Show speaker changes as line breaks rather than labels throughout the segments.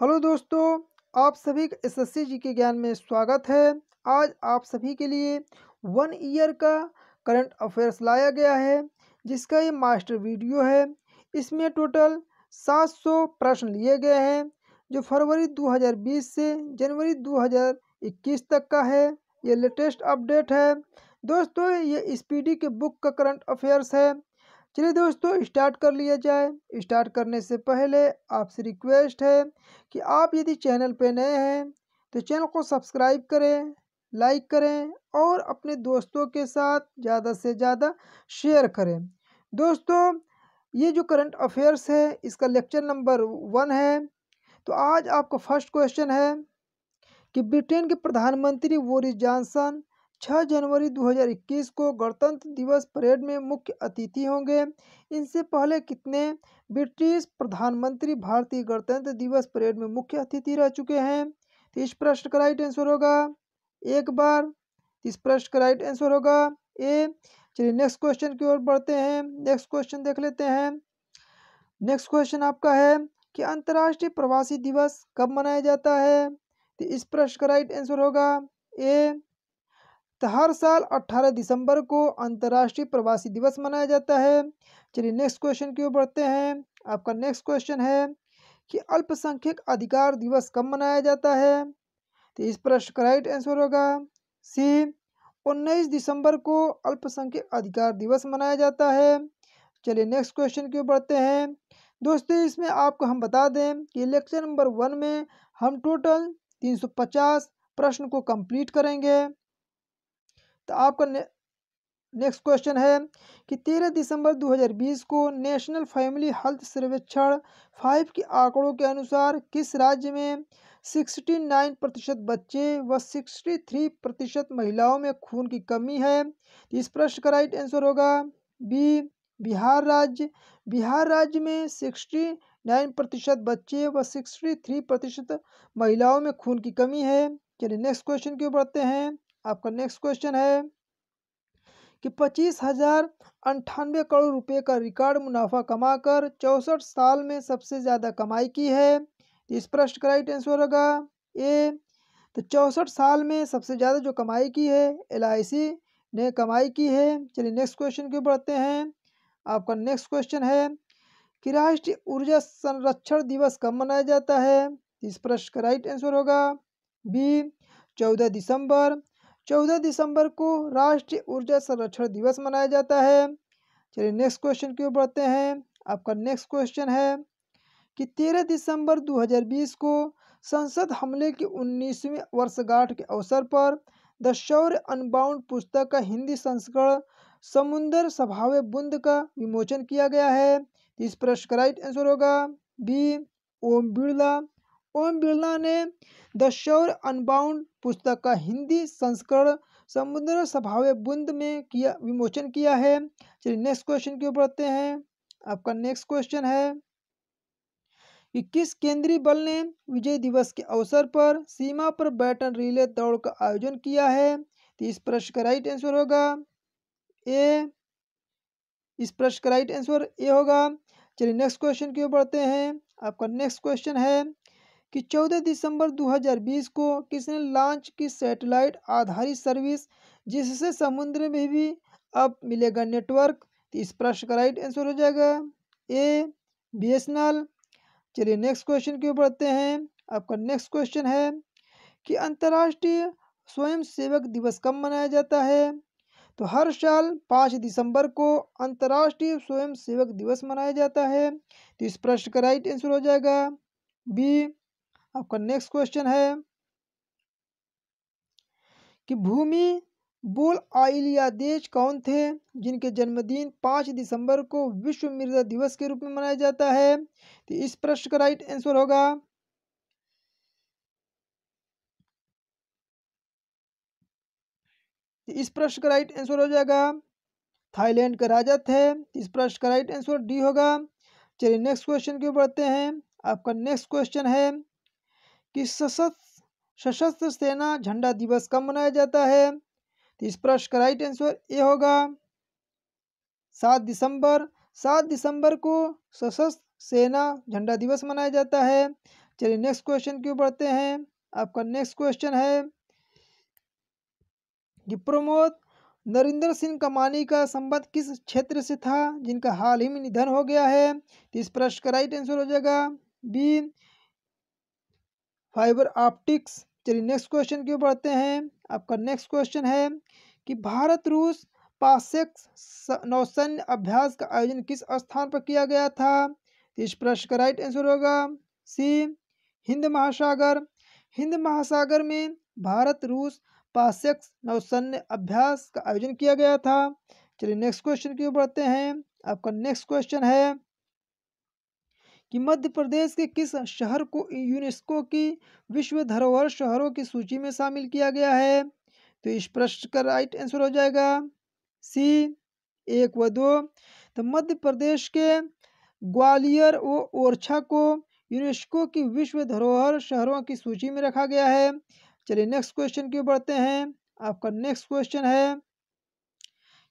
hello दोस्तों आप सभी का एस एस के ज्ञान में स्वागत है आज आप सभी के लिए वन ईयर का करंट अफेयर्स लाया गया है जिसका ये मास्टर वीडियो है इसमें टोटल 700 प्रश्न लिए गए हैं जो फरवरी 2020 से जनवरी 2021 तक का है ये लेटेस्ट अपडेट है दोस्तों ये स्पीडी के बुक का करंट अफेयर्स है चलिए दोस्तों स्टार्ट कर लिया जाए स्टार्ट करने से पहले आपसे रिक्वेस्ट है कि आप यदि चैनल पर नए हैं तो चैनल को सब्सक्राइब करें लाइक करें और अपने दोस्तों के साथ ज़्यादा से ज़्यादा शेयर करें दोस्तों ये जो करंट अफेयर्स है इसका लेक्चर नंबर वन है तो आज आपका फर्स्ट क्वेश्चन है कि ब्रिटेन के प्रधानमंत्री बोरिस जॉनसन छः जनवरी 2021 को गणतंत्र दिवस परेड में मुख्य अतिथि होंगे इनसे पहले कितने ब्रिटिश प्रधानमंत्री भारतीय गणतंत्र दिवस परेड में मुख्य अतिथि रह चुके हैं तो इस प्रश्न का राइट आंसर होगा एक बार इस प्रश्न का राइट आंसर होगा ए चलिए नेक्स्ट क्वेश्चन की ओर बढ़ते हैं नेक्स्ट क्वेश्चन देख लेते हैं नेक्स्ट क्वेश्चन आपका है कि अंतर्राष्ट्रीय प्रवासी दिवस कब मनाया जाता है तो इस प्रश्न का राइट आंसर होगा ए तो हर साल 18 दिसंबर को अंतर्राष्ट्रीय प्रवासी दिवस मनाया जाता है चलिए नेक्स्ट क्वेश्चन की ओर बढ़ते हैं आपका नेक्स्ट क्वेश्चन है कि अल्पसंख्यक अधिकार दिवस कब मनाया जाता है तो इस प्रश्न का राइट आंसर होगा सी उन्नीस दिसंबर को अल्पसंख्यक अधिकार दिवस मनाया जाता है चलिए नेक्स्ट क्वेश्चन की ओर बढ़ते हैं दोस्तों इसमें आपको हम बता दें कि लेक्चर नंबर वन में हम टोटल तीन प्रश्न को कंप्लीट करेंगे तो आपका ने, नेक्स्ट क्वेश्चन है कि तेरह दिसंबर 2020 को नेशनल फैमिली हेल्थ सर्वेक्षण फाइव के आंकड़ों के अनुसार किस राज्य में 69 प्रतिशत बच्चे व 63 प्रतिशत महिलाओं में खून की कमी है तो इस प्रश्न का राइट आंसर होगा बी बिहार राज्य बिहार राज्य में 69 प्रतिशत बच्चे व 63 प्रतिशत महिलाओं में खून की कमी है चलिए नेक्स्ट क्वेश्चन की ओर बढ़ते हैं आपका नेक्स्ट क्वेश्चन है कि पच्चीस हजार अंठानवे करोड़ रुपए का रिकॉर्ड मुनाफा कमाकर चौसठ साल में सबसे ज़्यादा कमाई की है तो इस प्रश्न का राइट आंसर होगा ए तो चौसठ साल में सबसे ज़्यादा जो कमाई की है एल ने कमाई की है चलिए नेक्स्ट क्वेश्चन की बढ़ते हैं आपका नेक्स्ट क्वेश्चन है कि राष्ट्रीय ऊर्जा संरक्षण दिवस कब मनाया जाता है तो इस प्रश्न का राइट आंसर होगा बी चौदह दिसंबर चौदह दिसंबर को राष्ट्रीय ऊर्जा संरक्षण दिवस मनाया जाता है चलिए नेक्स्ट क्वेश्चन की ओर बढ़ते हैं आपका नेक्स्ट क्वेश्चन है कि तेरह दिसंबर 2020 को संसद हमले की उन्नीसवीं वर्षगांठ के अवसर पर द शौर्य अनबाउंड पुस्तक का हिंदी संस्करण समुन्दर स्वभाव बुंद का विमोचन किया गया है इस प्रश्न का राइट आंसर होगा बी ओम बिरला ओम बिरला ने द श्योर अनबाउंड पुस्तक का हिंदी संस्करण समुद्र स्वभाव बुंद में किया विमोचन किया है चलिए नेक्स्ट क्वेश्चन की ओर बढ़ते हैं आपका नेक्स्ट क्वेश्चन है कि किस केंद्रीय बल ने विजय दिवस के अवसर पर सीमा पर बैटन रिले दौड़ का आयोजन किया है तो इस प्रश्न का राइट आंसर होगा ए इस प्रश्न का राइट आंसर ए होगा चलिए नेक्स्ट क्वेश्चन की ओर बढ़ते हैं आपका नेक्स्ट क्वेश्चन है कि 14 दिसंबर 2020 को किसने लॉन्च की सैटेलाइट आधारित सर्विस जिससे समुद्र में भी अब मिलेगा नेटवर्क तो इस प्रश्न का राइट आंसर हो जाएगा ए बी एस चलिए नेक्स्ट क्वेश्चन की ओर बढ़ते हैं आपका नेक्स्ट क्वेश्चन है कि अंतर्राष्ट्रीय स्वयं सेवक दिवस कब मनाया जाता है तो हर साल पाँच दिसंबर को अंतर्राष्ट्रीय स्वयं सेवक दिवस मनाया जाता है तो इस प्रश्न का राइट आंसर हो जाएगा बी आपका नेक्स्ट क्वेश्चन है कि भूमि बोल आइलिया देश कौन थे जिनके जन्मदिन पाँच दिसंबर को विश्व मृदा दिवस के रूप में मनाया जाता है तो इस प्रश्न का राइट आंसर होगा तो इस प्रश्न का राइट आंसर हो जाएगा थाईलैंड का राजा थे तो इस प्रश्न का राइट आंसर डी होगा चलिए नेक्स्ट क्वेश्चन की बढ़ते हैं आपका नेक्स्ट क्वेश्चन है कि सशस्त्र सशस्त्र सेना झंडा दिवस कब मनाया जाता है तो इस प्रश्न का राइट आंसर ए होगा सात दिसंबर सात दिसंबर को सशस्त्र सेना झंडा दिवस मनाया जाता है चलिए नेक्स्ट क्वेश्चन क्यों पढ़ते हैं आपका नेक्स्ट क्वेश्चन है कि प्रमोद नरेंद्र सिंह कमानी का संबंध किस क्षेत्र से था जिनका हाल ही में निधन हो गया है तो इस प्रश्न का राइट आंसर हो जाएगा बी फाइबर ऑप्टिक्स चलिए नेक्स्ट क्वेश्चन की ओर बढ़ते हैं आपका नेक्स्ट क्वेश्चन है कि भारत रूस पासेक्स नौसैन्य अभ्यास का आयोजन किस स्थान पर किया गया था तो इस प्रश्न का राइट आंसर होगा सी हिंद महासागर हिंद महासागर में भारत रूस पासेक्स नौसैन्य अभ्यास का आयोजन किया गया था चलिए नेक्स्ट क्वेश्चन की ओर बढ़ते हैं आपका नेक्स्ट क्वेश्चन है कि मध्य प्रदेश के किस शहर को यूनेस्को की विश्व धरोहर शहरों की सूची में शामिल किया गया है तो इस प्रश्न का राइट आंसर हो जाएगा सी एक व दो तो मध्य प्रदेश के ग्वालियर व ओरछा को यूनेस्को की विश्व धरोहर शहरों की सूची में रखा गया है चलिए नेक्स्ट क्वेश्चन की बढ़ते हैं आपका नेक्स्ट क्वेश्चन है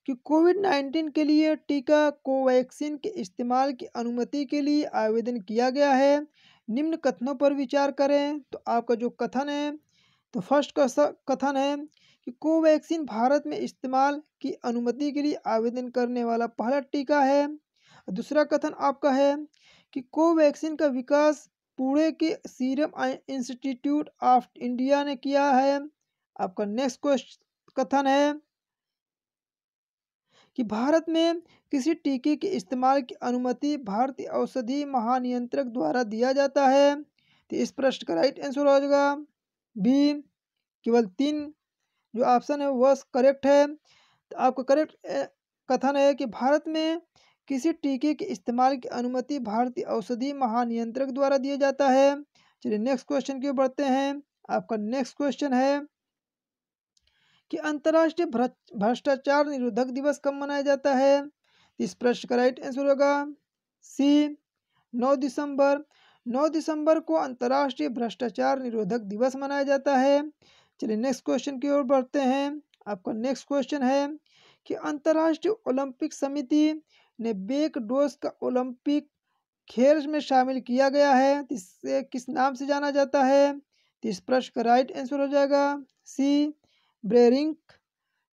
कि कोविड नाइन्टीन के लिए टीका कोवैक्सीन के इस्तेमाल की अनुमति के लिए आवेदन किया गया है निम्न कथनों पर विचार करें तो आपका जो कथन है तो फर्स्ट कथन है कि कोवैक्सीन भारत में इस्तेमाल की अनुमति के लिए आवेदन करने वाला पहला टीका है दूसरा कथन आपका है कि कोवैक्सीन का विकास पुणे के सीरम इंस्टीट्यूट ऑफ इंडिया ने किया है आपका नेक्स्ट क्वेश्चन कथन है कि भारत में किसी टीके के इस्तेमाल की अनुमति भारतीय औषधि महानियंत्रक द्वारा दिया जाता है तो इस प्रश्न का राइट आंसर हो जाएगा बी केवल तीन जो ऑप्शन है वह करेक्ट है तो आपका करेक्ट कथन है कि भारत में किसी टीके के इस्तेमाल की अनुमति भारतीय औषधि महानियंत्रक द्वारा दिया जाता है चलिए नेक्स्ट क्वेश्चन की ओर बढ़ते हैं आपका नेक्स्ट क्वेश्चन है कि अंतर्राष्ट्रीय भ्रष्टाचार निरोधक दिवस कब मनाया जाता है इस प्रश्न का राइट आंसर होगा सी नौ दिसंबर नौ दिसंबर को अंतर्राष्ट्रीय भ्रष्टाचार निरोधक दिवस मनाया जाता है चलिए नेक्स्ट क्वेश्चन की ओर बढ़ते हैं आपका नेक्स्ट क्वेश्चन है कि अंतर्राष्ट्रीय ओलंपिक समिति ने बेक डोस का ओलंपिक खेल में शामिल किया गया है इसे किस नाम से जाना जाता है तो इस प्रश्न का राइट आंसर हो जाएगा सी ब्रेरिंग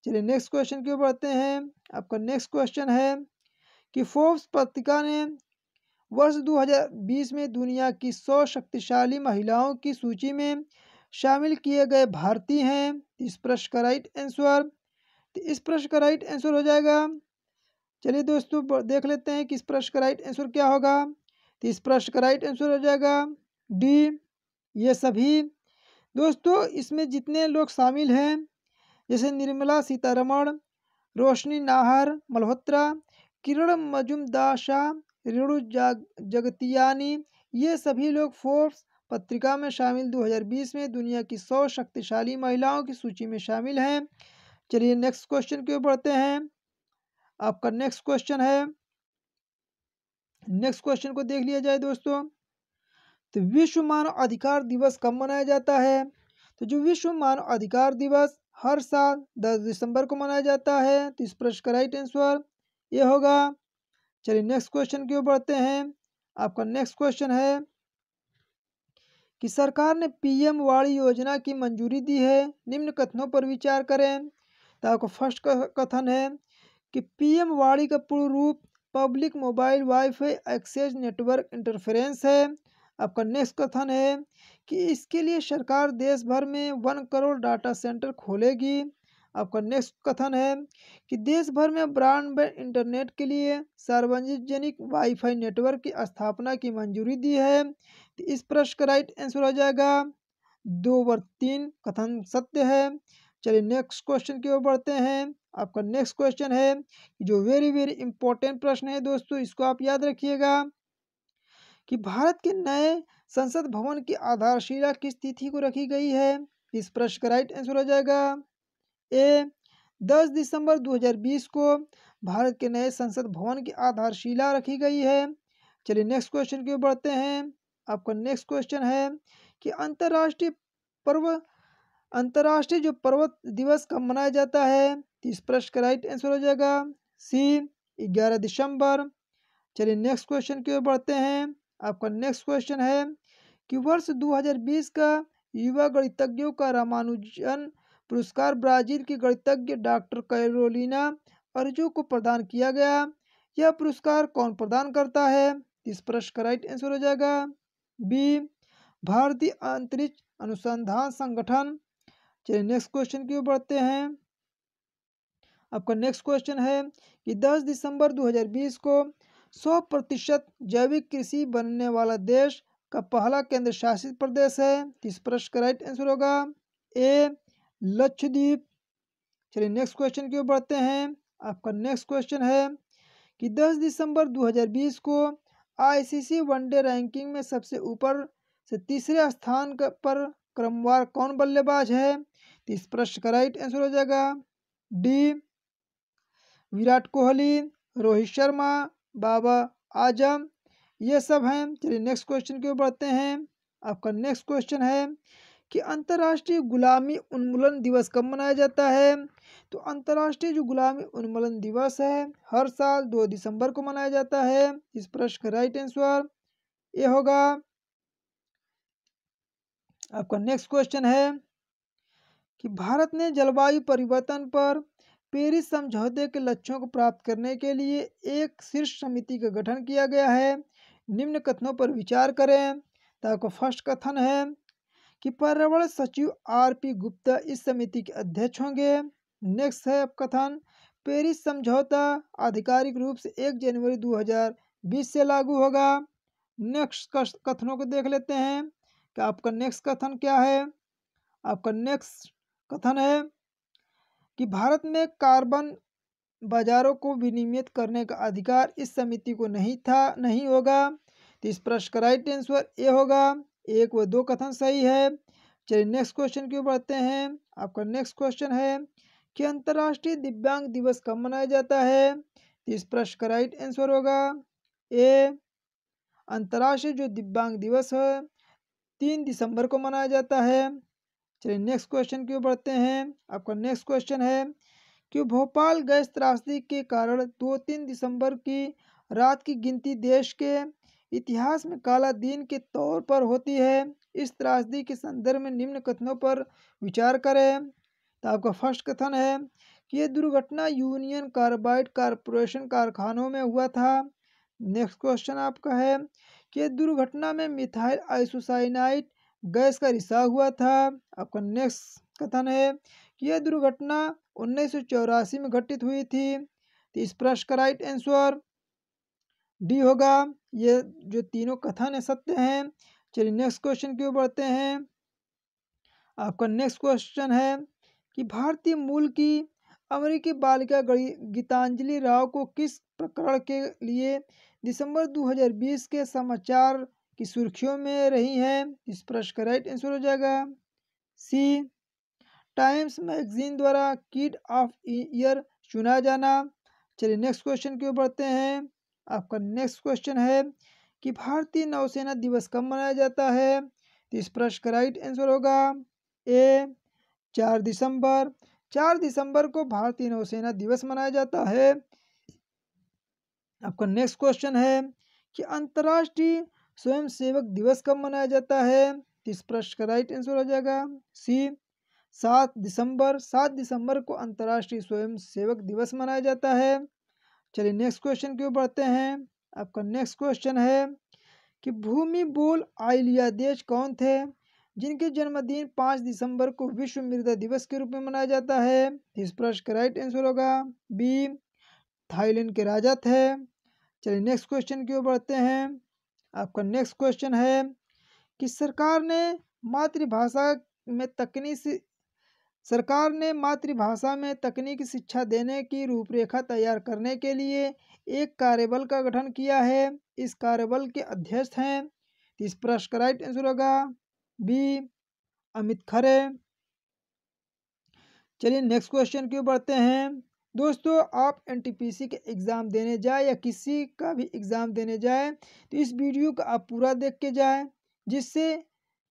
चलिए नेक्स्ट क्वेश्चन की ओर बढ़ते हैं आपका नेक्स्ट क्वेश्चन है कि फोर्ब्स पत्रिका ने वर्ष 2020 में दुनिया की सौ शक्तिशाली महिलाओं की सूची में शामिल किए गए भारतीय हैं इस प्रश्न का राइट आंसर तो इस प्रश्न का राइट आंसर हो जाएगा चलिए दोस्तों देख लेते हैं कि इस प्रश्न का राइट आंसर क्या होगा तो इस प्रश्न का राइट आंसर हो जाएगा डी ये सभी दोस्तों इसमें जितने लोग शामिल हैं जैसे निर्मला सीतारमण रोशनी नाहर मल्होत्रा किरण मजुमदार रेणु जाग जगतियानी ये सभी लोग फोर्ब्स पत्रिका में शामिल 2020 में दुनिया की सौ शक्तिशाली महिलाओं की सूची में शामिल हैं चलिए नेक्स्ट क्वेश्चन की ओर बढ़ते हैं आपका नेक्स्ट क्वेश्चन है नेक्स्ट क्वेश्चन को देख लिया जाए दोस्तों तो विश्व मानव अधिकार दिवस कब मनाया जाता है तो जो विश्व मानव अधिकार दिवस हर साल दस दिसंबर को मनाया जाता है तो इस प्रश्न का राइट आंसर ये होगा चलिए नेक्स्ट क्वेश्चन की ओर बढ़ते हैं आपका नेक्स्ट क्वेश्चन है कि सरकार ने पीएम वाड़ी योजना की मंजूरी दी है निम्न कथनों पर विचार करें तो आपका फर्स्ट कथन है कि पीएम वाड़ी का पूर्ण रूप public mobile WiFi access network interference है आपका नेक्स्ट कथन है कि इसके लिए सरकार देश भर में वन करोड़ डाटा सेंटर खोलेगी आपका नेक्स्ट कथन है कि देश भर में ब्रांडबैंड इंटरनेट के लिए सार्वजनिक वाईफाई नेटवर्क की स्थापना की मंजूरी दी है तो इस प्रश्न का राइट आंसर हो जाएगा दो व तीन कथन सत्य है चलिए नेक्स्ट क्वेश्चन की ओर बढ़ते हैं आपका नेक्स्ट क्वेश्चन है जो वेरी वेरी इंपॉर्टेंट प्रश्न है दोस्तों इसको आप याद रखिएगा कि भारत के नए संसद भवन की आधारशिला किस तिथि को रखी गई है इस प्रश्न का राइट आंसर हो जाएगा ए 10 दिसंबर 2020 को भारत के नए संसद भवन की आधारशिला रखी गई है चलिए नेक्स्ट क्वेश्चन की बढ़ते हैं आपका नेक्स्ट क्वेश्चन है कि अंतर्राष्ट्रीय पर्व अंतर्राष्ट्रीय जो पर्वत दिवस कब मनाया जाता है तो इस प्रश्न का राइट आंसर हो जाएगा सी ग्यारह दिसंबर चलिए नेक्स्ट क्वेश्चन की ओर बढ़ते हैं आपका नेक्स्ट क्वेश्चन है कि वर्ष 2020 का युवा गणितज्ञों का रामानुजन पुरस्कार ब्राजील के गणितज्ञ डॉक्टर कैरोलिना अर्जो को प्रदान किया गया यह पुरस्कार कौन प्रदान करता है इस प्रश्न का राइट आंसर हो जाएगा बी भारतीय अंतरिक्ष अनुसंधान संगठन चलिए नेक्स्ट क्वेश्चन की ओर बढ़ते हैं आपका नेक्स्ट क्वेश्चन है कि 10 दिसंबर 2020 को सौ प्रतिशत जैविक कृषि बनने वाला देश का पहला केंद्र शासित प्रदेश है इस प्रश्न का राइट आंसर होगा ए लक्षद्वीप चलिए नेक्स्ट क्वेश्चन की ओर बढ़ते हैं आपका नेक्स्ट क्वेश्चन है कि 10 दिसंबर 2020 को आईसीसी वनडे रैंकिंग में सबसे ऊपर से तीसरे स्थान पर क्रमवार कौन बल्लेबाज है तो इस प्रश्न का राइट आंसर हो जाएगा डी विराट कोहली रोहित शर्मा बाबा आजम ये सब हैं चलिए नेक्स्ट क्वेश्चन की ओर बढ़ते हैं आपका नेक्स्ट क्वेश्चन है कि अंतर्राष्ट्रीय गुलामी उन्मूलन दिवस कब मनाया जाता है तो अंतर्राष्ट्रीय जो गुलामी उन्मूलन दिवस है हर साल दो दिसंबर को मनाया जाता है इस प्रश्न का राइट आंसर ये होगा आपका नेक्स्ट क्वेश्चन है कि भारत ने जलवायु परिवर्तन पर पेरिस समझौते के लक्ष्यों को प्राप्त करने के लिए एक शीर्ष समिति का गठन किया गया है निम्न कथनों पर विचार करें ताको फर्स्ट कथन है कि पर्यावरण सचिव आर पी गुप्ता इस समिति के अध्यक्ष होंगे नेक्स्ट है अब कथन पेरिस समझौता आधिकारिक रूप से एक जनवरी 2020 से लागू होगा नेक्स्ट कथनों को देख लेते हैं कि आपका नेक्स्ट कथन क्या है आपका नेक्स्ट कथन है कि भारत में कार्बन बाजारों को विनियमित करने का अधिकार इस समिति को नहीं था नहीं होगा तो इस प्रश्न का राइट आंसर ए होगा एक व दो कथन सही है चलिए नेक्स्ट क्वेश्चन क्यों बढ़ते हैं आपका नेक्स्ट क्वेश्चन है कि अंतर्राष्ट्रीय दिव्यांग दिवस कब मनाया जाता है तो इस प्रश्न का राइट आंसर होगा ए अंतर्राष्ट्रीय जो दिव्यांग दिवस है तीन दिसंबर को मनाया जाता है चलिए नेक्स्ट क्वेश्चन की ओर बढ़ते हैं आपका नेक्स्ट क्वेश्चन है कि भोपाल गैस त्रासदी के कारण दो तीन दिसंबर की रात की गिनती देश के इतिहास में काला दिन के तौर पर होती है इस त्रासदी के संदर्भ में निम्न कथनों पर विचार करें तो आपका फर्स्ट कथन है कि यह दुर्घटना यूनियन कार्बाइड कारपोरेशन कारखानों में हुआ था नेक्स्ट क्वेश्चन आपका है कि दुर्घटना में मिथाइल आइसोसाइनाइट गैस का रिसाव हुआ था आपका नेक्स्ट कथन है कि यह दुर्घटना उन्नीस में घटित हुई थी तो इस प्रश्न का राइट आंसर डी होगा ये जो तीनों कथन है सत्य हैं चलिए नेक्स्ट क्वेश्चन की ओर बढ़ते हैं आपका नेक्स्ट क्वेश्चन है कि भारतीय मूल की अमेरिकी बालिका गीतांजलि राव को किस प्रकरण के लिए दिसंबर 2020 के समाचार की सुर्खियों में रही हैं इस प्रश्न का राइट आंसर हो जाएगा सी टाइम्स मैगजीन द्वारा किड ऑफ ईयर चुना जाना चलिए नेक्स्ट क्वेश्चन की ओर बढ़ते हैं आपका नेक्स्ट क्वेश्चन है कि भारतीय नौसेना दिवस कब मनाया जाता है तो इस प्रश्न का राइट आंसर होगा ए चार दिसंबर चार दिसंबर को भारतीय नौसेना दिवस मनाया जाता है आपका नेक्स्ट क्वेश्चन है कि अंतर्राष्ट्रीय स्वयं सेवक दिवस कब मनाया जाता है इस प्रश्न का राइट आंसर हो जाएगा सी सात दिसंबर सात दिसंबर को अंतर्राष्ट्रीय स्वयं सेवक दिवस मनाया जाता है चलिए नेक्स्ट क्वेश्चन की ओर बढ़ते हैं आपका नेक्स्ट क्वेश्चन है कि भूमि बोल आइलिया देश कौन थे जिनके जन्मदिन पाँच दिसंबर को विश्व मृदा दिवस के रूप में मनाया जाता है इस प्रश्न का राइट आंसर होगा बी थाईलैंड के राजा थे चलिए नेक्स्ट क्वेश्चन की ओर बढ़ते हैं आपका नेक्स्ट क्वेश्चन है कि सरकार ने मातृभाषा में तकनीक सरकार ने मातृभाषा में तकनीकी शिक्षा देने की रूपरेखा तैयार करने के लिए एक कार्यबल का गठन किया है इस कार्यबल के अध्यक्ष हैं इस प्रश्न का राइट आंसर होगा बी अमित खरे चलिए नेक्स्ट क्वेश्चन की ओर बढ़ते हैं दोस्तों आप एनटीपीसी के एग्ज़ाम देने जाए या किसी का भी एग्ज़ाम देने जाए तो इस वीडियो का आप पूरा देख के जाए जिससे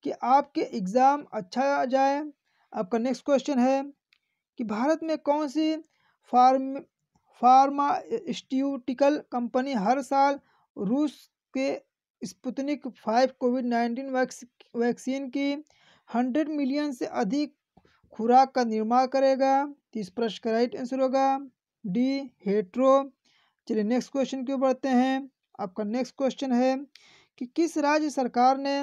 कि आपके एग्ज़ाम अच्छा आ जाए आपका नेक्स्ट क्वेश्चन है कि भारत में कौन सी फार्म फार्मास्ट्यूटिकल कंपनी हर साल रूस के Sputnik five covid nineteen vaccine की हंड्रेड मिलियन से अधिक खुराक का निर्माण करेगा तो इस प्रश्न का राइट आंसर होगा डी हेट्रो चलिए नेक्स्ट क्वेश्चन क्यों बढ़ते हैं आपका नेक्स्ट क्वेश्चन है कि किस राज्य सरकार ने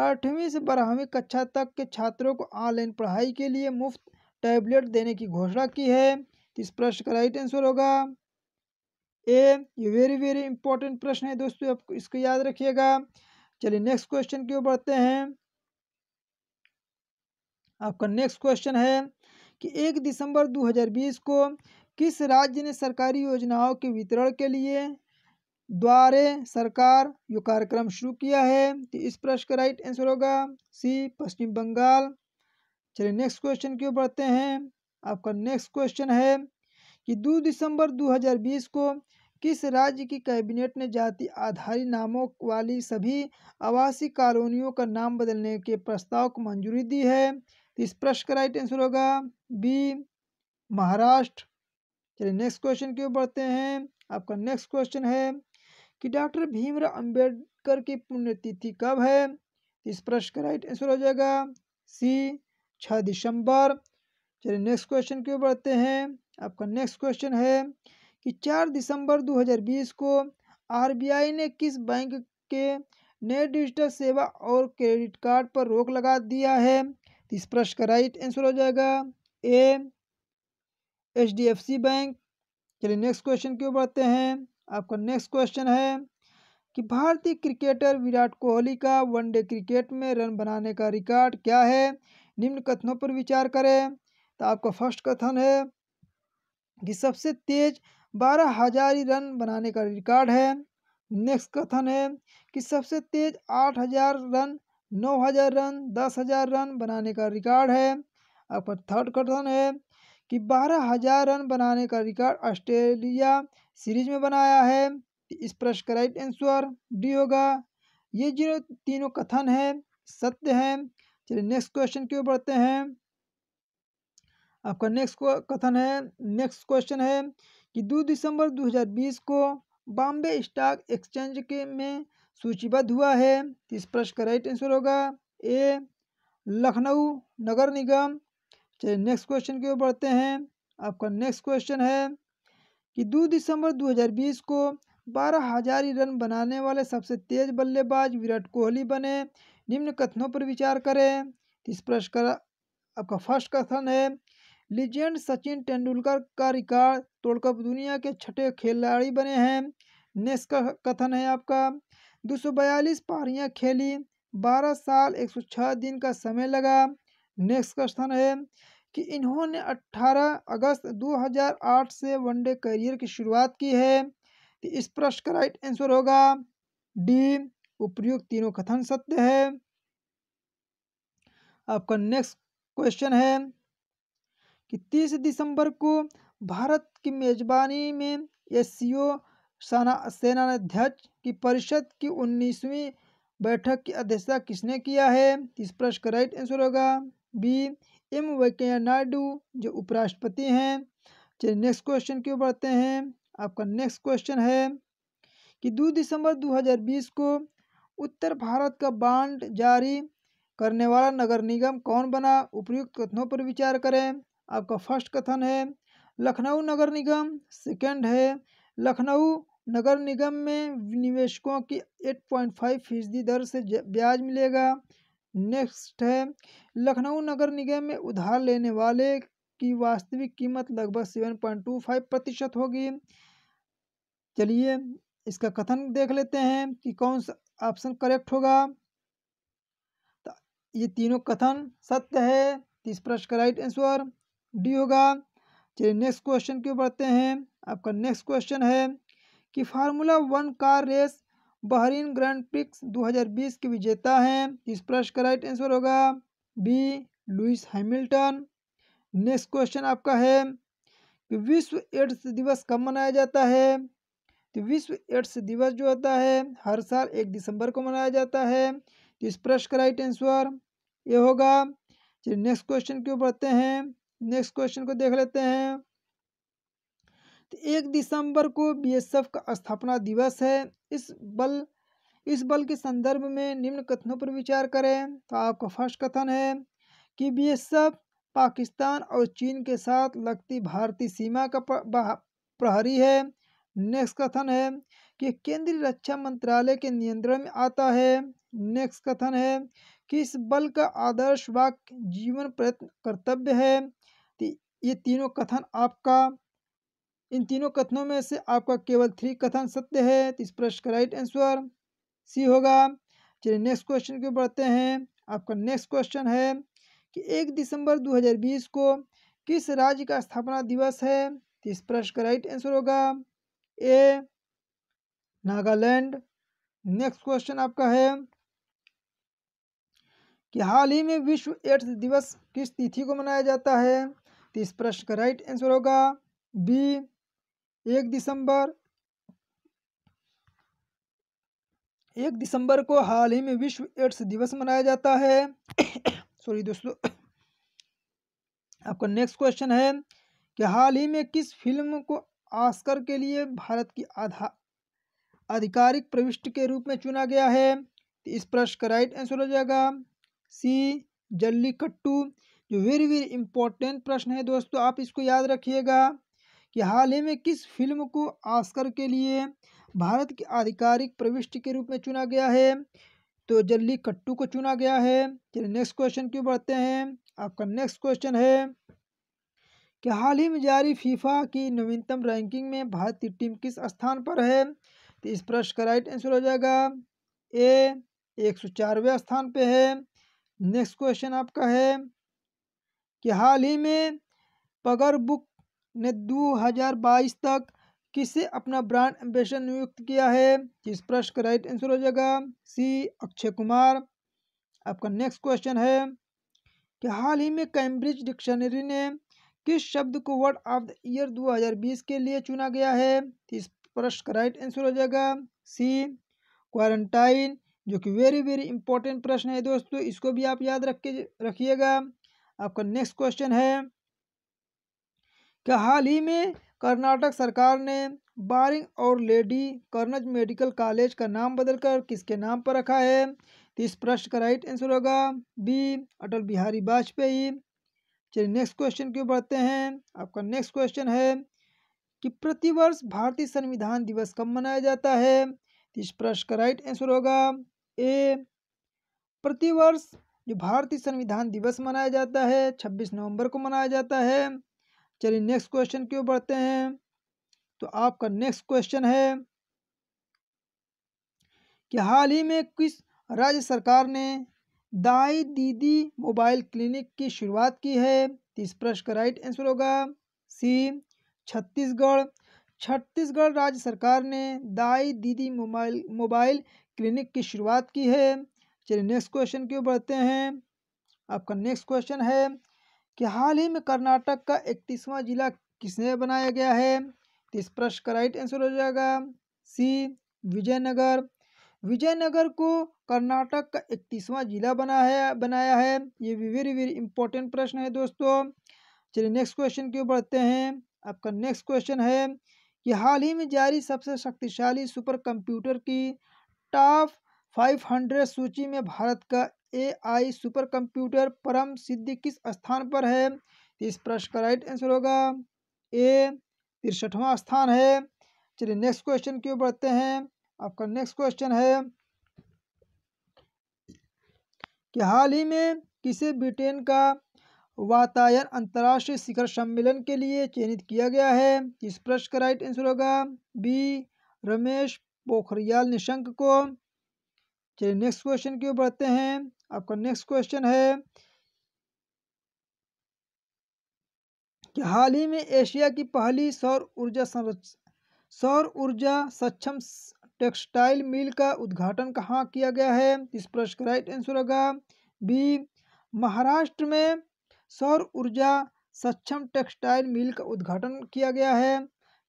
आठवीं से बारहवीं कक्षा तक के छात्रों को ऑनलाइन पढ़ाई के लिए मुफ्त टैबलेट देने की घोषणा की है तो इस प्रश्न का राइट आंसर होगा ए ये वेरी वेरी इंपॉर्टेंट प्रश्न है दोस्तों आपको इसको याद रखिएगा चलिए नेक्स्ट क्वेश्चन की ओर बढ़ते हैं आपका नेक्स्ट क्वेश्चन है कि एक दिसंबर 2020 को किस राज्य ने सरकारी योजनाओं के वितरण के लिए द्वारे सरकार यो कार्यक्रम शुरू किया है तो इस प्रश्न का राइट आंसर होगा सी पश्चिम बंगाल चलिए नेक्स्ट क्वेश्चन की ओर बढ़ते हैं आपका नेक्स्ट क्वेश्चन है कि दो दिसंबर 2020 को किस राज्य की कैबिनेट ने जाति आधारित नामों वाली सभी आवासीय कॉलोनियों का नाम बदलने के प्रस्ताव को मंजूरी दी है इस प्रश्न का राइट आंसर होगा बी महाराष्ट्र चलिए नेक्स्ट क्वेश्चन की ओर बढ़ते हैं आपका नेक्स्ट क्वेश्चन है कि डॉक्टर भीमराव अंबेडकर की पुण्यतिथि कब है इस प्रश्न का राइट आंसर हो जाएगा सी छः दिसंबर चलिए नेक्स्ट क्वेश्चन की ओर बढ़ते हैं आपका नेक्स्ट क्वेश्चन है कि चार दिसंबर 2020 को आरबीआई ने किस बैंक के नए डिजिटल सेवा और क्रेडिट कार्ड पर रोक लगा दिया है इस प्रश्न का राइट आंसर हो जाएगा A H D F C bank चलिए नेक्स्ट क्वेश्चन क्यों बढ़ते हैं आपका नेक्स्ट क्वेश्चन है कि भारतीय क्रिकेटर विराट कोहली का वनडे क्रिकेट में रन बनाने का रिकॉर्ड क्या है निम्न कथनों पर विचार करें तो आपका फर्स्ट कथन है कि सबसे तेज बारह ही रन बनाने का रिकॉर्ड है नेक्स्ट कथन है कि सबसे तेज आठ हजार रन नौ हज़ार रन दस हज़ार रन बनाने का रिकॉर्ड है आपका थर्ड क्वेश्चन है कि बारह हज़ार रन बनाने का रिकॉर्ड ऑस्ट्रेलिया सीरीज में बनाया है इस प्रश्न का राइट आंसर डी होगा ये जो तीनों कथन है सत्य है चलिए नेक्स्ट क्वेश्चन क्यों ओर बढ़ते हैं आपका नेक्स्ट कथन है नेक्स्ट क्वेश्चन है कि दो दिसंबर 2020 को बॉम्बे स्टॉक एक्सचेंज के में सूचीबद्ध हुआ है तो इस प्रश्न का राइट आंसर होगा ए लखनऊ नगर निगम चलिए नेक्स्ट क्वेश्चन की ओर बढ़ते हैं आपका नेक्स्ट क्वेश्चन है कि दो दिसंबर 2020 को बारह हजारी रन बनाने वाले सबसे तेज बल्लेबाज विराट कोहली बने निम्न कथनों पर विचार करें इस प्रश्न का आपका फर्स्ट कथन है लीजेंड सचिन तेंदुलकर का रिकॉर्ड तोड़कर दुनिया के छठे खिलाड़ी बने हैं नेक्स्ट कथन है आपका दो सौ बयालीस पारियाँ खेली बारह साल एक सौ छः दिन का समय लगा नेक्स्ट क्वेश्चन है कि इन्होंने अट्ठारह अगस्त आठ से वनडे करियर की शुरुआत की है तो इस प्रश्न का राइट आंसर होगा डी उपयुक्त तीनों कथन सत्य है आपका नेक्स्ट क्वेश्चन है कि तीस दिसंबर को भारत की मेजबानी में एस सेना सेनाध्यक्ष की परिषद की उन्नीसवीं बैठक की अध्यक्षता किसने किया है इस प्रश्न का राइट आंसर होगा बी एम वेंकैया नायडू जो उपराष्ट्रपति हैं चलिए नेक्स्ट क्वेश्चन क्यों बढ़ते हैं आपका नेक्स्ट क्वेश्चन है कि 2 दिसंबर 2020 को उत्तर भारत का बांड जारी करने वाला नगर निगम कौन बना उपयुक्त कथनों पर विचार करें आपका फर्स्ट कथन है लखनऊ नगर निगम सेकंड है लखनऊ नगर निगम में निवेशकों की 8.5 फीसदी दर से ब्याज मिलेगा नेक्स्ट है लखनऊ नगर निगम में उधार लेने वाले की वास्तविक कीमत लगभग 7.25 प्रतिशत होगी चलिए इसका कथन देख लेते हैं कि कौन सा ऑप्शन करेक्ट होगा तो ये तीनों कथन सत्य है तीस इस प्रश्न का राइट आंसर डी होगा चलिए नेक्स्ट क्वेश्चन क्यों बढ़ते हैं आपका नेक्स्ट क्वेश्चन है कि formula one car race Bahrain grand prix 2020 के विजेता हैं इस प्रश्न का राइट आंसर होगा B Lewis Hamilton next question आपका है कि विश्व एड्स दिवस कब मनाया जाता है तो विश्व एड्स दिवस जो होता है हर साल एक दिसंबर को मनाया जाता है तो इस प्रश्न का राइट आंसर ये होगा चलिए नेक्स्ट क्वेश्चन की पढ़ते हैं नेक्स्ट क्वेश्चन को देख लेते हैं एक दिसंबर को बीएसएफ का स्थापना दिवस है इस बल इस बल के संदर्भ में निम्न कथनों पर विचार करें तो आपका फर्स्ट कथन है कि बीएसएफ पाकिस्तान और चीन के साथ लगती भारतीय सीमा का प्रहरी है नेक्स्ट कथन है कि केंद्रीय रक्षा मंत्रालय के नियंत्रण में आता है नेक्स्ट कथन है कि इस बल का आदर्श वाक्य जीवन प्रयत्न कर्तव्य है ये तीनों कथन आपका इन तीनों कथनों में से आपका केवल थ्री कथन सत्य है तो इस प्रश्न का राइट आंसर सी होगा चलिए नेक्स्ट क्वेश्चन की बढ़ते हैं आपका नेक्स्ट क्वेश्चन है कि एक दिसंबर 2020 को किस राज्य का स्थापना दिवस है तो इस प्रश्न का राइट आंसर होगा ए नागालैंड नेक्स्ट क्वेश्चन आपका है कि हाल ही में विश्व एड्स दिवस किस तिथि को मनाया जाता है तो इस प्रश्न का राइट आंसर होगा बी एक दिसंबर एक दिसंबर को हाल ही में विश्व एड्स दिवस मनाया जाता है सॉरी दोस्तों आपका नेक्स्ट क्वेश्चन है कि हाल ही में किस फिल्म को आस्कर के लिए भारत की आधा आधिकारिक प्रविष्टि के रूप में चुना गया है तो इस प्रश्न का राइट आंसर हो जाएगा सी जल्ली कट्टू जो वेरी वेरी इंपॉर्टेंट प्रश्न है दोस्तों आप इसको याद रखिएगा कि हाल ही में किस फिल्म को आस्कर के लिए भारत की आधिकारिक प्रविष्टि के रूप में चुना गया है तो जल्दी कट्टू को चुना गया है चलिए नेक्स्ट क्वेश्चन क्यों बढ़ते हैं आपका नेक्स्ट क्वेश्चन है कि हाल ही में जारी फीफा की नवीनतम रैंकिंग में भारतीय टीम किस स्थान पर है तो इस प्रश्न का राइट आंसर हो जाएगा ए एक सौ चारवे स्थान पे है नेक्स्ट क्वेश्चन आपका है कि हाल ही में पगर बुक ने दो हजार बाईस तक किसे अपना ब्रांड एम्बेसडर नियुक्त किया है इस प्रश्न का राइट आंसर हो जाएगा सी अक्षय कुमार आपका नेक्स्ट क्वेश्चन है कि हाल ही में कैम्ब्रिज डिक्शनरी ने किस शब्द को वर्ड ऑफ द ईयर 2020 के लिए चुना गया है इस प्रश्न का राइट आंसर हो जाएगा सी क्वारंटाइन जो कि वेरी वेरी इंपॉर्टेंट प्रश्न है दोस्तों इसको भी आप याद रख के रखिएगा आपका नेक्स्ट क्वेश्चन है क्या हाल ही में कर्नाटक सरकार ने बारिंग और लेडी कर्नज मेडिकल कॉलेज का नाम बदलकर किसके नाम पर रखा है तो इस प्रश्न का राइट आंसर होगा बी अटल बिहारी वाजपेयी चलिए नेक्स्ट क्वेश्चन क्यों बढ़ते हैं आपका नेक्स्ट क्वेश्चन है कि प्रतिवर्ष भारतीय संविधान दिवस कब मनाया जाता है तो इस प्रश्न का राइट आंसर होगा ए प्रतिवर्ष जो भारतीय संविधान दिवस मनाया जाता है 26 नवंबर को मनाया जाता है चलिए नेक्स्ट क्वेश्चन क्यों बढ़ते हैं तो आपका नेक्स्ट क्वेश्चन है कि हाल ही में किस राज्य सरकार ने दाई दीदी मोबाइल क्लिनिक की शुरुआत की है तो इस प्रश्न का राइट आंसर होगा सी छत्तीसगढ़ छत्तीसगढ़ राज्य सरकार ने दाई दीदी मोबाइल मोबाइल क्लिनिक की शुरुआत की है चलिए नेक्स्ट क्वेश्चन क्यों बढ़ते हैं आपका नेक्स्ट क्वेश्चन है कि हाल ही में कर्नाटक का इकतीसवां जिला किसने बनाया गया है तो इस प्रश्न का राइट आंसर हो जाएगा सी विजयनगर विजयनगर को कर्नाटक का इकतीसवां जिला बना है बनाया है ये भी वेरी वेरी इंपॉर्टेंट प्रश्न है दोस्तों चलिए नेक्स्ट क्वेश्चन की ओर बढ़ते हैं आपका नेक्स्ट क्वेश्चन है कि हाल ही में जारी सबसे शक्तिशाली सुपर कंप्यूटर की टॉप फाइव हंड्रेड सूची में भारत का एआई कंप्यूटर परम सिद्धि किस स्थान पर है इस प्रश्न का राइट आंसर होगा ए तिरसठवा स्थान है चलिए नेक्स्ट क्वेश्चन की ओर बढ़ते हैं आपका नेक्स्ट क्वेश्चन है कि हाल ही में किसे ब्रिटेन का वातायन अंतर्राष्ट्रीय शिखर सम्मेलन के लिए चयनित किया गया है इस प्रश्न का राइट आंसर होगा बी रमेश पोखरियाल निशंक को चलिए नेक्स्ट क्वेश्चन की ओर बढ़ते हैं आपका नेक्स्ट क्वेश्चन है कि हाल ही में एशिया की पहली सौर ऊर्जा सौर ऊर्जा सक्षम टेक्सटाइल मिल का उद्घाटन कहाँ किया गया है इस प्रश्न का राइट आंसर होगा बी महाराष्ट्र में सौर ऊर्जा सक्षम टेक्सटाइल मिल का उद्घाटन किया गया है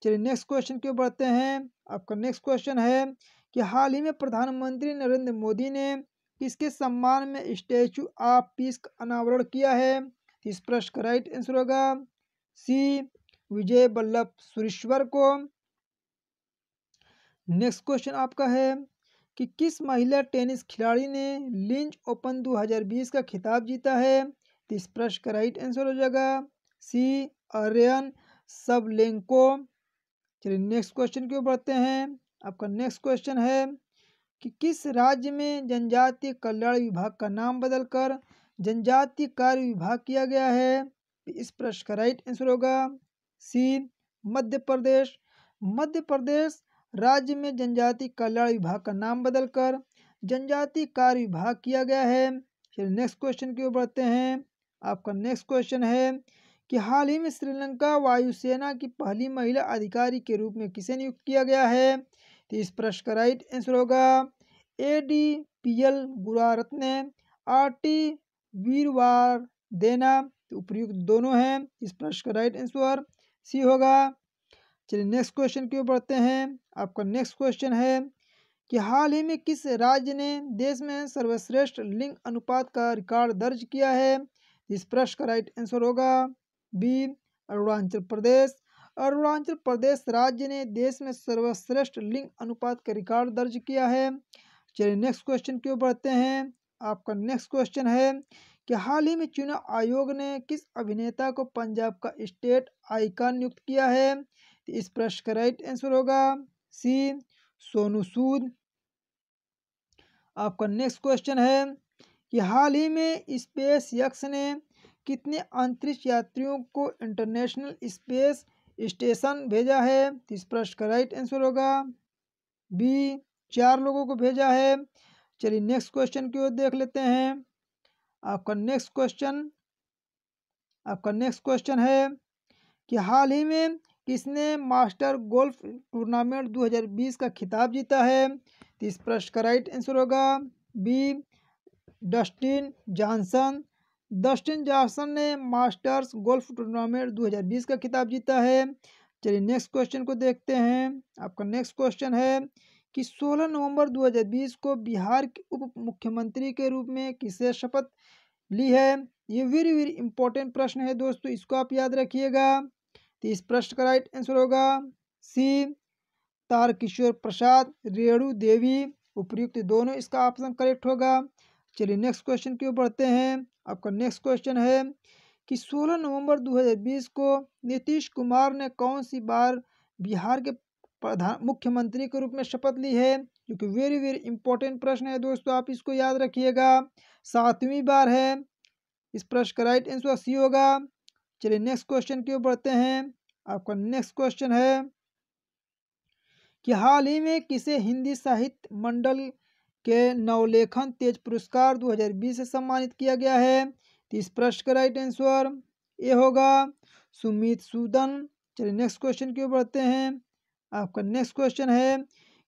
चलिए नेक्स्ट क्वेश्चन क्यों बढ़ते हैं आपका नेक्स्ट क्वेश्चन है कि हाल ही में प्रधानमंत्री नरेंद्र मोदी ने किसके सम्मान में स्टैचू ऑफ पीस का अनावरण किया है इस प्रश्न का राइट आंसर होगा सी विजय बल्लभ सुरेश्वर को नेक्स्ट क्वेश्चन आपका है कि किस महिला टेनिस खिलाड़ी ने लिंच ओपन 2020 का खिताब जीता है तो इस प्रश्न का राइट आंसर हो जाएगा सी आर्यन सबलेंको चलिए नेक्स्ट क्वेश्चन की ओर बढ़ते हैं आपका नेक्स्ट क्वेश्चन है कि किस राज्य में जनजातीय कल्याण विभाग का नाम बदलकर जनजातीय कार्य विभाग किया गया है इस प्रश्न का राइट आंसर होगा सी मध्य प्रदेश मध्य प्रदेश राज्य में जनजाति कल्याण विभाग का नाम बदलकर जनजाति कार्य विभाग किया गया है फिर नेक्स्ट क्वेश्चन की ओर बढ़ते हैं आपका नेक्स्ट क्वेश्चन है कि हाल ही में श्रीलंका वायुसेना की पहली महिला अधिकारी के रूप में किसे नियुक्त किया गया है तो इस प्रश्न का राइट आंसर होगा ए डी पी एल रत्न आर टी वीरवार देना तो उपयुक्त दोनों हैं इस प्रश्न का राइट आंसर सी होगा चलिए नेक्स्ट क्वेश्चन की ओर बढ़ते हैं आपका नेक्स्ट क्वेश्चन है कि हाल ही में किस राज्य ने देश में सर्वश्रेष्ठ लिंग अनुपात का रिकॉर्ड दर्ज किया है इस प्रश्न का राइट आंसर होगा बी अरुणाचल प्रदेश अरुणाचल प्रदेश राज्य ने देश में सर्वश्रेष्ठ लिंग अनुपात का रिकॉर्ड दर्ज किया है चलिए नेक्स्ट क्वेश्चन क्यों बढ़ते हैं आपका नेक्स्ट क्वेश्चन है कि हाल ही में चुनाव आयोग ने किस अभिनेता को पंजाब का स्टेट आइकन नियुक्त किया है तो इस प्रश्न का राइट आंसर होगा सी सोनू सूद आपका नेक्स्ट क्वेश्चन है कि हाल ही में स्पेस यक्स ने कितने अंतरिक्ष यात्रियों को इंटरनेशनल स्पेस स्टेशन भेजा है तो इस प्रश्न का राइट आंसर होगा बी चार लोगों को भेजा है चलिए नेक्स्ट क्वेश्चन की ओर देख लेते हैं आपका नेक्स्ट क्वेश्चन आपका नेक्स्ट क्वेश्चन है कि हाल ही में किसने मास्टर गोल्फ टूर्नामेंट 2020 का खिताब जीता है तो इस प्रश्न का राइट आंसर होगा B Dustin Johnson Dustin Johnson ने मास्टर्स गोल्फ टूर्नामेंट 2020 का खिताब जीता है चलिए नेक्स्ट क्वेश्चन को देखते हैं आपका नेक्स्ट क्वेश्चन है कि 16 नवंबर 2020 को बिहार के उप मुख्यमंत्री के रूप में किसे शपथ ली है ये वेरी वेरी इंपॉर्टेंट प्रश्न है दोस्तों इसको आप याद रखिएगा तो इस प्रश्न का राइट आंसर होगा सी तारकिशोर प्रसाद रेणु देवी उपयुक्त दोनों इसका ऑप्शन करेक्ट होगा चलिए नेक्स्ट क्वेश्चन की ओर बढ़ते हैं आपका नेक्स्ट क्वेश्चन है कि 16 नवंबर 2020 को नीतीश कुमार ने कौन सी बार बिहार के प्रधान मुख्यमंत्री के रूप में शपथ ली है जो कि वेरी वेरी इंपॉर्टेंट प्रश्न है दोस्तों आप इसको याद रखिएगा सातवीं बार है इस प्रश्न का राइट आंसर सी होगा चलिए नेक्स्ट क्वेश्चन की ओर बढ़ते हैं आपका नेक्स्ट क्वेश्चन है कि हाल ही में किसे हिंदी साहित्य मंडल के नवलेखन तेज पुरस्कार 2020 से सम्मानित किया गया है तो इस प्रश्न का राइट आंसर ये होगा सुमित सूदन चलिए नेक्स्ट क्वेश्चन की ओर बढ़ते हैं आपका नेक्स्ट क्वेश्चन है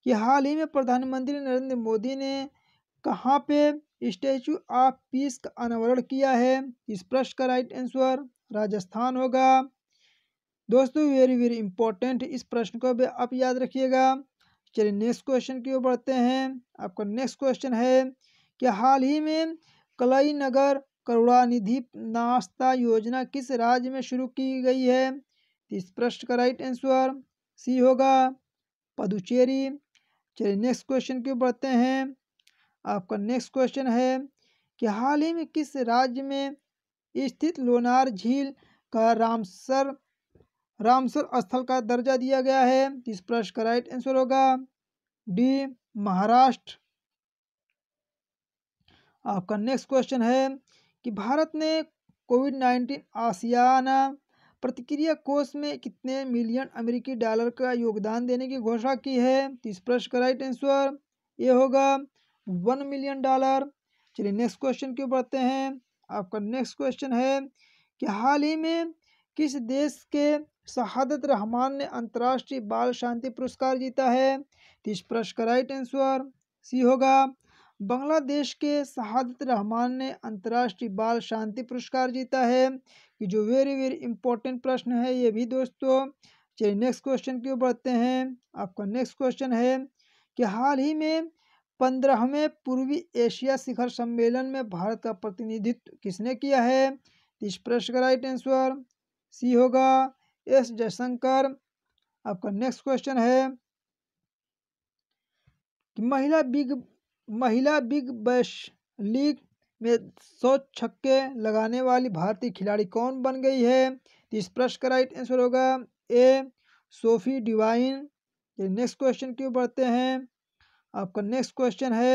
कि हाल ही में प्रधानमंत्री नरेंद्र मोदी ने कहाँ पे स्टैचू ऑफ पीस का अनावरण किया है इस प्रश्न का राइट आंसर राजस्थान होगा दोस्तों वेरी वेरी इंपॉर्टेंट इस प्रश्न को भी आप याद रखिएगा चलिए नेक्स्ट क्वेश्चन की ओर बढ़ते हैं आपका नेक्स्ट क्वेश्चन है कि हाल ही में कलई नगर करुणानिधि नाश्ता योजना किस राज्य में शुरू की गई है इस प्रश्न का राइट आंसर सी होगा पदुचेरी चलिए नेक्स्ट क्वेश्चन की ओर बढ़ते हैं आपका नेक्स्ट क्वेश्चन है कि हाल ही में किस राज्य में स्थित लोनार झील का रामसर रामसर स्थल का दर्जा दिया गया है इस प्रश्न का राइट आंसर होगा डी महाराष्ट्र आपका नेक्स्ट क्वेश्चन है कि भारत ने कोविड नाइन्टीन आसियान प्रतिक्रिया कोष में कितने मिलियन अमेरिकी डॉलर का योगदान देने की घोषणा की है इस प्रश्न का राइट आंसर ये होगा वन मिलियन डॉलर चलिए नेक्स्ट क्वेश्चन क्यों पढ़ते हैं आपका नेक्स्ट क्वेश्चन है कि हाल ही में किस देश के शहादत रहमान ने अंतर्राष्ट्रीय बाल शांति पुरस्कार जीता है तो इस प्रश्न का राइट आंसर सी होगा बांग्लादेश के शहादत रहमान ने अंतर्राष्ट्रीय बाल शांति पुरस्कार जीता है कि जो वेरी वेरी इंपॉर्टेंट प्रश्न है ये भी दोस्तों चलिए नेक्स्ट क्वेश्चन की ओर बढ़ते हैं आपका नेक्स्ट क्वेश्चन है कि हाल ही में पंद्रहवें पूर्वी एशिया शिखर सम्मेलन में भारत का प्रतिनिधित्व किसने किया है इस प्रश्न का राइट आंसर सी होगा एस जयशंकर आपका नेक्स्ट क्वेश्चन है कि महिला बिग महिला बिग बैश लीग में सौ छक्के लगाने वाली भारतीय खिलाड़ी कौन बन गई है तो इस प्रश्न का राइट आंसर होगा A Sophie Devine next question क्यों बढ़ते हैं आपका नेक्स्ट क्वेश्चन है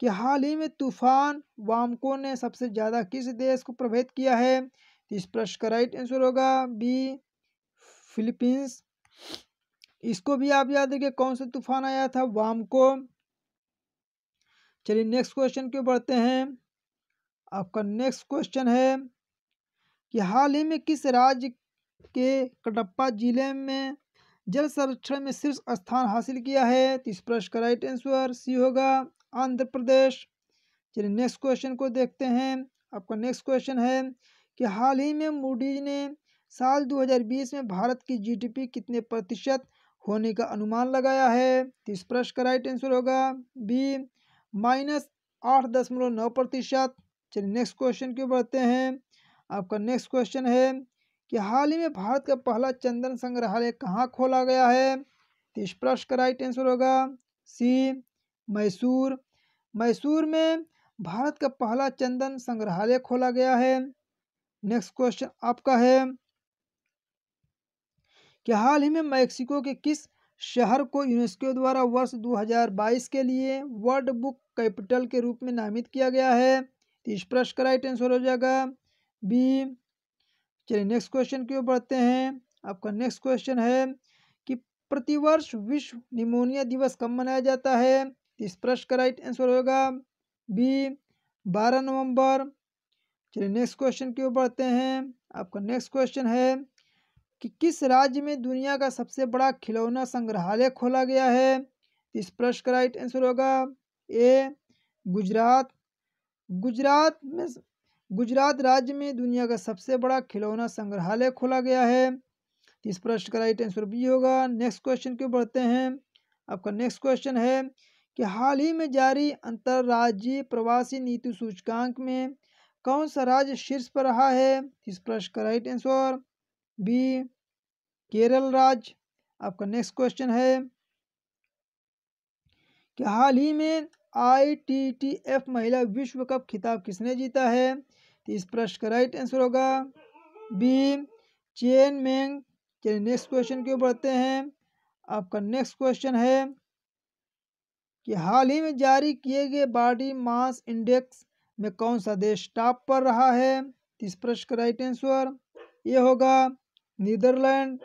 कि हाल ही में तूफान वामको ने सबसे ज़्यादा किस देश को प्रभावित किया है तो इस प्रश्न का राइट आंसर होगा बी फिलीपींस इसको भी आप याद रखिए कौन सा तूफान आया था वामको चलिए नेक्स्ट क्वेश्चन क्यों बढ़ते हैं आपका नेक्स्ट क्वेश्चन है कि हाल ही में किस राज्य के कटप्पा जिले में जल संरक्षण में शीर्ष स्थान हासिल किया है तो इस प्रश्न का राइट आंसर सी होगा आंध्र प्रदेश चलिए नेक्स्ट क्वेश्चन को देखते हैं आपका नेक्स्ट क्वेश्चन है कि हाल ही में मूडीज ने साल 2020 में भारत की जीडीपी कितने प्रतिशत होने का अनुमान लगाया है तो इस प्रश्न का राइट आंसर होगा बी माइनस आठ दशमलव नौ प्रतिशत चलिए नेक्स्ट क्वेश्चन क्यों बढ़ते हैं आपका नेक्स्ट क्वेश्चन है कि हाल ही में भारत का पहला चंदन संग्रहालय कहाँ खोला गया है तो इस प्रश्न का राइट आंसर होगा सी मैसूर मैसूर में भारत का पहला चंदन संग्रहालय खोला गया है नेक्स्ट क्वेश्चन आपका है कि हाल ही में मैक्सिको के किस शहर को यूनेस्को द्वारा वर्ष 2022 के लिए वर्ल्ड बुक कैपिटल के रूप में नामित किया गया है तो इस प्रश्न का राइट आंसर हो जाएगा बी चलिए नेक्स्ट क्वेश्चन की ओर बढ़ते हैं आपका नेक्स्ट क्वेश्चन है कि प्रतिवर्ष विश्व निमोनिया दिवस कब मनाया जाता है तो इस प्रश्न का राइट आंसर होगा बी बारह नवंबर चलिए नेक्स्ट क्वेश्चन की ओर बढ़ते हैं आपका नेक्स्ट क्वेश्चन है कि किस राज्य में दुनिया का सबसे बड़ा खिलौना संग्रहालय खोला गया है इस प्रश्न का राइट आंसर होगा ए गुजरात गुजरात में गुजरात राज्य में दुनिया का सबसे बड़ा खिलौना संग्रहालय खोला गया है इस प्रश्न का राइट आंसर बी होगा नेक्स्ट क्वेश्चन क्यों बढ़ते हैं आपका नेक्स्ट क्वेश्चन है कि हाल ही में जारी अंतर्राज्यीय प्रवासी नीति सूचकांक में कौन सा राज्य शीर्ष पर रहा है इस प्रश्न का राइट आंसर बी केरल राज्य आपका नेक्स्ट क्वेश्चन है कि हाल ही में आईटीटीएफ महिला विश्व कप खिताब किसने जीता है तो इस प्रश्न का राइट आंसर होगा बी चेन मेंग चलिए नेक्स्ट क्वेश्चन क्यों बढ़ते हैं आपका नेक्स्ट क्वेश्चन है कि हाल ही में जारी किए गए बॉडी मास इंडेक्स में कौन सा देश टॉप पर रहा है तो इस प्रश्न का राइट आंसर ये होगा नीदरलैंड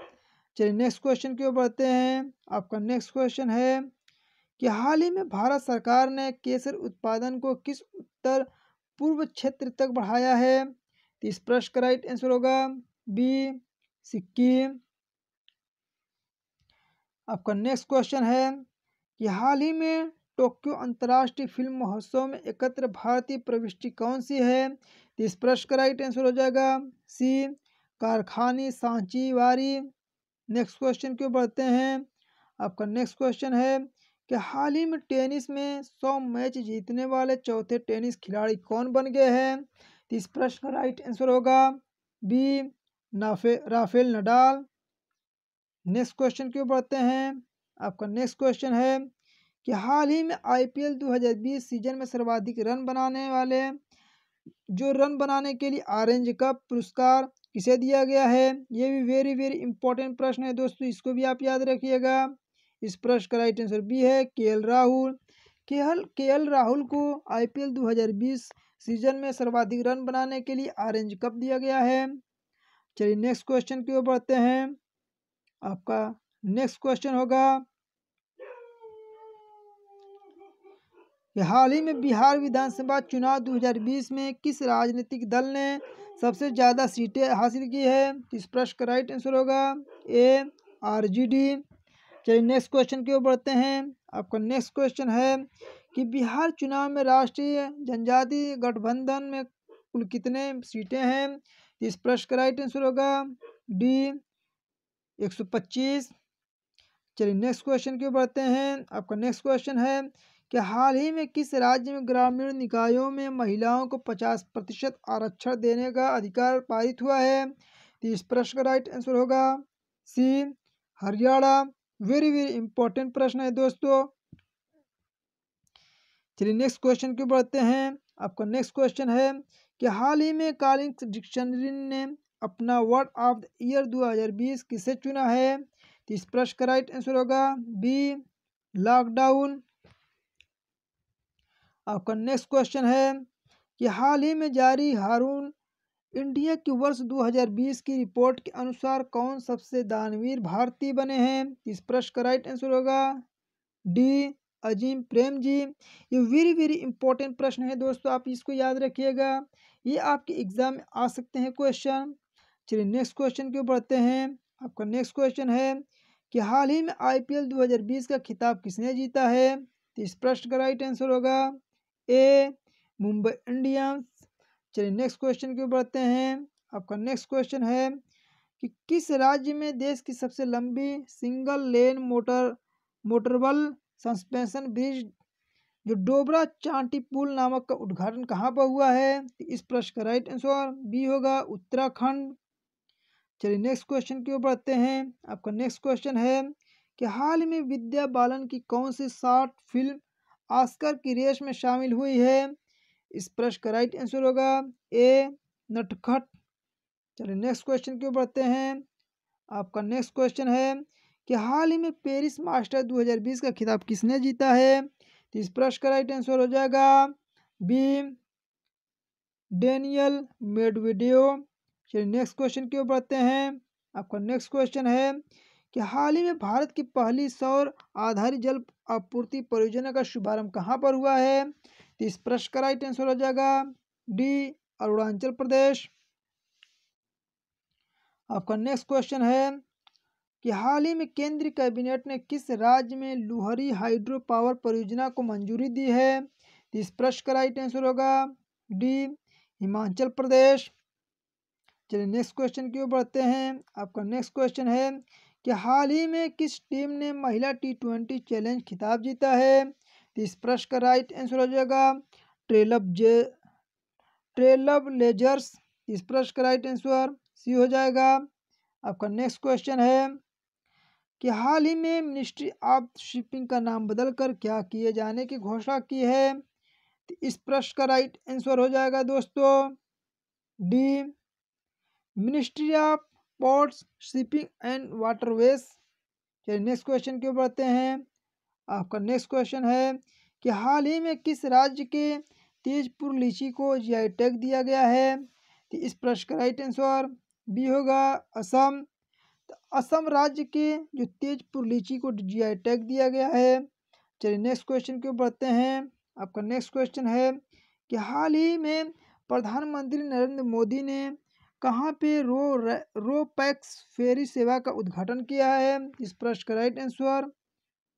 चलिए नेक्स्ट क्वेश्चन की ओर बढ़ते हैं आपका नेक्स्ट क्वेश्चन है कि हाल ही में भारत सरकार ने केसर उत्पादन को किस उत्तर पूर्व क्षेत्र तक बढ़ाया है तो इस प्रश्न का राइट आंसर होगा बी सिक्किम आपका नेक्स्ट क्वेश्चन है कि हाल ही में टोक्यो अंतर्राष्ट्रीय फिल्म महोत्सव में एकत्र भारतीय प्रविष्टि कौन सी है तो इस प्रश्न का राइट आंसर हो जाएगा सी कारखानी वारी नेक्स्ट क्वेश्चन क्यों बढ़ते हैं आपका नेक्स्ट क्वेश्चन है कि हाल ही में टेनिस में सौ मैच जीतने वाले चौथे टेनिस खिलाड़ी कौन बन गए हैं तो इस प्रश्न का राइट आंसर होगा बी नाफे राफेल नडाल नेक्स्ट क्वेश्चन क्यों बढ़ते हैं आपका नेक्स्ट क्वेश्चन है कि हाल ही में आईपीएल 2020 सीजन में सर्वाधिक रन बनाने वाले जो रन बनाने के लिए ऑरेंज कप पुरस्कार किसे दिया गया है ये भी वेरी वेरी इंपॉर्टेंट प्रश्न है दोस्तों इसको भी आप याद रखिएगा इस प्रश्न का राइट आंसर बी है के एल राहुल के एल राहुल को आईपीएल 2020 सीजन में सर्वाधिक रन बनाने के लिए ऑरेंज कप दिया गया है चलिए नेक्स्ट क्वेश्चन की ओर बढ़ते हैं आपका नेक्स्ट क्वेश्चन होगा हाल ही में बिहार विधानसभा चुनाव 2020 में किस राजनीतिक दल ने सबसे ज़्यादा सीटें हासिल की है तो इस प्रश्न का राइट आंसर होगा ए आरजेडी चलिए नेक्स्ट क्वेश्चन की ओर बढ़ते हैं आपका नेक्स्ट क्वेश्चन है कि बिहार चुनाव में राष्ट्रीय जनजाति गठबंधन में कुल कितने सीटें हैं तो इस प्रश्न का राइट आंसर होगा डी एक सौ पच्चीस चलिए नेक्स्ट क्वेश्चन की ओर बढ़ते हैं आपका नेक्स्ट क्वेश्चन है कि हाल ही में किस राज्य में ग्रामीण निकायों में महिलाओं को पचास प्रतिशत आरक्षण देने का अधिकार पारित हुआ है तो इस प्रश्न का राइट आंसर होगा C Haryana very very important प्रश्न है दोस्तों चलिए नेक्स्ट क्वेश्चन क्यों बढ़ते हैं आपका नेक्स्ट क्वेश्चन है कि हाल ही में कालिंग डिक्शनरी ने अपना वर्ड ऑफ द ईयर 2020 किसे चुना है तो इस प्रश्न का राइट आंसर होगा बी लॉकडाउन आपका नेक्स्ट क्वेश्चन है कि हाल ही में जारी हारून इंडिया की वर्ष 2020 की रिपोर्ट के अनुसार कौन सबसे दानवीर भारतीय बने हैं इस प्रश्न का राइट आंसर होगा डी अजीम प्रेम जी ये वेरी वेरी इंपॉर्टेंट प्रश्न है दोस्तों आप इसको याद रखिएगा ये आपके एग्ज़ाम में आ सकते हैं क्वेश्चन चलिए नेक्स्ट क्वेश्चन क्यों बढ़ते हैं आपका नेक्स्ट क्वेश्चन है कि हाल ही में आईपीएल 2020 का खिताब किसने जीता है तो इस प्रश्न का राइट आंसर होगा ए मुंबई इंडियंस चलिए नेक्स्ट क्वेश्चन की ओर बढ़ते हैं आपका नेक्स्ट क्वेश्चन है कि किस राज्य में देश की सबसे लंबी single lane motor motorable suspension bridge जो डोबरा चांटी पुल नामक का उद्घाटन कहाँ पर हुआ है तो इस प्रश्न का राइट आंसर बी होगा उत्तराखंड चलिए नेक्स्ट क्वेश्चन की ओर बढ़ते हैं आपका नेक्स्ट क्वेश्चन है कि हाल में विद्या बालन की कौन सी शॉर्ट फिल्म आस्कर की रेस में शामिल हुई है इस प्रश्न का राइट आंसर होगा ए नटखट चलिए नेक्स्ट क्वेश्चन क्यों बढ़ते हैं आपका नेक्स्ट क्वेश्चन है कि हाल ही में पेरिस मास्टर 2020 का खिताब किसने जीता है तो इस प्रश्न का राइट आंसर हो जाएगा बी डेनियल मेडविडियो चलिए नेक्स्ट क्वेश्चन क्यों बढ़ते हैं आपका नेक्स्ट क्वेश्चन है कि हाल ही में भारत की पहली सौर आधारित जल आपूर्ति परियोजना का शुभारंभ कहाँ पर हुआ है तो इस प्रश्न का राइट आंसर हो जाएगा डी अरुणाचल प्रदेश आपका नेक्स्ट क्वेश्चन है कि हाल ही में केंद्रीय कैबिनेट ने किस राज्य में लुहरी हाइड्रो पावर परियोजना को मंजूरी दी है तो इस प्रश्न का राइट आंसर होगा डी हिमाचल प्रदेश चलिए नेक्स्ट क्वेश्चन की ओर बढ़ते हैं आपका नेक्स्ट क्वेश्चन है कि हाल ही में किस टीम ने महिला टी ट्वेंटी चैलेंज खिताब जीता है तो इस प्रश्न का राइट आंसर हो जाएगा ट्रेलब जे ट्रेलब लेजर्स इस प्रश्न का राइट आंसर सी हो जाएगा आपका नेक्स्ट क्वेश्चन है कि हाल ही में मिनिस्ट्री ऑफ शिपिंग का नाम बदलकर क्या किए जाने की घोषणा की है तो इस प्रश्न का राइट आंसर हो जाएगा दोस्तों D ministry of ports shipping and waterways चलिए नेक्स्ट क्वेश्चन क्यों बढ़ते हैं आपका नेक्स्ट क्वेश्चन है कि हाल ही में किस राज्य के तेजपुर लीची को जीआई टैग दिया गया है तो इस प्रश्न का राइट आंसर बी होगा असम तो असम राज्य के जो तेजपुर लीची को जीआई टैग दिया गया है चलिए नेक्स्ट क्वेश्चन क्यों बढ़ते हैं आपका नेक्स्ट क्वेश्चन है कि हाल ही में प्रधानमंत्री नरेंद्र मोदी ने कहाँ पे रो रोपैक्स फेरी सेवा का उद्घाटन किया है इस प्रश्न का राइट आंसर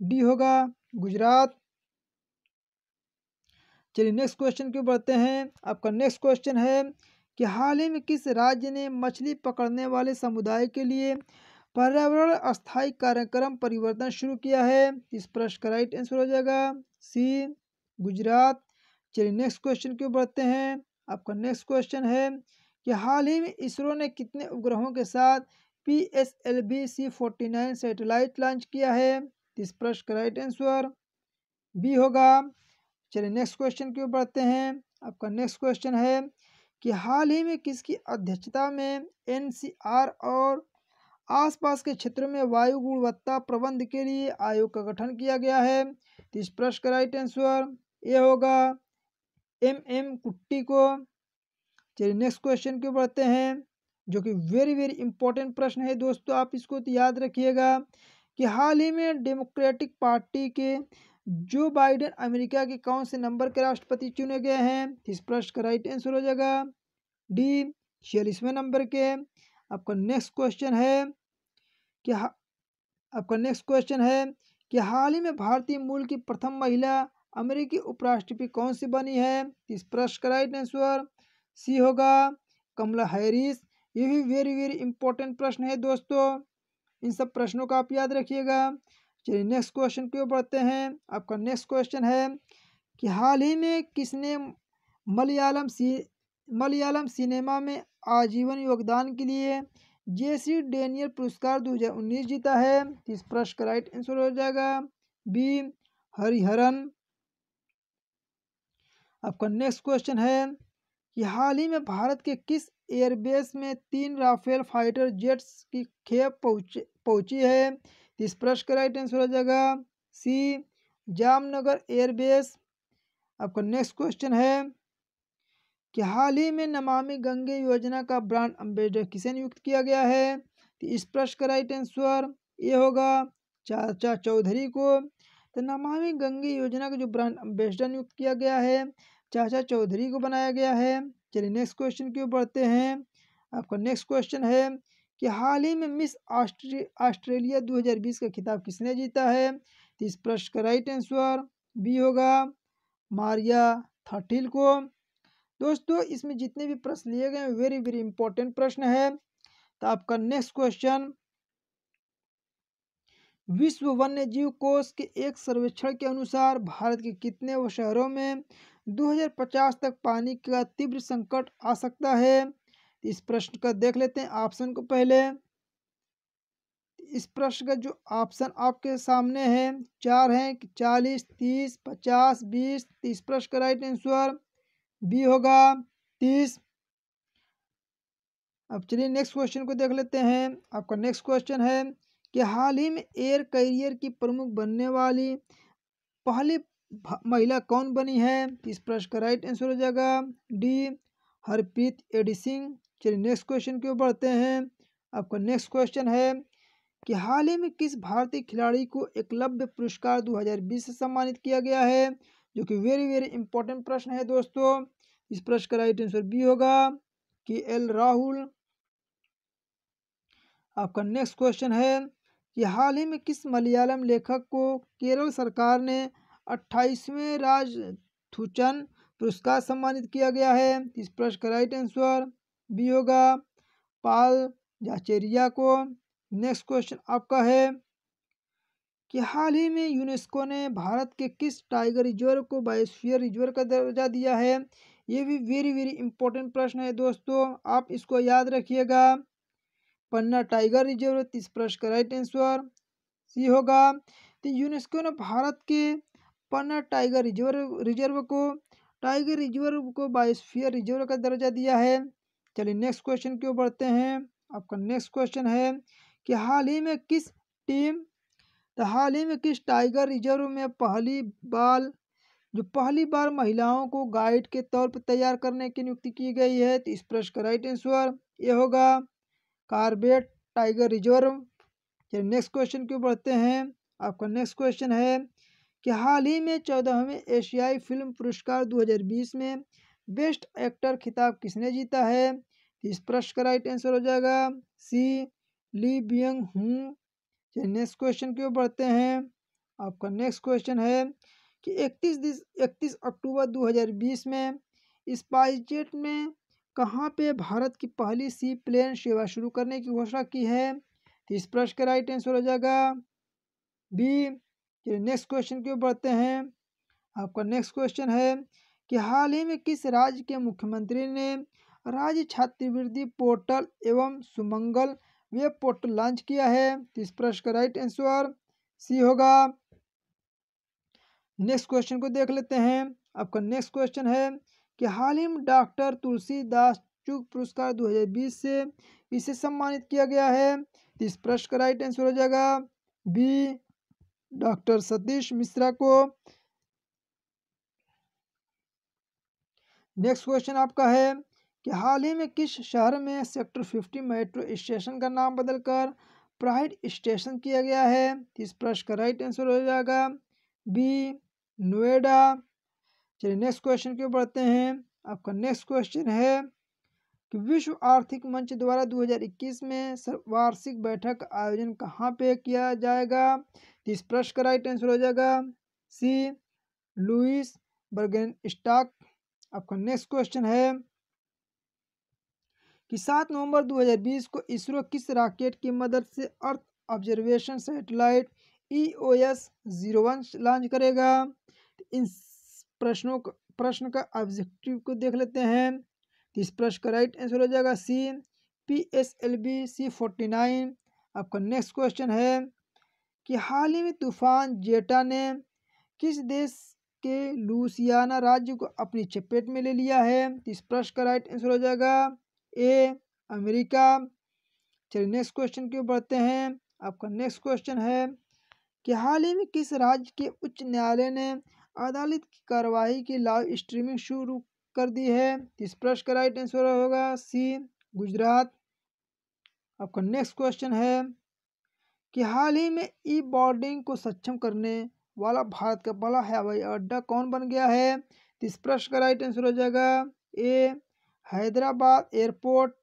डी होगा गुजरात चलिए नेक्स्ट क्वेश्चन क्यों बढ़ते हैं आपका नेक्स्ट क्वेश्चन है कि हाल ही में किस राज्य ने मछली पकड़ने वाले समुदाय के लिए पर्यावरण अस्थाई कार्यक्रम परिवर्तन शुरू किया है इस प्रश्न का राइट आंसर हो जाएगा सी गुजरात चलिए नेक्स्ट क्वेश्चन क्यों बढ़ते हैं आपका नेक्स्ट क्वेश्चन है कि हाल ही में इसरो ने कितने उपग्रहों के साथ P S L V C forty nine satellite launch किया है इस प्रश्न का राइट आंसर बी होगा चलिए नेक्स्ट क्वेश्चन की ओर बढ़ते हैं आपका नेक्स्ट क्वेश्चन है कि हाल ही में किसकी अध्यक्षता में एन सी आर और आसपास के क्षेत्रों में वायु गुणवत्ता प्रबंध के लिए आयोग का गठन किया गया है तो इस प्रश्न का राइट आंसर ए होगा एम एम कुट्टी को चलिए नेक्स्ट क्वेश्चन के बढ़ते हैं जो कि वेरी वेरी इंपॉर्टेंट प्रश्न है दोस्तों आप इसको तो याद रखिएगा कि हाल ही में डेमोक्रेटिक पार्टी के जो बाइडेन अमेरिका के कौन से नंबर के राष्ट्रपति चुने गए हैं इस प्रश्न का राइट आंसर हो जाएगा डी छियालीसवें नंबर के आपका नेक्स्ट क्वेश्चन है कि आपका नेक्स्ट क्वेश्चन है कि हाल ही में भारतीय मूल की प्रथम महिला अमेरिकी उपराष्ट्रपति कौन सी बनी है इस प्रश्न का राइट आंसर सी होगा कमला हैरिस ये भी वेरी वेरी इंपॉर्टेंट प्रश्न है दोस्तों इन सब प्रश्नों का आप याद रखिएगा चलिए नेक्स्ट क्वेश्चन की ओर बढ़ते हैं आपका नेक्स्ट क्वेश्चन है कि हाल ही में किसने मलयालम सी मलयालम सिनेमा में आजीवन योगदान के लिए सी डेनियल पुरस्कार 2019 जीता है इस प्रश्न का राइट आंसर हो जाएगा बी हरिहरन आपका नेक्स्ट क्वेश्चन है कि हाल ही में भारत के किस एयरबेस में तीन राफेल फाइटर जेट्स की खेप पहुंचे पहुंची है इस प्रश्न का राइट आंसर हो जाएगा सी जामनगर एयरबेस आपका नेक्स्ट क्वेश्चन है कि हाल ही में नमामि गंगे योजना का ब्रांड अम्बेडर किसे नियुक्त किया गया है तो इस प्रश्न का राइट आंसर ये होगा चाचा चौधरी को तो नमामि गंगे योजना का जो ब्रांड अम्बेसडर नियुक्त किया गया है चाचा चौधरी को बनाया गया है चलिए नेक्स्ट क्वेश्चन की ओर बढ़ते हैं आपका नेक्स्ट क्वेश्चन है कि हाल ही में मिस ऑस्ट्रे ऑस्ट्रेलिया 2020 का खिताब किसने जीता है तो इस प्रश्न का राइट आंसर बी होगा मारिया थाटिल को दोस्तों इसमें जितने भी प्रश्न लिए गए हैं वेरी वेरी इंपॉर्टेंट प्रश्न है तो आपका नेक्स्ट क्वेश्चन विश्व वन्य जीव कोष के एक सर्वेक्षण के अनुसार भारत के कितने शहरों में 2050 तक पानी का तीव्र संकट आ सकता है इस प्रश्न का देख लेते हैं ऑप्शन को पहले इस प्रश्न का जो ऑप्शन आपके सामने है चार हैं कि चालीस तीस पचास बीस तीस प्रश्न का राइट आंसर बी होगा तीस अब चलिए नेक्स्ट क्वेश्चन को देख लेते हैं आपका नेक्स्ट क्वेश्चन है कि हाल ही में एयर कैरियर की प्रमुख बनने वाली पहली महिला कौन बनी है इस प्रश्न का राइट आंसर हो जाएगा डी हरप्रीत एडी सिंह चलिए नेक्स्ट क्वेश्चन की ओर बढ़ते हैं आपका नेक्स्ट क्वेश्चन है कि हाल ही में किस भारतीय खिलाड़ी को एकलव्य पुरस्कार 2020 से सम्मानित किया गया है जो कि वेरी वेरी इंपॉर्टेंट प्रश्न है दोस्तों इस प्रश्न का राइट आंसर बी होगा के एल राहुल आपका नेक्स्ट क्वेश्चन है कि हाल ही में किस मलयालम लेखक को केरल सरकार ने अट्ठाईसवें थुचन पुरस्कार सम्मानित किया गया है इस प्रश्न का राइट आंसर बी होगा पाल जाचेरिया को नेक्स्ट क्वेश्चन आपका है कि हाल ही में यूनेस्को ने भारत के किस टाइगर रिजर्व को बायोस्फीयर रिजर्व का दर्जा दिया है ये भी वेरी वेरी इंपॉर्टेंट प्रश्न है दोस्तों आप इसको याद रखिएगा पन्ना टाइगर रिजर्व इस प्रश्न का राइट आंसर सी होगा तो यूनेस्को ने भारत के पन्ना टाइगर रिजर्व रिजर्व को टाइगर रिजर्व को बायोस्फीयर रिजर्व का दर्जा दिया है चलिए नेक्स्ट क्वेश्चन क्यों बढ़ते हैं आपका नेक्स्ट क्वेश्चन है कि हाल ही में किस टीम तो हाल ही में किस टाइगर रिजर्व में पहली बार जो पहली बार महिलाओं को गाइड के तौर पर तैयार करने की नियुक्ति की गई है तो इस प्रश्न का राइट आंसर ये होगा कार्बेट टाइगर रिजर्व चलिए नेक्स्ट क्वेश्चन क्यों बढ़ते हैं आपका नेक्स्ट क्वेश्चन है कि हाल ही में चौदहवें एशियाई फिल्म पुरस्कार 2020 में बेस्ट एक्टर खिताब किसने जीता है इस प्रश्न का राइट आंसर हो जाएगा सी ली बियंग हूँ चलिए नेक्स्ट क्वेश्चन की ओर बढ़ते हैं आपका नेक्स्ट क्वेश्चन है कि 31 दिस इकतीस अक्टूबर 2020 में स्पाइस जेट में कहाँ पे भारत की पहली सी प्लेन सेवा शुरू करने की घोषणा की है तो इस प्रश्न का राइट आंसर हो जाएगा बी चलिए नेक्स्ट क्वेश्चन की ओर बढ़ते हैं आपका नेक्स्ट क्वेश्चन है कि हाल ही में किस राज्य के मुख्यमंत्री ने राज्य छात्रवृत्ति पोर्टल एवं सुमंगल वेब पोर्टल लॉन्च किया है तो इस प्रश्न का राइट आंसर सी होगा नेक्स्ट क्वेश्चन को देख लेते हैं आपका नेक्स्ट क्वेश्चन है कि हाल ही में डॉक्टर तुलसीदास चुग पुरस्कार 2020 से इसे सम्मानित किया गया है तो इस प्रश्न का राइट आंसर हो जाएगा बी डॉक्टर सतीश मिश्रा को नेक्स्ट क्वेश्चन आपका है कि हाल ही में किस शहर में सेक्टर फिफ्टी मेट्रो स्टेशन का नाम बदलकर प्राइड स्टेशन किया गया है इस प्रश्न का राइट आंसर हो जाएगा बी नोएडा चलिए नेक्स्ट क्वेश्चन क्यों पढ़ते हैं आपका नेक्स्ट क्वेश्चन है कि विश्व आर्थिक मंच द्वारा 2021 में वार्षिक बैठक आयोजन कहाँ पे किया जाएगा इस प्रश्न का राइट आंसर हो जाएगा सी लुइस बर्गेन स्टॉक आपका नेक्स्ट क्वेश्चन है कि सात नवंबर 2020 को इसरो किस रॉकेट की मदद से earth observation satellite E O S zero one launch करेगा इन प्रश्नों का प्रश्न का ऑब्जेक्टिव को देख लेते हैं इस प्रश्न का राइट आंसर हो जाएगा C P S L V C forty nine आपका नेक्स्ट क्वेश्चन है कि हाल ही में तूफान जेटा ने किस देश के लूसियाना राज्य को अपनी चपेट में ले लिया है इस प्रश्न का राइट आंसर हो जाएगा ए अमेरिका चलिए नेक्स्ट क्वेश्चन की ओर बढ़ते हैं आपका नेक्स्ट क्वेश्चन है कि हाल ही में किस राज्य के उच्च न्यायालय ने अदालत की कार्रवाई की लाइव स्ट्रीमिंग शुरू कर दी है इस प्रश्न का राइट आंसर होगा सी गुजरात आपका नेक्स्ट क्वेश्चन है कि हाल ही में ई बोर्डिंग को सक्षम करने वाला भारत का पहला हवाई अड्डा कौन बन गया है इस प्रश्न का राइट आंसर हो जाएगा A Hyderabad airport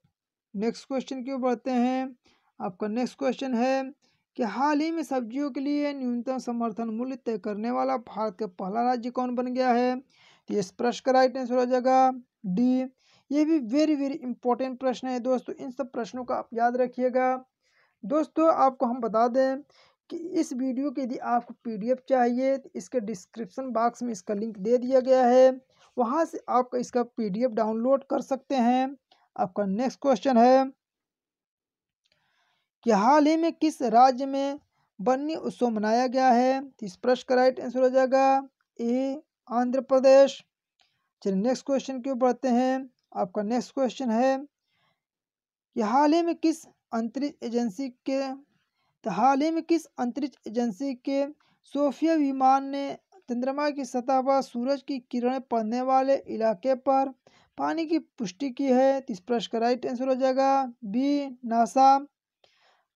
next question क्यों बढ़ते हैं आपका नेक्स्ट क्वेश्चन है कि हाल ही में सब्जियों के लिए न्यूनतम समर्थन मूल्य तय करने वाला भारत का पहला राज्य कौन बन गया है तो ये प्रश्न का राइट आंसर हो जाएगा डी ये भी वेरी वेरी इंपॉर्टेंट प्रश्न है दोस्तों इन सब प्रश्नों का आप याद रखिएगा दोस्तों आपको हम बता दें कि इस वीडियो के यदि आपको पीडीएफ चाहिए तो इसके डिस्क्रिप्शन बॉक्स में इसका लिंक दे दिया गया है वहाँ से आप इसका पीडीएफ डाउनलोड कर सकते हैं आपका नेक्स्ट क्वेश्चन है कि हाल ही में किस राज्य में बन्नी उत्सव मनाया गया है इस प्रश्न का राइट आंसर हो जाएगा ए आंध्र प्रदेश चलिए नेक्स्ट क्वेश्चन की ओर बढ़ते हैं आपका नेक्स्ट क्वेश्चन है कि हाल ही में किस अंतरिक्ष एजेंसी के तो हाल ही में किस अंतरिक्ष एजेंसी के सोफिया विमान ने चंद्रमा की सतह पर सूरज की किरणें पड़ने वाले इलाके पर पानी की पुष्टि की है तो इस प्रश्न का राइट आंसर हो जाएगा बी नासा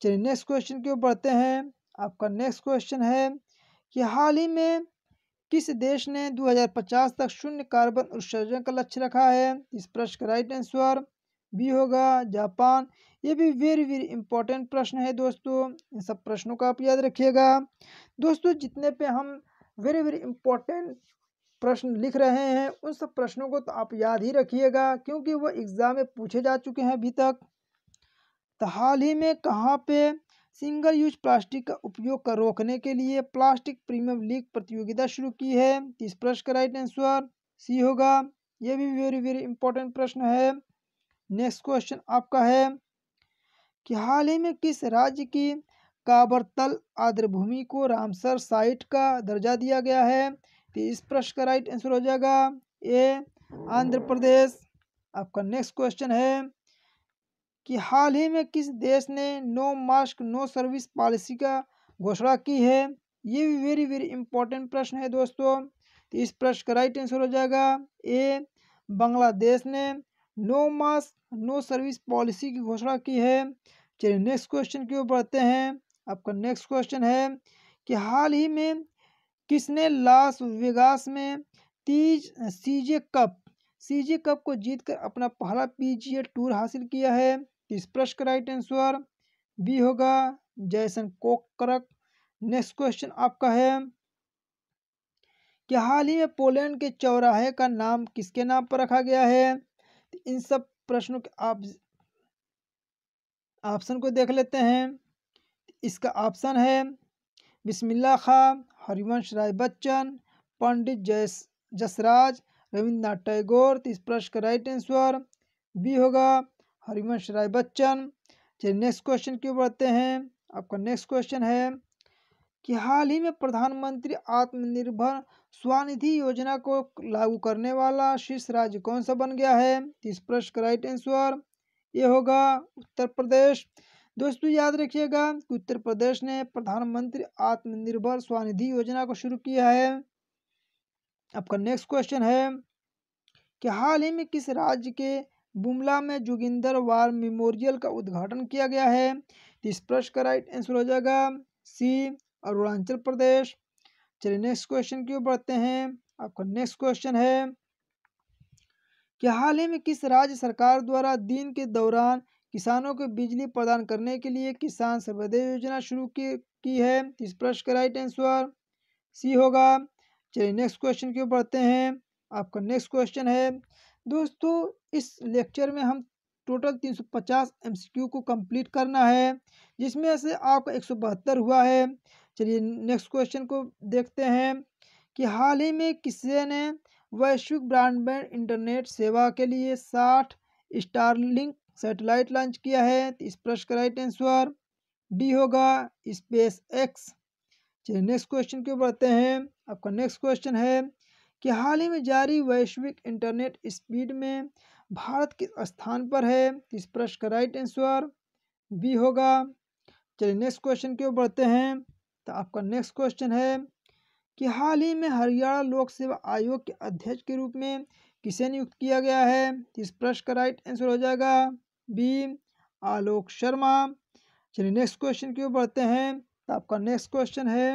चलिए नेक्स्ट क्वेश्चन की ओर बढ़ते हैं आपका नेक्स्ट क्वेश्चन है कि हाल ही में किस देश ने 2050 तक शून्य कार्बन उत्सर्जन का लक्ष्य रखा है इस प्रश्न का राइट आंसर बी होगा जापान ये भी वेरी वेरी इंपॉर्टेंट प्रश्न है दोस्तों इन सब प्रश्नों का आप याद रखिएगा दोस्तों जितने पे हम वेरी वेरी इंपॉर्टेंट प्रश्न लिख रहे हैं उन सब प्रश्नों को तो आप याद ही रखिएगा क्योंकि वो एग्ज़ाम में पूछे जा चुके हैं अभी तक तो हाल ही में कहाँ पे सिंगल यूज प्लास्टिक का उपयोग कर रोकने के लिए प्लास्टिक प्रीमियम लीग प्रतियोगिता शुरू की है इस प्रश्न का राइट आंसर सी होगा ये भी वेरी वेरी इंपॉर्टेंट प्रश्न है नेक्स्ट क्वेश्चन आपका है कि हाल ही में किस राज्य की काबरतल आद्र भूमि को रामसर साइट का दर्जा दिया गया है तो इस प्रश्न का राइट आंसर हो जाएगा ए आंध्र प्रदेश आपका नेक्स्ट क्वेश्चन है कि हाल ही में किस देश ने no mask no service policy का घोषणा की है ये भी वेरी वेरी इंपॉर्टेंट प्रश्न है दोस्तों तो इस प्रश्न का राइट आंसर हो जाएगा ए बांग्लादेश ने no mask no service policy की घोषणा की है चलिए नेक्स्ट क्वेश्चन की ओर बढ़ते हैं आपका नेक्स्ट क्वेश्चन है कि हाल ही में किसने लास वेगास में तीज सीजे कप सीजे कप को जीतकर अपना पहला पीजीए टूर हासिल किया है इस प्रश्न का राइट आंसर बी होगा जैसन कोकरक नेक्स्ट क्वेश्चन आपका है कि हाल ही में पोलैंड के चौराहे का नाम किसके नाम पर रखा गया है तो इन सब प्रश्नों के आप ऑप्शन को देख लेते हैं इसका ऑप्शन है बिस्मिल्ला खां हरिवंश राय बच्चन पंडित जयस जसराज रविन्द्रनाथ टैगोर तो इस प्रश्न का राइट आंसर बी होगा हरिवंश राय बच्चन चलिए नेक्स्ट क्वेश्चन क्यों बढ़ते हैं आपका नेक्स्ट क्वेश्चन है कि हाल ही में प्रधानमंत्री आत्मनिर्भर स्वानिधि योजना को लागू करने वाला शीर्ष राज्य कौन सा बन गया है इस प्रश्न का राइट आंसर ये होगा उत्तर प्रदेश दोस्तों याद रखिएगा कि उत्तर प्रदेश ने प्रधानमंत्री आत्मनिर्भर स्वानिधि योजना को शुरू किया है आपका नेक्स्ट क्वेश्चन है कि हाल ही में किस राज्य के बुमला में जोगिंदर वार मेमोरियल का उद्घाटन किया गया है दिस का राइट आंसर हो जाएगा सी अरुणाचल प्रदेश चलिए नेक्स्ट क्वेश्चन की ओर बढ़ते हैं आपका नेक्स्ट क्वेश्चन है कि हाल ही में किस राज्य सरकार द्वारा दिन के दौरान किसानों को बिजली प्रदान करने के लिए किसान सर्वोदय योजना शुरू की, की है इस प्रश्न का राइट आंसर सी होगा चलिए नेक्स्ट क्वेश्चन की ओर बढ़ते हैं आपका नेक्स्ट क्वेश्चन है दोस्तों इस लेक्चर में हम टोटल 350 एमसीक्यू को कंप्लीट करना है जिसमें से आपका एक हुआ है चलिए नेक्स्ट क्वेश्चन को देखते हैं कि हाल ही में किसी ने वैश्विक ब्रॉडबैंड इंटरनेट सेवा के लिए 60 स्टारलिंक सैटेलाइट लॉन्च किया है तो इस प्रश्न का राइट आंसर डी होगा स्पेस एक्स चलिए नेक्स्ट क्वेश्चन क्यों बढ़ते हैं आपका नेक्स्ट क्वेश्चन है कि हाल ही में जारी वैश्विक इंटरनेट स्पीड में भारत किस स्थान पर है इस प्रश्न का राइट आंसर बी होगा चलिए नेक्स्ट क्वेश्चन की ओर बढ़ते हैं तो आपका नेक्स्ट क्वेश्चन है कि हाल ही में हरियाणा लोक सेवा आयोग के अध्यक्ष के रूप में किसे नियुक्त किया गया है इस प्रश्न का राइट आंसर हो जाएगा बी आलोक शर्मा चलिए नेक्स्ट क्वेश्चन की ओर बढ़ते हैं तो आपका नेक्स्ट क्वेश्चन है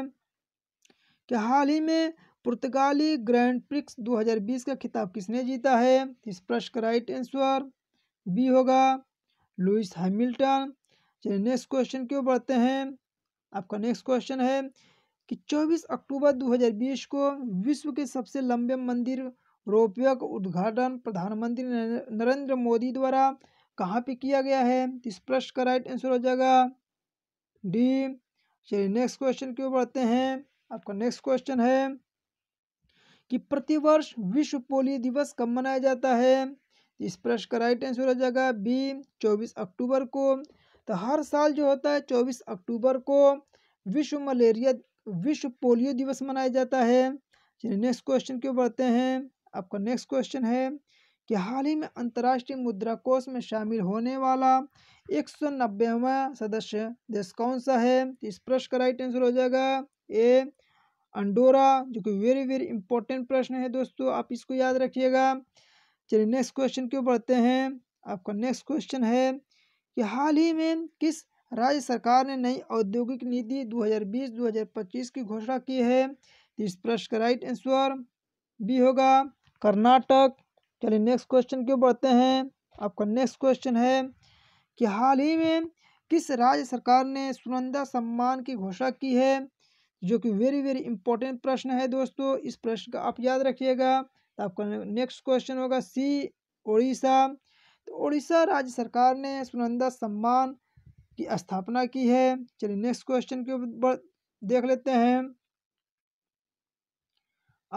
कि हाल ही में पुर्तगाली ग्रैंड प्रिक्स 2020 का खिताब किसने जीता है इस प्रश्न का राइट आंसर बी होगा लुइस हैमिल्टन चलिए नेक्स्ट क्वेश्चन क्यों बढ़ते हैं आपका नेक्स्ट क्वेश्चन है कि 24 अक्टूबर 2020 को विश्व के सबसे लंबे मंदिर रोपवे का उद्घाटन प्रधानमंत्री नरेंद्र मोदी द्वारा कहाँ पे किया गया है इस प्रश्न का राइट आंसर हो जाएगा डी चलिए नेक्स्ट क्वेश्चन क्यों बढ़ते हैं आपका नेक्स्ट क्वेश्चन है कि प्रतिवर्ष विश्व पोलियो दिवस कब मनाया जाता है इस प्रश्न का राइट आंसर हो जाएगा बी चौबीस अक्टूबर को तो हर साल जो होता है चौबीस अक्टूबर को विश्व मलेरिया विश्व पोलियो दिवस मनाया जाता है चलिए नेक्स्ट क्वेश्चन क्यों बढ़ते हैं आपका नेक्स्ट क्वेश्चन है कि हाल ही में अंतर्राष्ट्रीय मुद्रा कोष में शामिल होने वाला एक सौ नब्बेवा सदस्य देश कौन सा है तो इस प्रश्न का राइट आंसर हो जाएगा ए अंडोरा जो कि वेरी वेरी इंपॉर्टेंट प्रश्न है दोस्तों आप इसको याद रखिएगा चलिए नेक्स्ट क्वेश्चन क्यों बढ़ते हैं आपका नेक्स्ट क्वेश्चन है कि हाल ही में किस राज्य सरकार ने नई औद्योगिक नीति 2020-2025 की घोषणा की है इस प्रश्न का राइट आंसर बी होगा कर्नाटक चलिए नेक्स्ट क्वेश्चन क्यों बढ़ते हैं आपका नेक्स्ट क्वेश्चन है कि हाल ही में किस राज्य सरकार ने सुनंदा सम्मान की घोषणा की है जो कि वेरी वेरी इंपॉर्टेंट प्रश्न है दोस्तों इस प्रश्न का आप याद रखिएगा तो आपका नेक्स्ट क्वेश्चन होगा सी उड़ीसा तो उड़ीसा राज्य सरकार ने सुनंदा सम्मान की स्थापना की है चलिए नेक्स्ट क्वेश्चन के ऊपर देख लेते हैं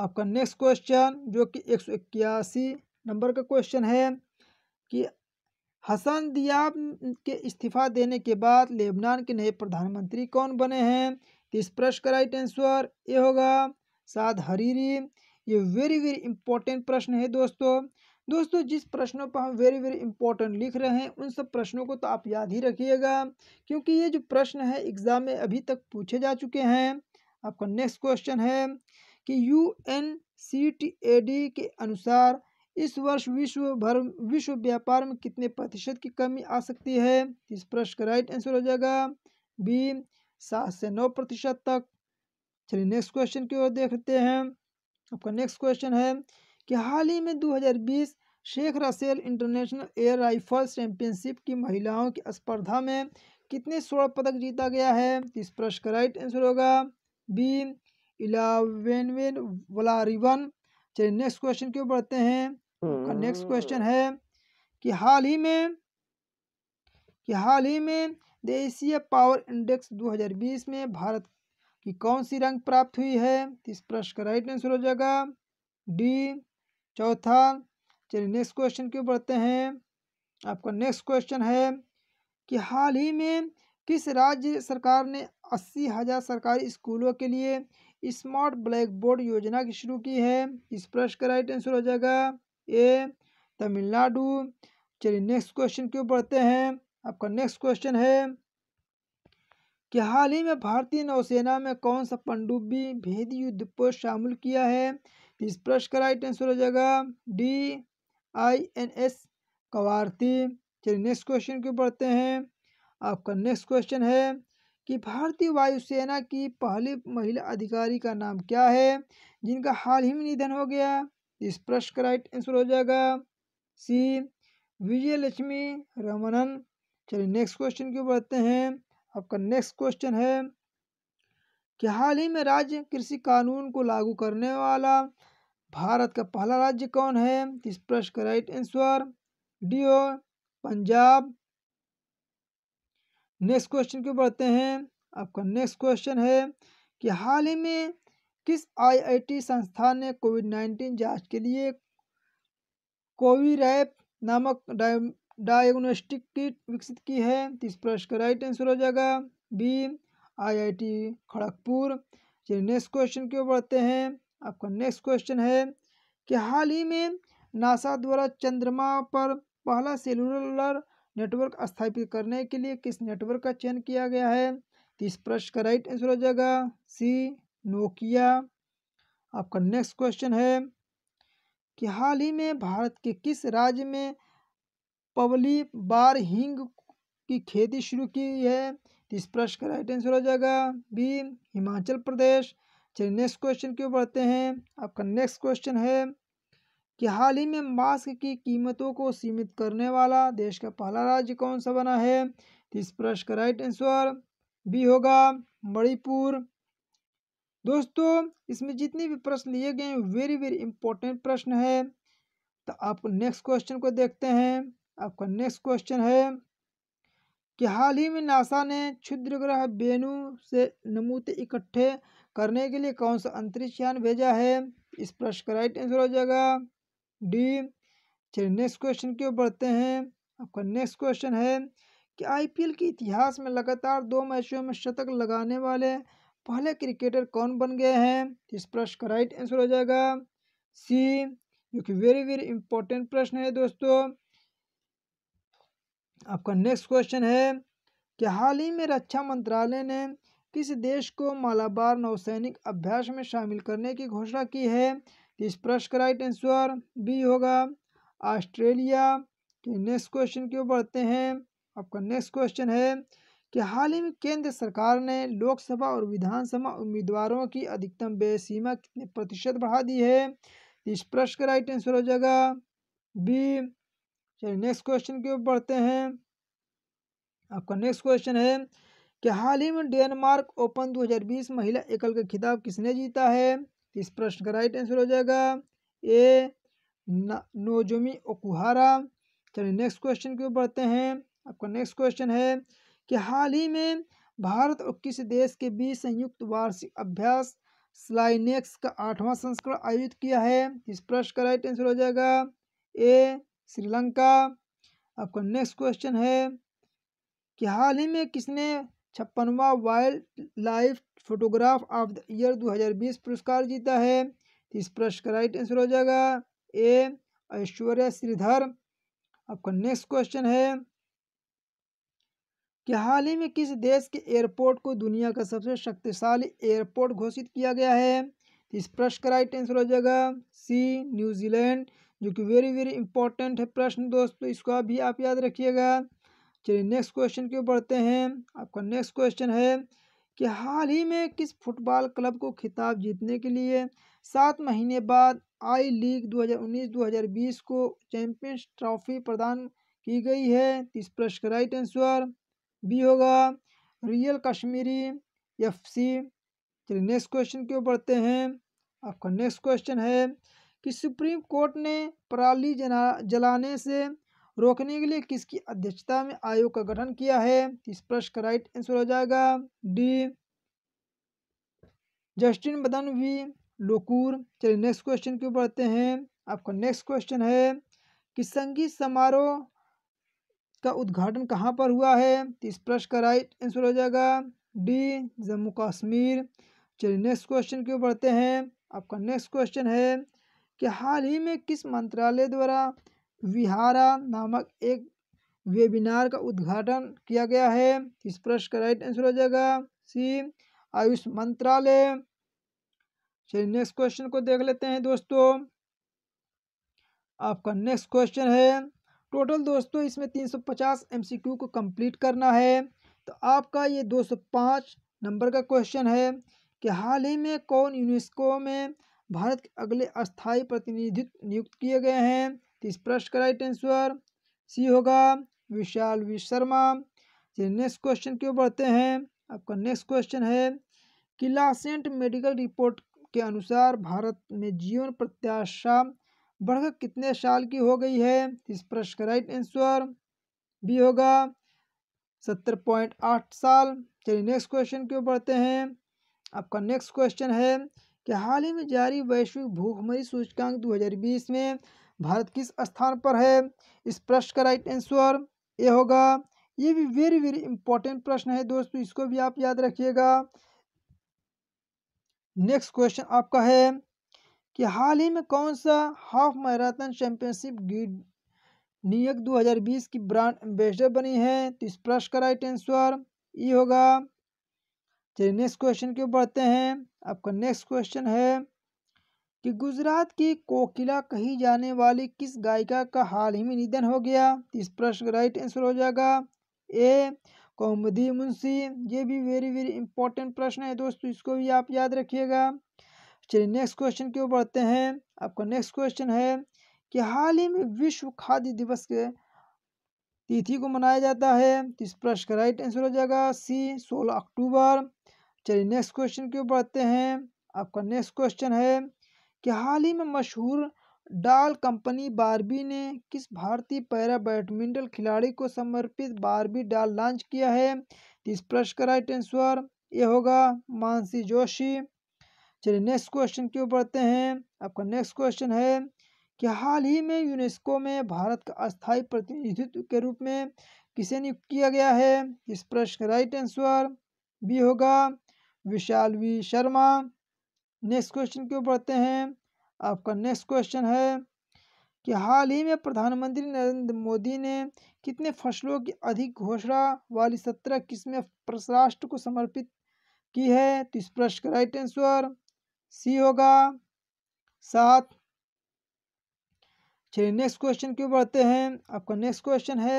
आपका नेक्स्ट क्वेश्चन जो कि एक सौ इक्यासी नंबर का क्वेश्चन है कि हसन दियाब के इस्तीफा देने के बाद लेबनान के नए प्रधानमंत्री कौन बने हैं तो इस प्रश्न का राइट आंसर ये होगा साध हरीरी ये वेरी वेरी इंपॉर्टेंट प्रश्न है दोस्तों दोस्तों जिस प्रश्नों पर हम वेरी वेरी इंपॉर्टेंट लिख रहे हैं उन सब प्रश्नों को तो आप याद ही रखिएगा क्योंकि ये जो प्रश्न है एग्ज़ाम में अभी तक पूछे जा चुके हैं आपका नेक्स्ट क्वेश्चन है कि U N C T A D के अनुसार इस वर्ष विश्व भर विश्व व्यापार में कितने प्रतिशत की कमी आ सकती है इस प्रश्न का राइट आंसर हो जाएगा बी सात से नौ प्रतिशत तक चलिए नेक्स्ट क्वेश्चन की ओर देखते हैं आपका नेक्स्ट क्वेश्चन है कि हाल ही में 2020 Sheikh Russel international air rifles championship की महिलाओं की स्पर्धा में कितने स्वर्ण पदक जीता गया है इस प्रश्न का राइट आंसर होगा बी इलावेनवेन वलारिवन चलिए नेक्स्ट क्वेश्चन की ओर बढ़ते हैं नेक्स्ट क्वेश्चन है कि हाल ही में कि हाल ही में देशीय पावर इंडेक्स 2020 में भारत की कौन सी रंग प्राप्त हुई है इस प्रश्न का राइट आंसर हो जाएगा डी चौथा चलिए नेक्स्ट क्वेश्चन क्यों बढ़ते हैं आपका नेक्स्ट क्वेश्चन है कि हाल ही में किस राज्य सरकार ने अस्सी हज़ार सरकारी स्कूलों के लिए स्मार्ट ब्लैक बोर्ड योजना की शुरू की है इस प्रश्न का राइट आंसर हो जाएगा ए तमिलनाडु चलिए नेक्स्ट क्वेश्चन क्यों पढ़ते हैं आपका नेक्स्ट क्वेश्चन है कि हाल ही में भारतीय नौसेना में कौन सा पनडुब्बी भेद युद्ध को शामिल किया है इस प्रश्न का राइट आंसर हो जाएगा D I N S Kavaratti चलिए नेक्स्ट क्वेश्चन क्यों पढ़ते हैं आपका नेक्स्ट क्वेश्चन है कि भारतीय वायुसेना की पहली महिला अधिकारी का नाम क्या है जिनका हाल ही में निधन हो गया इस प्रश्न का राइट आंसर हो जाएगा सी विजय लक्ष्मी रमनन चलिए नेक्स्ट क्वेश्चन की बढ़ते हैं आपका नेक्स्ट क्वेश्चन है कि हाल ही में राज्य कृषि कानून को लागू करने वाला भारत का पहला राज्य कौन है इस प्रश्न का राइट आंसर डी ओ पंजाब नेक्स्ट क्वेश्चन की बढ़ते हैं आपका नेक्स्ट क्वेश्चन है कि हाल ही में किस आईआईटी संस्थान ने कोविड नाइन्टीन जांच के लिए कोविरैप नामक डायग्नोस्टिक किट विकसित की है तो इस प्रश्न का राइट आंसर हो जाएगा बी आईआईटी खड़गपुर चलिए नेक्स्ट क्वेश्चन की ओर बढ़ते हैं आपका नेक्स्ट क्वेश्चन है कि हाल ही में नासा द्वारा चंद्रमा पर पहला सेलुलर नेटवर्क स्थापित करने के लिए किस नेटवर्क का चयन किया गया है तो इस प्रश्न का राइट आंसर हो जाएगा सी नोकिया आपका नेक्स्ट क्वेश्चन है कि हाल ही में भारत के किस राज्य में पवली बार हिंग की खेती शुरू की है तो इस प्रश्न का राइट आंसर हो जाएगा बी हिमाचल प्रदेश चलिए नेक्स्ट क्वेश्चन क्यों बढ़ते हैं आपका नेक्स्ट क्वेश्चन है कि हाल ही में मास्क की कीमतों को सीमित करने वाला देश का पहला राज्य कौन सा बना है तो इस प्रश्न का राइट आंसर बी होगा मणिपुर दोस्तों इसमें जितने भी प्रश्न लिए गए हैं वेरी वेरी इंपॉर्टेंट प्रश्न है तो आप नेक्स्ट क्वेश्चन को देखते हैं आपका नेक्स्ट क्वेश्चन है कि हाल ही में नासा ने क्षुद्र ग्रह बेनु से नमूते इकट्ठे करने के लिए कौन सा अंतरिक्ष यान भेजा है इस प्रश्न का राइट आंसर हो जाएगा डी चलिए नेक्स्ट क्वेश्चन की ओर बढ़ते हैं आपका नेक्स्ट क्वेश्चन है कि आईपीएल के इतिहास में लगातार दो मैचों में शतक लगाने वाले पहले क्रिकेटर कौन बन गए हैं इस प्रश्न का राइट आंसर हो जाएगा सी जो कि वेरी वेरी इंपॉर्टेंट प्रश्न है दोस्तों आपका नेक्स्ट क्वेश्चन है कि हाल ही में रक्षा मंत्रालय ने किस देश को मालाबार नौसैनिक अभ्यास में शामिल करने की घोषणा की है तो इस प्रश्न का राइट आंसर बी होगा ऑस्ट्रेलिया तो नेक्स्ट क्वेश्चन क्यों बढ़ते हैं आपका नेक्स्ट क्वेश्चन है कि हाल ही में केंद्र सरकार ने लोकसभा और विधानसभा उम्मीदवारों की अधिकतम व्यय सीमा कितने प्रतिशत बढ़ा दी है इस प्रश्न का राइट आंसर हो जाएगा बी चलिए नेक्स्ट क्वेश्चन की ओर बढ़ते हैं आपका नेक्स्ट क्वेश्चन है कि हाल ही में डेनमार्क ओपन 2020 महिला एकल का खिताब किसने जीता है इस प्रश्न का राइट आंसर हो जाएगा ए नोजोमी ओकुहारा चलिए नेक्स्ट क्वेश्चन की ओर बढ़ते हैं आपका नेक्स्ट क्वेश्चन है कि हाल ही में भारत और किस देश के बीच संयुक्त वार्षिक अभ्यास स्लाइनेक्स का आठवां संस्करण आयोजित किया है इस प्रश्न का राइट आंसर हो जाएगा ए श्रीलंका आपका नेक्स्ट क्वेश्चन है कि हाल ही में किसने छप्पनवा wildlife photograph of the year 2020 पुरस्कार जीता है इस प्रश्न का राइट आंसर हो जाएगा ए ऐश्वर्या श्रीधर आपका नेक्स्ट क्वेश्चन है कि हाल ही में किस देश के एयरपोर्ट को दुनिया का सबसे शक्तिशाली एयरपोर्ट घोषित किया गया है इस प्रश्न का राइट आंसर हो जाएगा सी न्यूजीलैंड जो कि वेरी वेरी इंपॉर्टेंट है प्रश्न दोस्तों तो इसको भी आप याद रखिएगा चलिए नेक्स्ट क्वेश्चन क्यों बढ़ते हैं आपका नेक्स्ट क्वेश्चन है कि हाल ही में किस फुटबॉल क्लब को खिताब जीतने के लिए सात महीने बाद आई लीग 2019-2020 को चैंपियंस ट्रॉफी प्रदान की गई है तो इस प्रश्न का राइट आंसर बी होगा रियल कश्मीरी एफ सी चलिए नेक्स्ट क्वेश्चन क्यों पढ़ते बढ़ते हैं आपका नेक्स्ट क्वेश्चन है कि सुप्रीम कोर्ट ने पराली जलाने से रोकने के लिए किसकी अध्यक्षता में आयोग का गठन किया है इस प्रश्न का राइट आंसर हो जाएगा D justice Madan B Lokur चलिए नेक्स्ट क्वेश्चन की पढ़ते हैं आपका नेक्स्ट क्वेश्चन है कि संगीत समारोह का उद्घाटन कहाँ पर हुआ है इस प्रश्न का राइट आंसर हो जाएगा डी जम्मू कश्मीर चलिए नेक्स्ट क्वेश्चन की पढ़ते हैं आपका नेक्स्ट क्वेश्चन है कि हाल ही में किस मंत्रालय द्वारा विहारा नामक एक वेबिनार का उद्घाटन किया गया है इस प्रश्न का राइट आंसर हो जाएगा सी आयुष मंत्रालय चलिए नेक्स्ट क्वेश्चन को देख लेते हैं दोस्तों आपका नेक्स्ट क्वेश्चन है टोटल दोस्तों इसमें 350 एमसीक्यू को कंप्लीट करना है तो आपका ये 205 नंबर का क्वेश्चन है कि हाल ही में कौन यूनेस्को में भारत के अगले अस्थायी प्रतिनिधित्व नियुक्त किए गए हैं तो इस प्रश्न का राइट आंसर सी होगा विशाल वी शर्मा चलिए नेक्स्ट क्वेश्चन क्यों बढ़ते हैं आपका नेक्स्ट क्वेश्चन है कि लासेंट मेडिकल रिपोर्ट के अनुसार भारत में जीवन प्रत्याशा बढ़कर कितने साल की हो गई है इस प्रश्न का राइट आंसर बी होगा सत्तर पॉइंट आठ साल चलिए नेक्स्ट क्वेश्चन क्यों बढ़ते हैं आपका नेक्स्ट क्वेश्चन है कि हाल ही में जारी वैश्विक भूखमरी सूचकांक 2020 में भारत किस स्थान पर है इस प्रश्न का राइट आंसर ये होगा ये भी वेरी वेरी इंपॉर्टेंट प्रश्न है दोस्तों इसको भी आप याद रखिएगा नेक्स्ट क्वेश्चन आपका है कि हाल ही में कौन सा हाफ मैराथन चैंपियनशिप नियक 2020 की ब्रांड एम्बेसडर बनी है तो इस प्रश्न का राइट आंसर ये होगा चलिए नेक्स्ट क्वेश्चन क्यों ओर बढ़ते हैं आपका नेक्स्ट क्वेश्चन है कि गुजरात की कोकिला कही जाने वाली किस गायिका का हाल ही में निधन हो गया इस प्रश्न का राइट आंसर हो जाएगा ए कौमदी मुंशी ये भी वेरी वेरी इंपॉर्टेंट प्रश्न है दोस्तों इसको भी आप याद रखिएगा चलिए नेक्स्ट क्वेश्चन क्यों बढ़ते हैं आपका नेक्स्ट क्वेश्चन है कि हाल ही में विश्व खाद्य दिवस के तिथि को मनाया जाता है तो इस प्रश्न का राइट आंसर हो जाएगा सी सोलह अक्टूबर चलिए नेक्स्ट क्वेश्चन की ओर बढ़ते हैं आपका नेक्स्ट क्वेश्चन है कि हाल ही में मशहूर डाल कंपनी बारबी ने किस भारतीय पैरा बैडमिंटन खिलाड़ी को समर्पित बारबी डाल लॉन्च किया है तो इस प्रश्न का राइट आंसर ये होगा मानसी जोशी चलिए नेक्स्ट क्वेश्चन की ओर बढ़ते हैं आपका नेक्स्ट क्वेश्चन है कि हाल ही में यूनेस्को में भारत का अस्थायी प्रतिनिधित्व के रूप में किसे नियुक्त किया गया है इस प्रश्न का राइट आंसर बी होगा Vishal V Sharma next question क्यों पढ़ते बढ़ते हैं आपका नेक्स्ट क्वेश्चन है कि हाल ही में प्रधानमंत्री नरेंद्र मोदी ने कितने फसलों की अधिक घोषणा वाली सत्रह किस्में राष्ट्र को समर्पित की है तो इस प्रश्न का राइट आंसर सी होगा सात चलिए नेक्स्ट क्वेश्चन क्यों पढ़ते हैं आपका नेक्स्ट क्वेश्चन है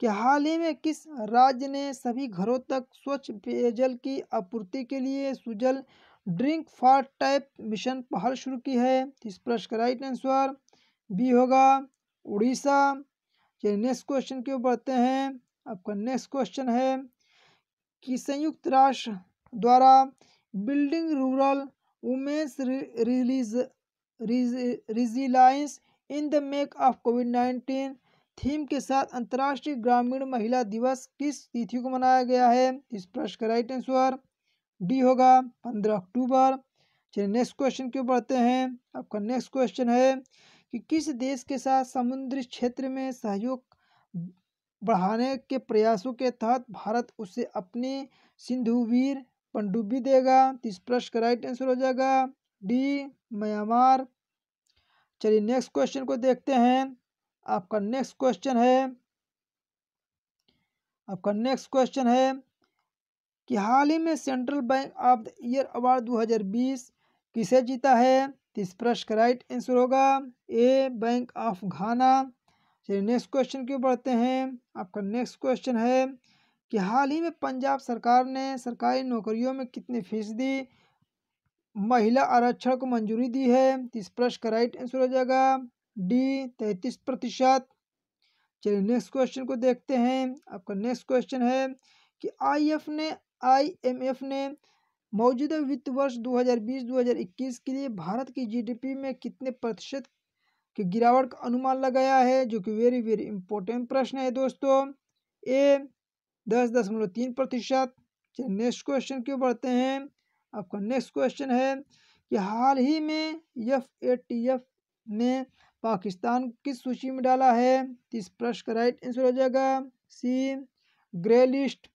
कि हाल ही में किस राज्य ने सभी घरों तक स्वच्छ पेयजल की आपूर्ति के लिए Sujal drink for tap mission पहल शुरू की है इस प्रश्न का राइट आंसर बी होगा उड़ीसा चलिए नेक्स्ट क्वेश्चन क्यों बढ़ते हैं आपका नेक्स्ट क्वेश्चन है कि संयुक्त राष्ट्र द्वारा building rural women's release resilience in the wake of COVID nineteen theme के साथ अंतर्राष्ट्रीय ग्रामीण महिला दिवस किस तिथि को मनाया गया है इस प्रश्न का राइट आंसर डी होगा पंद्रह अक्टूबर चलिए नेक्स्ट क्वेश्चन क्यों बढ़ते हैं आपका नेक्स्ट क्वेश्चन है कि किस देश के साथ समुद्री क्षेत्र में सहयोग बढ़ाने के प्रयासों के तहत भारत उसे अपने सिंधुवीर पनडुब्बी देगा तो इस प्रश्न का राइट आंसर हो जाएगा डी म्यांमार चलिए नेक्स्ट क्वेश्चन को देखते हैं आपका नेक्स्ट क्वेश्चन है आपका नेक्स्ट क्वेश्चन है कि हाल ही में central bank of the year award 2020 किसे जीता है तो इस प्रश्न का राइट आंसर होगा ए बैंक ऑफ घाना चलिए नेक्स्ट क्वेश्चन क्यों बढ़ते हैं आपका नेक्स्ट क्वेश्चन है कि हाल ही में पंजाब सरकार ने सरकारी नौकरियों में कितने फीसदी महिला आरक्षण को मंजूरी दी है तो इस प्रश्न का राइट आंसर हो जाएगा डी तैतीस प्रतिशत चलिए नेक्स्ट क्वेश्चन को देखते हैं आपका नेक्स्ट क्वेश्चन है कि आईएफ ने आईएमएफ ने मौजूदा वित्त वर्ष 2020-2021 के लिए भारत की जीडीपी में कितने प्रतिशत की गिरावट का अनुमान लगाया है जो कि वेरी वेरी इंपॉर्टेंट प्रश्न है दोस्तों ए दस दशमलव तीन प्रतिशत चलिए नेक्स्ट क्वेश्चन क्यों बढ़ते हैं आपका नेक्स्ट क्वेश्चन है कि हाल ही में एफ ए टी एफ ने पाकिस्तान किस सूची में डाला है इस प्रश्न का राइट आंसर हो जाएगा सी ग्रे लिस्ट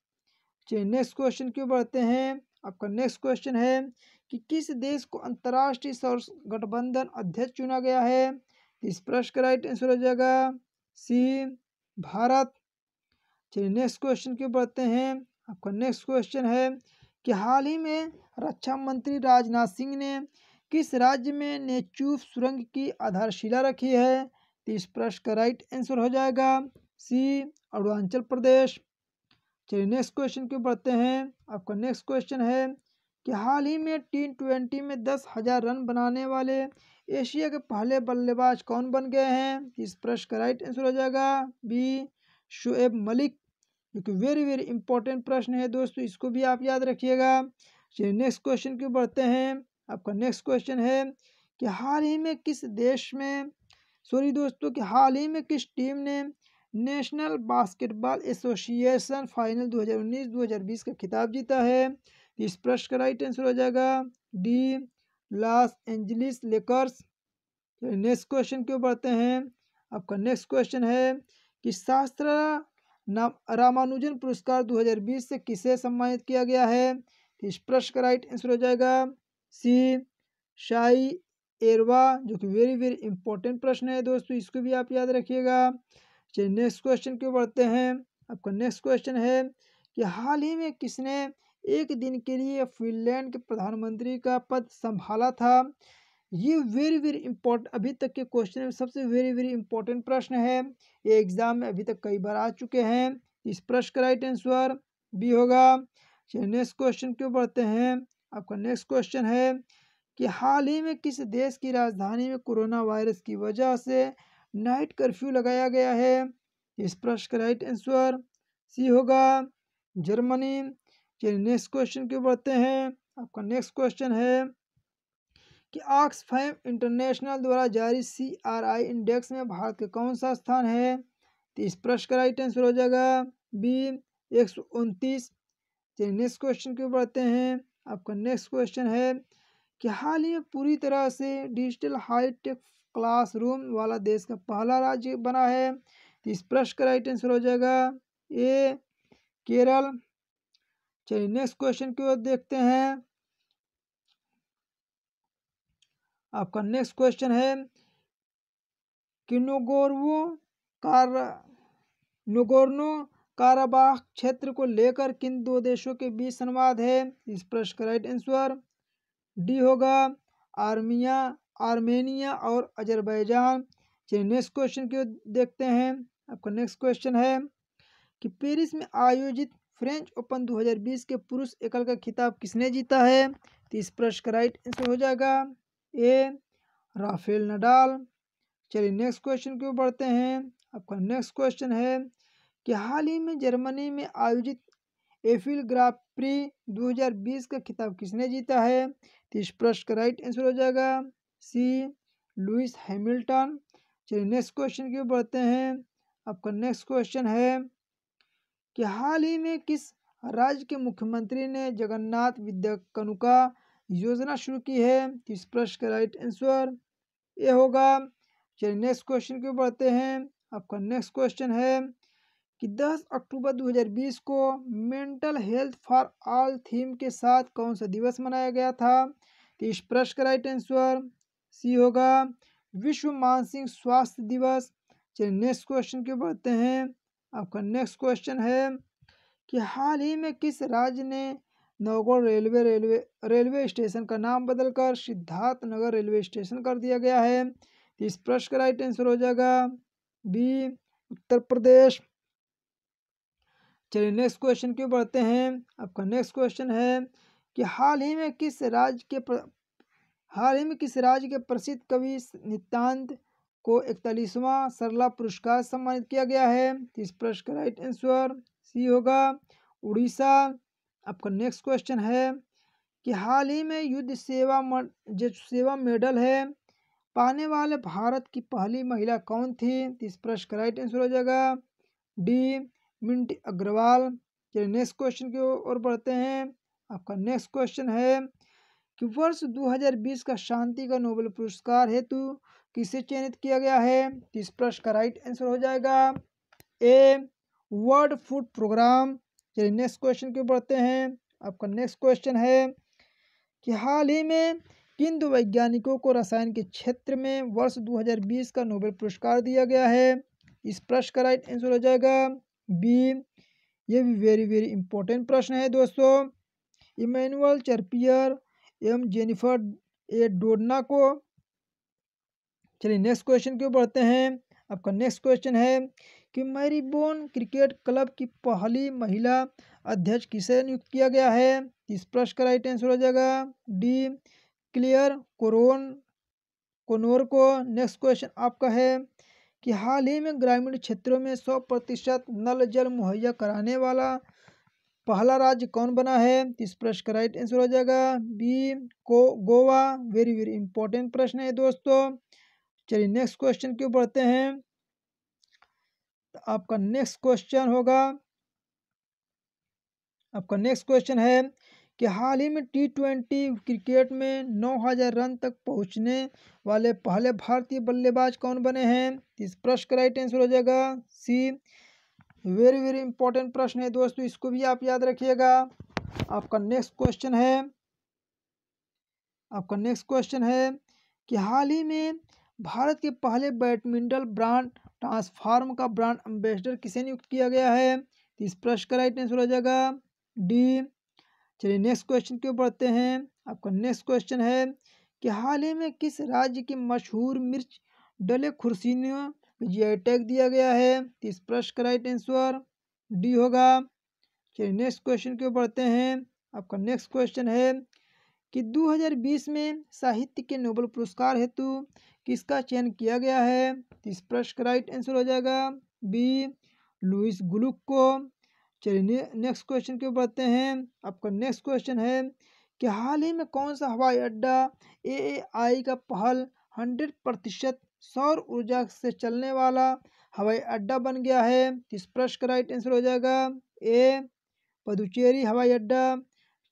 चलिए नेक्स्ट क्वेश्चन क्यों बढ़ते हैं आपका नेक्स्ट क्वेश्चन है कि किस देश को अंतर्राष्ट्रीय सौर गठबंधन अध्यक्ष चुना गया है इस प्रश्न का राइट आंसर हो जाएगा सी भारत चलिए नेक्स्ट क्वेश्चन क्यों बढ़ते हैं आपका नेक्स्ट क्वेश्चन है कि हाल ही में रक्षा मंत्री राजनाथ सिंह ने किस राज्य में नेचूफ सुरंग की आधारशिला रखी है तो इस प्रश्न का राइट आंसर हो जाएगा सी अरुणाचल प्रदेश चलिए नेक्स्ट क्वेश्चन क्यों पढ़ते हैं आपका नेक्स्ट क्वेश्चन है कि हाल ही में टी ट्वेंटी में दस हज़ार रन बनाने वाले एशिया के पहले बल्लेबाज कौन बन गए हैं इस प्रश्न का राइट आंसर हो जाएगा बी शुएब मलिक जो कि वेरी वेरी इंपॉर्टेंट प्रश्न है दोस्तों इसको भी आप याद रखिएगा चलिए नेक्स्ट क्वेश्चन क्यों पढ़ते हैं आपका नेक्स्ट क्वेश्चन है कि हाल ही में किस देश में सॉरी दोस्तों कि हाल ही में किस टीम ने नेशनल बास्केटबॉल एसोसिएशन फाइनल 2019-2020 का खिताब जीता है तो इस प्रश्न का राइट आंसर हो जाएगा D Los Angeles Lakers next question क्यों पढ़ते हैं आपका नेक्स्ट क्वेश्चन है कि शास्त्र नाम रामानुजन पुरस्कार 2020 से किसे सम्मानित किया गया है तो इस प्रश्न का राइट आंसर हो जाएगा सी शाही एरवा जो कि वेरी वेरी इंपॉर्टेंट प्रश्न है दोस्तों इसको भी आप याद रखिएगा चलिए नेक्स्ट क्वेश्चन क्यों बढ़ते हैं आपका नेक्स्ट क्वेश्चन है कि हाल ही में किसने एक दिन के लिए फिनलैंड के प्रधानमंत्री का पद संभाला था ये वेरी वेरी इंपॉर्टेंट अभी तक के क्वेश्चन में सबसे वेरी वेरी इंपॉर्टेंट प्रश्न है ये एग्जाम में अभी तक कई बार आ चुके हैं इस प्रश्न का राइट आंसर बी होगा चलिए नेक्स्ट क्वेश्चन क्यों बढ़ते हैं आपका नेक्स्ट क्वेश्चन है कि हाल ही में किस देश की राजधानी में कोरोना वायरस की वजह से नाइट कर्फ्यू लगाया गया है इस प्रश्न का राइट आंसर सी होगा जर्मनी चलिए नेक्स्ट क्वेश्चन क्यों बढ़ते हैं आपका नेक्स्ट क्वेश्चन है कि ऑक्सफैम इंटरनेशनल द्वारा जारी सी आर आई इंडेक्स में भारत का कौन सा स्थान है तो इस प्रश्न का राइट आंसर हो जाएगा बी एक सौ उनतीस चलिए नेक्स्ट क्वेश्चन क्यों बढ़ते हैं आपका नेक्स्ट क्वेश्चन है कि हाल ही में पूरी तरह से डिजिटल हाईटेक क्लासरूम वाला देश का पहला राज्य बना है तो इस प्रश्न का राइट आंसर हो जाएगा ए केरल चलिए नेक्स्ट क्वेश्चन की ओर देखते हैं आपका नेक्स्ट क्वेश्चन है कि नोगोरवो कार नोगोरनो काराबाख क्षेत्र को लेकर किन दो देशों के बीच संवाद है इस प्रश्न का राइट आंसर डी होगा आर्मिया आर्मेनिया और अजरबैजान चलिए नेक्स्ट क्वेश्चन की देखते हैं आपका नेक्स्ट क्वेश्चन है कि पेरिस में आयोजित फ्रेंच ओपन 2020 के पुरुष एकल का खिताब किसने जीता है तो इस प्रश्न का राइट आंसर हो जाएगा ए राफेल नडाल चलिए नेक्स्ट क्वेश्चन की ओर बढ़ते हैं आपका नेक्स्ट क्वेश्चन है कि हाल ही में जर्मनी में आयोजित एफिल ग्राफ प्री 2020 का खिताब किसने जीता है तो इस प्रश्न का राइट आंसर हो जाएगा सी लुइस हैमिल्टन चलिए नेक्स्ट क्वेश्चन की बढ़ते हैं आपका नेक्स्ट क्वेश्चन है कि हाल ही में किस राज्य के मुख्यमंत्री ने जगन्नाथ विद्या कनुका योजना शुरू की है तो इस प्रश्न का राइट आंसर ये होगा चलिए नेक्स्ट क्वेश्चन की बढ़ते हैं आपका नेक्स्ट क्वेश्चन है कि 10 अक्टूबर 2020 को mental health for all theme के साथ कौन सा दिवस मनाया गया था तो इस प्रश्न का राइट आंसर सी होगा विश्व मानसिक स्वास्थ्य दिवस चलिए नेक्स्ट क्वेश्चन के बढ़ते हैं आपका नेक्स्ट क्वेश्चन है कि हाल ही में किस राज्य ने Navgarh railway railway railway station का नाम बदलकर सिद्धार्थ नगर रेलवे स्टेशन कर दिया गया है तो इस प्रश्न का राइट आंसर हो जाएगा बी उत्तर प्रदेश चलिए नेक्स्ट क्वेश्चन क्यों बढ़ते हैं आपका नेक्स्ट क्वेश्चन है कि हाल ही में किस राज्य के प्र... हाल ही में किस राज्य के प्रसिद्ध कवि नितान्त को इकतालीसवां सरला पुरस्कार सम्मानित किया गया है इस प्रश्न का राइट आंसर सी होगा उड़ीसा आपका नेक्स्ट क्वेश्चन है कि हाल ही में युद्ध सेवा जो सेवा मेडल है पाने वाले भारत की पहली महिला कौन थी इस प्रश्न का राइट आंसर हो जाएगा डी मिंट अग्रवाल चलिए नेक्स्ट क्वेश्चन की ओर बढ़ते हैं आपका नेक्स्ट क्वेश्चन है कि वर्ष 2020 का शांति का नोबेल पुरस्कार हेतु किसे चयनित किया गया है तो इस प्रश्न का राइट आंसर हो जाएगा ए वर्ल्ड फूड प्रोग्राम चलिए नेक्स्ट क्वेश्चन की ओर बढ़ते हैं आपका नेक्स्ट क्वेश्चन है कि हाल ही में किन दो वैज्ञानिकों को रसायन के क्षेत्र में वर्ष 2020 का नोबेल पुरस्कार दिया गया है इस प्रश्न का राइट आंसर हो जाएगा बी ये भी वेरी वेरी इंपॉर्टेंट प्रश्न है दोस्तों इमैनुअल चर्पियर एम जेनिफर ए डोडना को चलिए नेक्स्ट क्वेश्चन क्यों बढ़ते हैं आपका नेक्स्ट क्वेश्चन है कि मैरीबोन क्रिकेट क्लब की पहली महिला अध्यक्ष किसे नियुक्त किया गया है इस प्रश्न का राइट आंसर हो जाएगा डी क्लियर कोरोन कोनोर को नेक्स्ट क्वेश्चन आपका है कि हाल ही में ग्रामीण क्षेत्रों में सौ प्रतिशत नल जल मुहैया कराने वाला पहला राज्य कौन बना है इस प्रश्न का राइट आंसर हो जाएगा बी को गोवा वेरी वेरी इंपॉर्टेंट प्रश्न है दोस्तों चलिए नेक्स्ट क्वेश्चन क्यों पढ़ते हैं तो आपका नेक्स्ट क्वेश्चन होगा आपका नेक्स्ट क्वेश्चन है कि हाल ही में टी ट्वेंटी क्रिकेट में नौ हजार रन तक पहुंचने वाले पहले भारतीय बल्लेबाज कौन बने हैं इस प्रश्न का राइट आंसर हो जाएगा सी वेरी वेरी इंपॉर्टेंट प्रश्न है दोस्तों इसको भी आप याद रखिएगा आपका नेक्स्ट क्वेश्चन है आपका नेक्स्ट क्वेश्चन है कि हाल ही में भारत के पहले बैडमिंटन ब्रांड ट्रांसफार्म का ब्रांड एम्बेसडर किसे नियुक्त किया गया है इस प्रश्न का राइट आंसर हो जाएगा डी चलिए नेक्स्ट क्वेश्चन क्यों पढ़ते हैं आपका नेक्स्ट क्वेश्चन है कि हाल ही में किस राज्य की मशहूर मिर्च डले खुर्शीनियों जी टैग दिया गया है तो इस प्रश्न का राइट आंसर डी होगा चलिए नेक्स्ट क्वेश्चन क्यों पढ़ते हैं आपका नेक्स्ट क्वेश्चन है कि 2020 में साहित्य के नोबल पुरस्कार हेतु किसका चयन किया गया है तो इस प्रश्न का राइट आंसर हो जाएगा बी लुइस गुलुक को चलिए नेक्स्ट क्वेश्चन क्यों बढ़ते हैं आपका नेक्स्ट क्वेश्चन है कि हाल ही में कौन सा हवाई अड्डा ए आई का पहल हंड्रेड प्रतिशत सौर ऊर्जा से चलने वाला हवाई अड्डा बन गया है इस प्रश्न का राइट आंसर हो जाएगा ए पदुचेरी हवाई अड्डा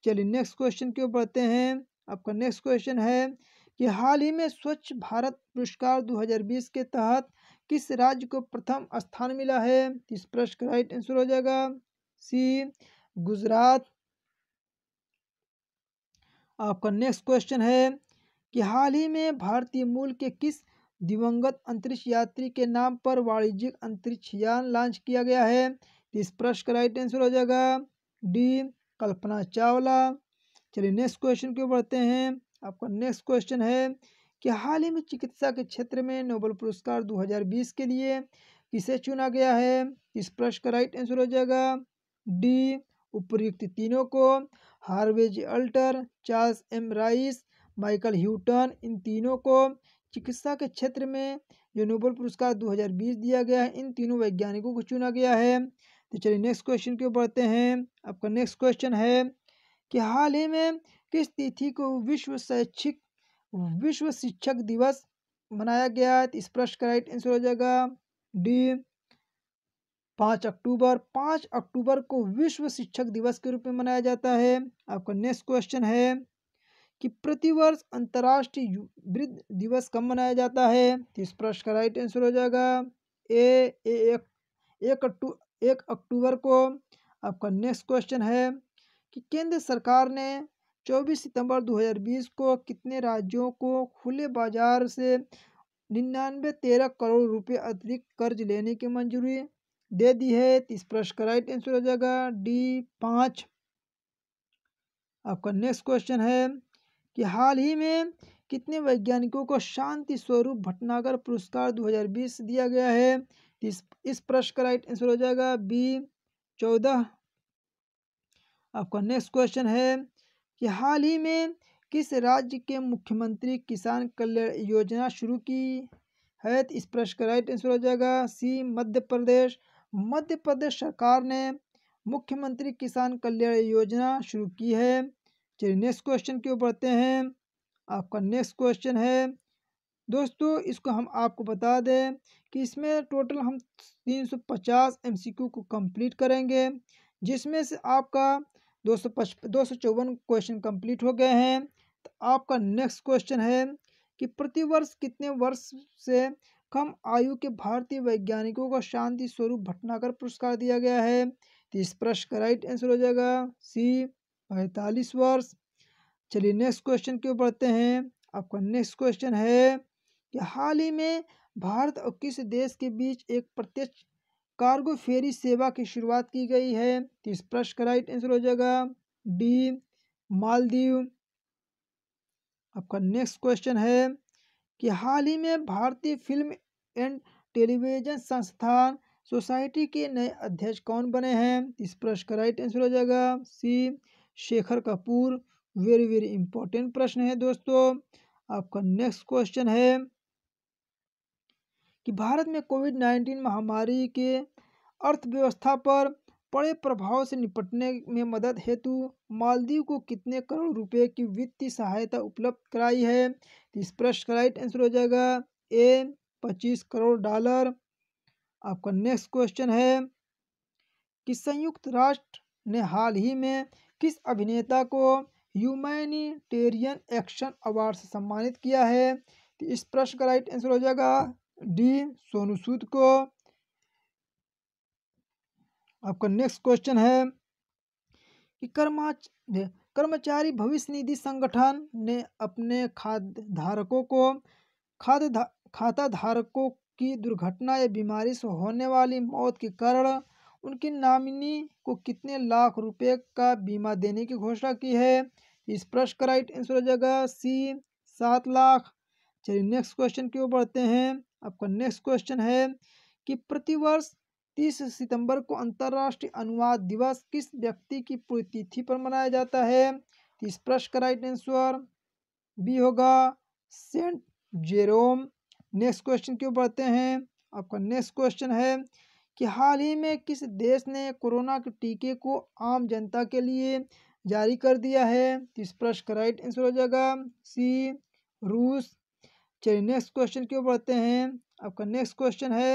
चलिए नेक्स्ट क्वेश्चन क्यों पढ़ते बढ़ते हैं आपका नेक्स्ट क्वेश्चन है कि हाल ही में स्वच्छ भारत पुरस्कार 2020 के तहत किस राज्य को प्रथम स्थान मिला है इस प्रश्न का राइट आंसर हो जाएगा सी गुजरात आपका नेक्स्ट क्वेश्चन है कि हाल ही में भारतीय मूल के किस दिवंगत अंतरिक्ष यात्री के नाम पर वाणिज्यिक अंतरिक्ष यान लॉन्च किया गया है तो इस प्रश्न का राइट आंसर हो जाएगा डी कल्पना चावला चलिए नेक्स्ट क्वेश्चन क्यों बढ़ते हैं आपका नेक्स्ट क्वेश्चन है कि हाल ही में चिकित्सा के क्षेत्र में नोबल पुरस्कार 2020 के लिए किसे चुना गया है इस प्रश्न का राइट आंसर हो जाएगा डी उपयुक्त तीनों को Harvey J Alter Charles M Rice Michael Houghton इन तीनों को चिकित्सा के क्षेत्र में जो नोबल पुरस्कार 2020 दिया गया है इन तीनों वैज्ञानिकों को चुना गया है तो चलिए नेक्स्ट क्वेश्चन क्यों ओर बढ़ते हैं आपका नेक्स्ट क्वेश्चन है कि हाल ही में किस तिथि को विश्व शैक्षिक विश्व शिक्षक दिवस मनाया गया तो इस प्रश्न का राइट आंसर हो जाएगा डी पाँच अक्टूबर पाँच अक्टूबर को विश्व शिक्षक दिवस के रूप में मनाया जाता है आपका नेक्स्ट क्वेश्चन है कि प्रतिवर्ष अंतर्राष्ट्रीय वृद्ध दिवस कब मनाया जाता है तो इस प्रश्न का राइट आंसर हो जाएगा ए एक एक एक अक्टूबर को आपका नेक्स्ट क्वेश्चन है कि केंद्र सरकार ने 24 सितंबर 2020 को कितने राज्यों को खुले बाजार से निन्यानवे तेरह करोड़ रुपए अतिरिक्त कर्ज लेने की मंजूरी दे दी है तो इस प्रश्न का राइट आंसर हो जाएगा डी पाँच आपका नेक्स्ट क्वेश्चन है कि हाल ही में कितने वैज्ञानिकों को शांति स्वरूप भटनागर पुरस्कार 2020 दिया गया है तो इस इस प्रश्न का राइट आंसर हो जाएगा बी चौदह आपका नेक्स्ट क्वेश्चन है कि हाल ही में किस राज्य के मुख्यमंत्री किसान कल्याण योजना शुरू की है तो इस प्रश्न का राइट आंसर हो जाएगा सी मध्य प्रदेश मध्य प्रदेश सरकार ने मुख्यमंत्री किसान कल्याण योजना शुरू की है चलिए नेक्स्ट क्वेश्चन क्यों पढ़ते हैं आपका नेक्स्ट क्वेश्चन है दोस्तों इसको हम आपको बता दें कि इसमें टोटल हम 350 एमसीक्यू को कंप्लीट करेंगे जिसमें से आपका दो सौ क्वेश्चन कंप्लीट हो गए हैं तो आपका नेक्स्ट क्वेश्चन है कि प्रतिवर्ष कितने वर्ष से कम आयु के भारतीय वैज्ञानिकों को शांति स्वरूप भटनागर पुरस्कार दिया गया है तो इस प्रश्न का राइट आंसर हो जाएगा सी पैंतालीस वर्ष चलिए नेक्स्ट क्वेश्चन क्यों पढ़ते हैं आपका नेक्स्ट क्वेश्चन है कि हाल ही में भारत और किस देश के बीच एक प्रत्यक्ष कार्गो फेरी सेवा की शुरुआत की गई है तो इस प्रश्न का राइट आंसर हो जाएगा डी मालदीव आपका नेक्स्ट क्वेश्चन है कि हाल ही में भारतीय फिल्म एंड टेलीविजन संस्थान सोसाइटी के नए अध्यक्ष कौन बने हैं इस प्रश्न का राइट आंसर हो जाएगा C Shekhar Kapur very very important प्रश्न है दोस्तों आपका नेक्स्ट क्वेश्चन है कि भारत में कोविड नाइन्टीन महामारी के अर्थव्यवस्था पर बड़े प्रभाव से निपटने में मदद हेतु मालदीव को कितने करोड़ रुपए की वित्तीय सहायता उपलब्ध कराई है इस प्रश्न का राइट आंसर हो जाएगा ए पच्चीस करोड़ डॉलर आपका नेक्स्ट क्वेश्चन है कि संयुक्त राष्ट्र ने हाल ही में किस अभिनेता को ह्यूमैनिटेरियन एक्शन अवार्ड से सम्मानित किया है तो इस प्रश्न का राइट आंसर हो जाएगा डी सोनू सूद को आपका नेक्स्ट क्वेश्चन है कि कर्माच कर्मचारी भविष्य निधि संगठन ने अपने खाद्य धारकों को खाद्य धा, खाता धारकों की दुर्घटना या बीमारी से होने वाली मौत के कारण उनकी नामिनी को कितने लाख रुपए का बीमा देने की घोषणा की है इस प्रश्न का राइट आंसर हो जाएगा सी सात लाख चलिए नेक्स्ट क्वेश्चन की ओर बढ़ते हैं आपका नेक्स्ट क्वेश्चन है कि प्रतिवर्ष तीस सितंबर को अंतर्राष्ट्रीय अनुवाद दिवस किस व्यक्ति की पुण्यतिथि पर मनाया जाता है इस प्रश्न का राइट आंसर बी होगा सेंट जेरोम नेक्स्ट क्वेश्चन क्यों पढ़ते हैं आपका नेक्स्ट क्वेश्चन है कि हाल ही में किस देश ने कोरोना के टीके को आम जनता के लिए जारी कर दिया है तो इस प्रश्न का राइट आंसर हो जाएगा सी रूस चलिए नेक्स्ट क्वेश्चन क्यों पढ़ते हैं आपका नेक्स्ट क्वेश्चन है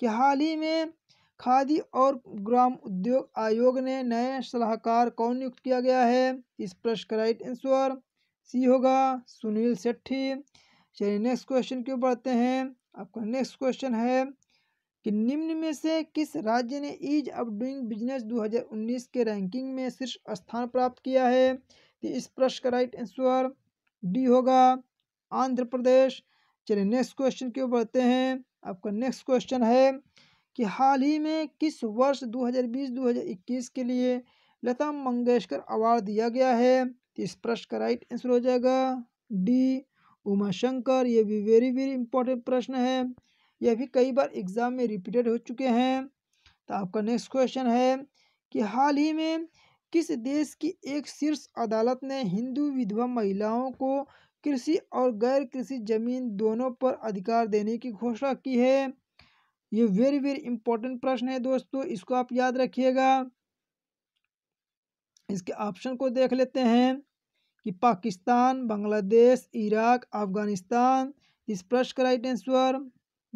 कि हाल ही में खादी और ग्राम उद्योग आयोग ने नए सलाहकार कौन नियुक्त किया गया है इस प्रश्न का राइट आंसर सी होगा सुनील सेठी चलिए नेक्स्ट क्वेश्चन क्यों बढ़ते हैं आपका नेक्स्ट क्वेश्चन है कि निम्न में से किस राज्य ने ईज ऑफ डूइंग बिजनेस 2019 के रैंकिंग में शीर्ष स्थान प्राप्त किया है तो इस प्रश्न का राइट आंसर डी होगा आंध्र प्रदेश चलिए नेक्स्ट क्वेश्चन क्यों बढ़ते हैं आपका नेक्स्ट क्वेश्चन है कि हाल ही में किस वर्ष 2020-2021 के लिए लता मंगेशकर अवार्ड दिया गया है तो इस प्रश्न का राइट आंसर हो जाएगा डी उमाशंकर ये भी वेरी वेरी इंपॉर्टेंट प्रश्न है यह भी कई बार एग्जाम में रिपीटेड हो चुके हैं तो आपका नेक्स्ट क्वेश्चन है कि हाल ही में किस देश की एक शीर्ष अदालत ने हिंदू विधवा महिलाओं को कृषि और गैर कृषि जमीन दोनों पर अधिकार देने की घोषणा की है ये वेरी वेरी इंपॉर्टेंट प्रश्न है दोस्तों इसको आप याद रखिएगा इसके ऑप्शन को देख लेते हैं कि पाकिस्तान बांग्लादेश इराक अफ़गानिस्तान इस प्रश्न का राइट आंसर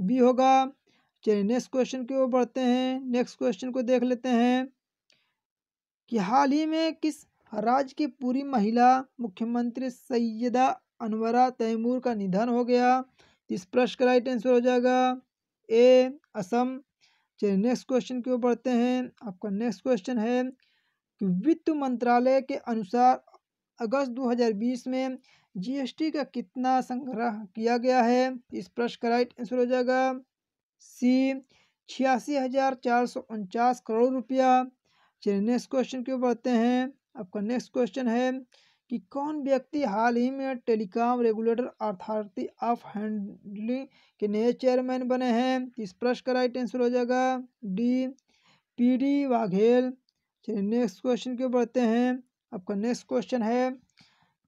बी होगा चलिए नेक्स्ट क्वेश्चन की ओर बढ़ते हैं नेक्स्ट क्वेश्चन को देख लेते हैं कि हाल ही में किस राज्य की पूरी महिला मुख्यमंत्री सैयदा अनवरा तैमूर का निधन हो गया इस प्रश्न का राइट आंसर हो जाएगा ए असम चलिए नेक्स्ट क्वेश्चन की ओर बढ़ते हैं आपका नेक्स्ट क्वेश्चन है कि वित्त मंत्रालय के अनुसार अगस्त 2020 में जीएसटी का कितना संग्रह किया गया है इस प्रश्न का राइट आंसर हो जाएगा सी छियासी हजार चार सौ उनचास करोड़ रुपया चलिए नेक्स्ट क्वेश्चन की ओर बढ़ते हैं आपका नेक्स्ट क्वेश्चन है कि कौन व्यक्ति हाल ही में telecom regulator authority of handling के नए चेयरमैन बने हैं इस प्रश्न का राइट आंसर हो जाएगा डी पी डी वाघेल चलिए नेक्स्ट क्वेश्चन की ओर बढ़ते हैं आपका नेक्स्ट क्वेश्चन है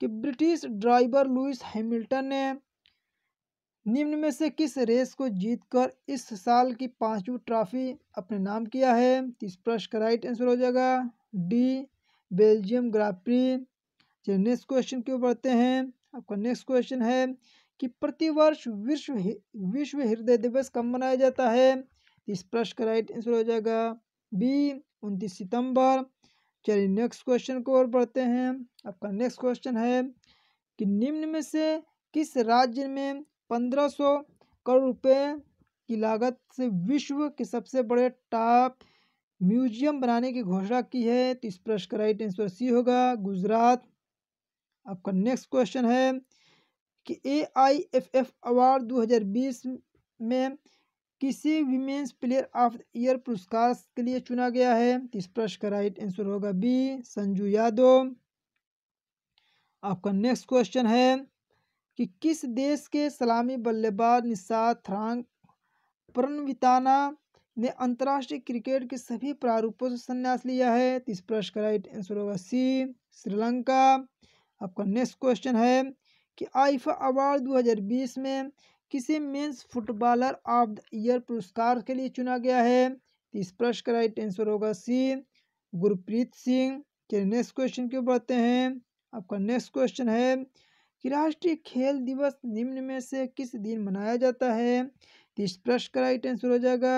कि ब्रिटिश ड्राइवर लुइस हैमिल्टन ने निम्न में से किस रेस को जीतकर इस साल की पांचवी ट्रॉफी अपने नाम किया है तो इस प्रश्न का राइट आंसर हो जाएगा डी बेल्जियम ग्राप्री चलिए नेक्स्ट क्वेश्चन क्यों पढ़ते हैं आपका नेक्स्ट क्वेश्चन है कि प्रतिवर्ष विश्व विश्व हृदय दिवस कब मनाया जाता है इस प्रश्न का राइट आंसर हो जाएगा बी उनतीस सितंबर चलिए नेक्स्ट क्वेश्चन को और बढ़ते हैं आपका नेक्स्ट क्वेश्चन है कि निम्न में से किस राज्य में पंद्रह करोड़ रुपये की लागत से विश्व के सबसे बड़े टॉप म्यूजियम बनाने की घोषणा की है तो इस प्रश्न का राइट आंसर सी होगा गुजरात आपका नेक्स्ट क्वेश्चन है कि A I F F award 2020 में किसे women's player of the year पुरस्कार के लिए चुना गया है तो इस प्रश्न का राइट आंसर होगा बी संजू यादव आपका नेक्स्ट क्वेश्चन है कि किस देश के सलामी बल्लेबाज निशा थ्रांग प्रणविताना ने अंतर्राष्ट्रीय क्रिकेट के सभी प्रारूपों से संन्यास लिया है तो इस प्रश्न का राइट आंसर होगा सी श्रीलंका आपका नेक्स्ट क्वेश्चन है कि आईफा अवार्ड 2020 में किसे men's footballer of the year पुरस्कार के लिए चुना गया है तो इस प्रश्न का राइट आंसर होगा सी गुरप्रीत सिंह के नेक्स्ट क्वेश्चन क्यों बढ़ते हैं आपका नेक्स्ट क्वेश्चन है कि राष्ट्रीय खेल दिवस निम्न में से किस दिन मनाया जाता है तो इस प्रश्न का राइट आंसर हो जाएगा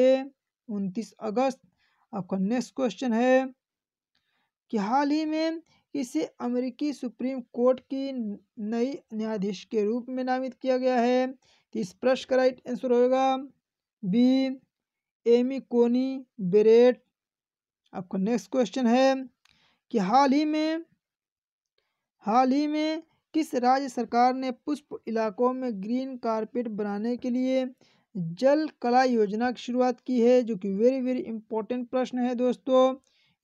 ए उनतीस अगस्त आपका नेक्स्ट क्वेश्चन है कि हाल ही में इसे अमेरिकी सुप्रीम कोर्ट की नई न्यायाधीश के रूप में नामित किया गया है तो इस प्रश्न का राइट आंसर होगा बी एमी कोनी बेरेट आपका नेक्स्ट क्वेश्चन है कि हाल ही में हाल ही में किस राज्य सरकार ने पुष्प इलाकों में ग्रीन कारपेट बनाने के लिए जल कला योजना की शुरुआत की है जो कि वेरी वेरी इंपॉर्टेंट प्रश्न है दोस्तों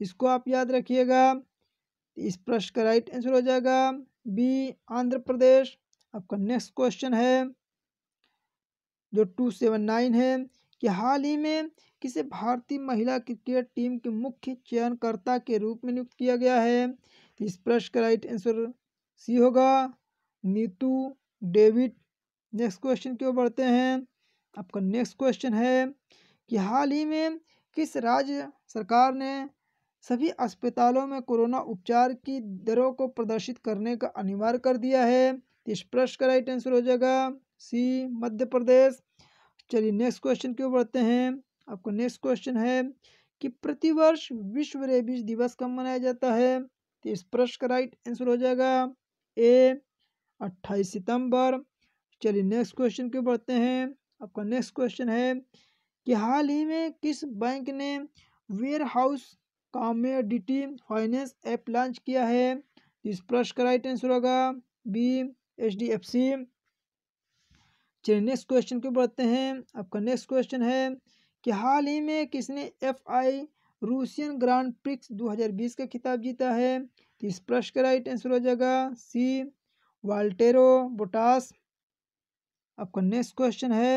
इसको आप याद रखिएगा इस प्रश्न का राइट आंसर हो जाएगा बी आंध्र प्रदेश आपका नेक्स्ट क्वेश्चन है जो टू सेवन नाइन है कि हाल ही में किसे भारतीय महिला क्रिकेट टीम के मुख्य चयनकर्ता के रूप में नियुक्त किया गया है तो इस प्रश्न का राइट आंसर सी होगा नीतू डेविड नेक्स्ट क्वेश्चन की ओर बढ़ते हैं आपका नेक्स्ट क्वेश्चन है कि हाल ही में किस राज्य सरकार ने सभी अस्पतालों में कोरोना उपचार की दरों को प्रदर्शित करने का अनिवार्य कर दिया है इस प्रश्न का राइट आंसर हो जाएगा सी मध्य प्रदेश चलिए नेक्स्ट क्वेश्चन क्यों बढ़ते हैं आपको नेक्स्ट क्वेश्चन है कि प्रतिवर्ष विश्व रेबीज दिवस कब मनाया जाता है तो इस प्रश्न का राइट आंसर हो जाएगा ए अट्ठाईस सितंबर चलिए नेक्स्ट क्वेश्चन क्यों बढ़ते हैं आपका नेक्स्ट क्वेश्चन है कि हाल ही में किस बैंक ने warehouse commodity finance app launch किया है इस प्रश्न का राइट आंसर होगा B H D F C चलिए नेक्स्ट क्वेश्चन क्यों बढ़ते हैं आपका नेक्स्ट क्वेश्चन है कि हाल ही में किसने F I Russian grand prix 2020 का खिताब जीता है तो इस प्रश्न का राइट आंसर हो जाएगा सी वाल्टेरो बोटास आपका नेक्स्ट क्वेश्चन है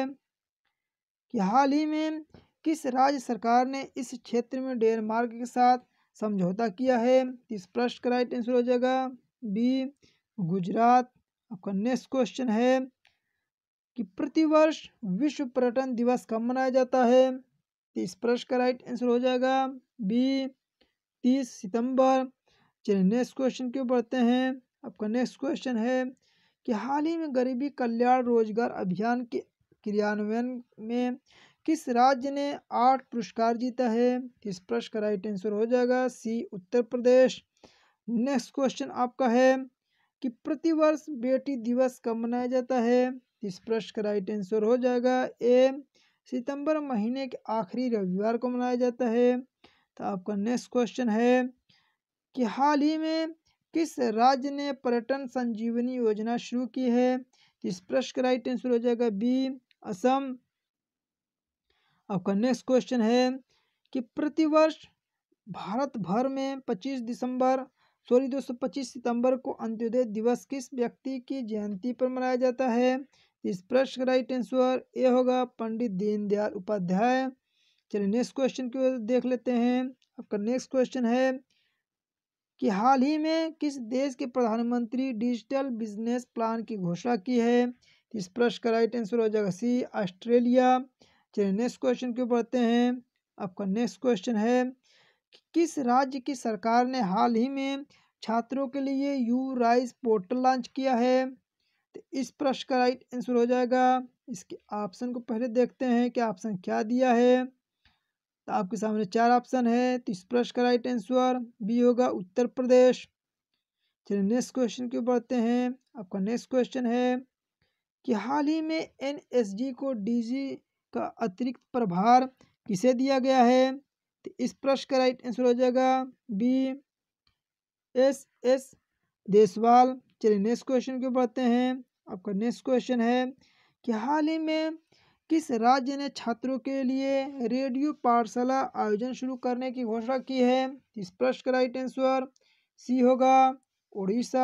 कि हाल ही में किस राज्य सरकार ने इस क्षेत्र में डेनमार्क के साथ समझौता किया है इस प्रश्न का राइट आंसर हो जाएगा बी गुजरात आपका नेक्स्ट क्वेश्चन है कि प्रतिवर्ष विश्व पर्यटन दिवस कब मनाया जाता है तो इस प्रश्न का राइट आंसर हो जाएगा बी तीस सितंबर चलिए नेक्स्ट क्वेश्चन क्यों पढ़ते हैं आपका नेक्स्ट क्वेश्चन है कि हाल ही में गरीबी कल्याण रोजगार अभियान के क्रियान्वयन में किस राज्य ने आठ पुरस्कार जीता है इस प्रश्न का राइट आंसर हो जाएगा सी उत्तर प्रदेश नेक्स्ट क्वेश्चन आपका है कि प्रतिवर्ष बेटी दिवस कब मनाया जाता है इस प्रश्न का राइट आंसर हो जाएगा ए सितंबर महीने के आखिरी रविवार को मनाया जाता है तो आपका नेक्स्ट क्वेश्चन है कि हाल ही में किस राज्य ने पर्यटन संजीवनी योजना शुरू की है इस प्रश्न का राइट आंसर हो जाएगा बी असम आपका नेक्स्ट क्वेश्चन है कि प्रतिवर्ष भारत भर में 25 दिसंबर सॉरी दोस्तों पच्चीस सितंबर को अंत्योदय दिवस किस व्यक्ति की जयंती पर मनाया जाता है इस प्रश्न का राइट आंसर ए होगा पंडित दीनदयाल उपाध्याय चलिए नेक्स्ट क्वेश्चन की देख लेते हैं आपका नेक्स्ट क्वेश्चन है कि हाल ही में किस देश के प्रधानमंत्री डिजिटल बिजनेस प्लान की घोषणा की है इस प्रश्न का राइट आंसर हो जाएगा सी ऑस्ट्रेलिया चलिए तो नेक्स्ट क्वेश्चन क्यों पढ़ते हैं आपका नेक्स्ट क्वेश्चन है कि किस राज्य की सरकार ने हाल ही में छात्रों के लिए यू राइज पोर्टल लॉन्च किया है तो इस प्रश्न का राइट आंसर हो जाएगा इसके ऑप्शन को पहले देखते हैं कि ऑप्शन क्या दिया है तो आपके सामने चार ऑप्शन है तो इस प्रश्न का राइट आंसर बी होगा उत्तर प्रदेश चलिए नेक्स्ट क्वेश्चन क्यों पढ़ते हैं आपका नेक्स्ट क्वेश्चन है कि हाल ही में एन को डी का अतिरिक्त प्रभार किसे दिया गया है तो इस प्रश्न का राइट आंसर हो जाएगा बी एस एस देसवाल चलिए नेक्स्ट क्वेश्चन के बढ़ते हैं आपका नेक्स्ट क्वेश्चन है कि हाल ही में किस राज्य ने छात्रों के लिए रेडियो पाठशाला आयोजन शुरू करने की घोषणा की है तो इस प्रश्न का राइट आंसर सी होगा उड़ीसा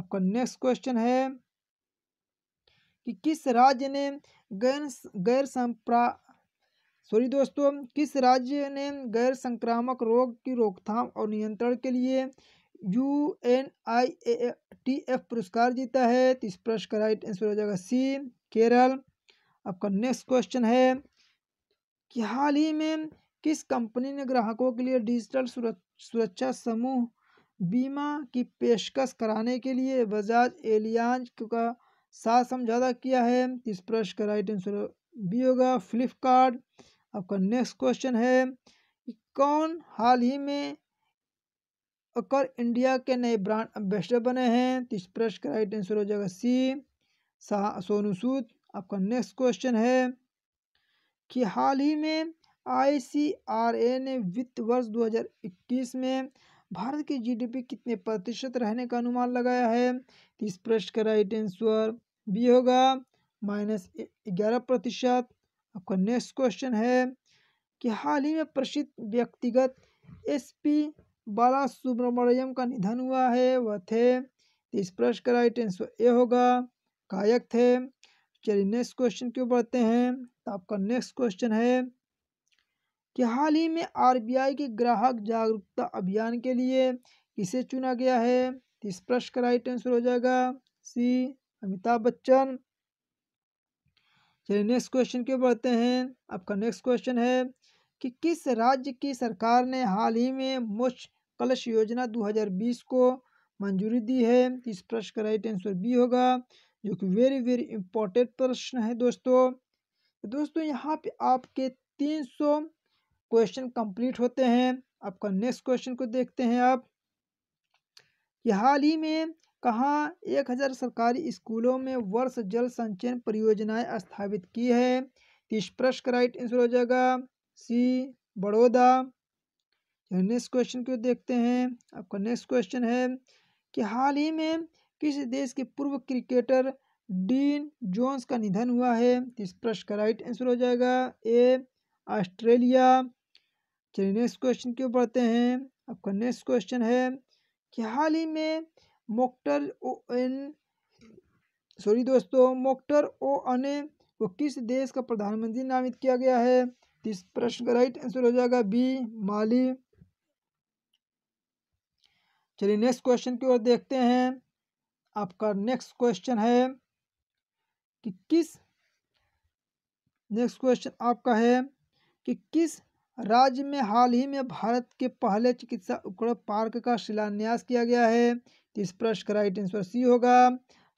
आपका नेक्स्ट क्वेश्चन है कि किस राज्य ने गैर गैर संप्रा सॉरी दोस्तों किस राज्य ने गैर संक्रामक रोग की रोकथाम और नियंत्रण के लिए U N I A T F पुरस्कार जीता है तो इस प्रश्न का राइट आंसर हो जाएगा सी केरल आपका नेक्स्ट क्वेश्चन है कि हाल ही में किस कंपनी ने ग्राहकों के लिए डिजिटल सुरक्षा समूह बीमा की पेशकश कराने के लिए बजाज एलियांज का साथ समझौता किया है इस प्रश्न का राइट आंसर बी होगा फ्लिपकार्ट आपका नेक्स्ट क्वेश्चन है कौन हाल ही में अकर इंडिया के नए ब्रांड एम्बेसडर बने हैं तो इस प्रश्न का राइट आंसर हो जाएगा सी सोनू सूद आपका नेक्स्ट क्वेश्चन है कि हाल ही में आईसीआरए ने वित्त वर्ष 2021 में भारत की जीडीपी कितने प्रतिशत रहने का अनुमान लगाया है तो इस प्रश्न का राइट आंसर बी होगा माइनस ग्यारह प्रतिशत आपका नेक्स्ट क्वेश्चन है कि हाल ही में प्रसिद्ध व्यक्तिगत एसपी बाला सुब्रमण्यम का निधन हुआ है वह थे इस प्रश्न का राइट आंसर ए होगा गायक थे चलिए नेक्स्ट क्वेश्चन क्यों बढ़ते हैं तो आपका नेक्स्ट क्वेश्चन है कि हाल ही में आरबीआई के ग्राहक जागरूकता अभियान के लिए किसे चुना गया है तो इस प्रश्न का राइट आंसर हो जाएगा सी अमिताभ बच्चन चलिए नेक्स्ट क्वेश्चन के बढ़ते हैं आपका नेक्स्ट क्वेश्चन है कि किस राज्य की सरकार ने हाल ही में मोक्ष कलश योजना 2020 को मंजूरी दी है इस प्रश्न का राइट आंसर बी होगा जो कि वेरी वेरी इंपॉर्टेंट प्रश्न है दोस्तों तो दोस्तों यहाँ पे आपके तीन सौ क्वेश्चन कंप्लीट होते हैं आपका नेक्स्ट क्वेश्चन को देखते हैं आप कि हाल ही में कहा एक हज़ार सरकारी स्कूलों में वर्ष जल संचयन परियोजनाएं स्थापित की है इस प्रश्न का राइट आंसर हो जाएगा सी बड़ौदा नेक्स्ट क्वेश्चन को देखते हैं आपका नेक्स्ट क्वेश्चन है कि हाल ही में किस देश के पूर्व क्रिकेटर डीन जोन्स का निधन हुआ है इस प्रश्न का राइट आंसर हो जाएगा ए ऑस्ट्रेलिया चलिए तो नेक्स्ट क्वेश्चन क्यों पढ़ते हैं आपका नेक्स्ट क्वेश्चन है कि हाल ही में मोक्टर ओ एन सॉरी दोस्तों मोक्टर ओ अन को किस देश का प्रधानमंत्री नामित किया गया है तो इस प्रश्न का राइट आंसर हो जाएगा बी माली चलिए नेक्स्ट क्वेश्चन की ओर देखते हैं आपका नेक्स्ट क्वेश्चन है कि किस नेक्स्ट क्वेश्चन आपका है कि किस राज्य में हाल ही में भारत के पहले चिकित्सा उपकरण पार्क का शिलान्यास किया गया है तो इस प्रश्न का राइट आंसर सी होगा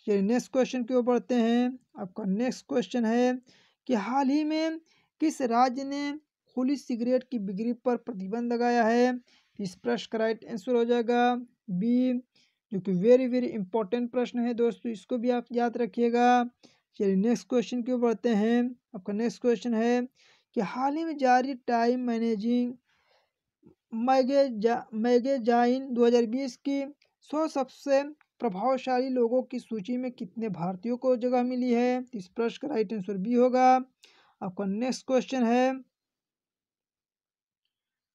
चलिए नेक्स्ट क्वेश्चन की ओर बढ़ते हैं आपका नेक्स्ट क्वेश्चन है कि हाल ही में किस राज्य ने खुली सिगरेट की बिक्री पर प्रतिबंध लगाया है इस प्रश्न का राइट आंसर हो जाएगा बी जो कि वेरी वेरी इंपॉर्टेंट प्रश्न है दोस्तों इसको भी आप याद रखिएगा चलिए नेक्स्ट क्वेश्चन की ओर बढ़ते हैं आपका नेक्स्ट क्वेश्चन है कि हाल ही में जारी टाइम मैनेजिंग मैगजा मैगजाइन 2020 की सौ सबसे प्रभावशाली लोगों की सूची में कितने भारतीयों को जगह मिली है इस प्रश्न का राइट आंसर बी होगा आपका नेक्स्ट क्वेश्चन है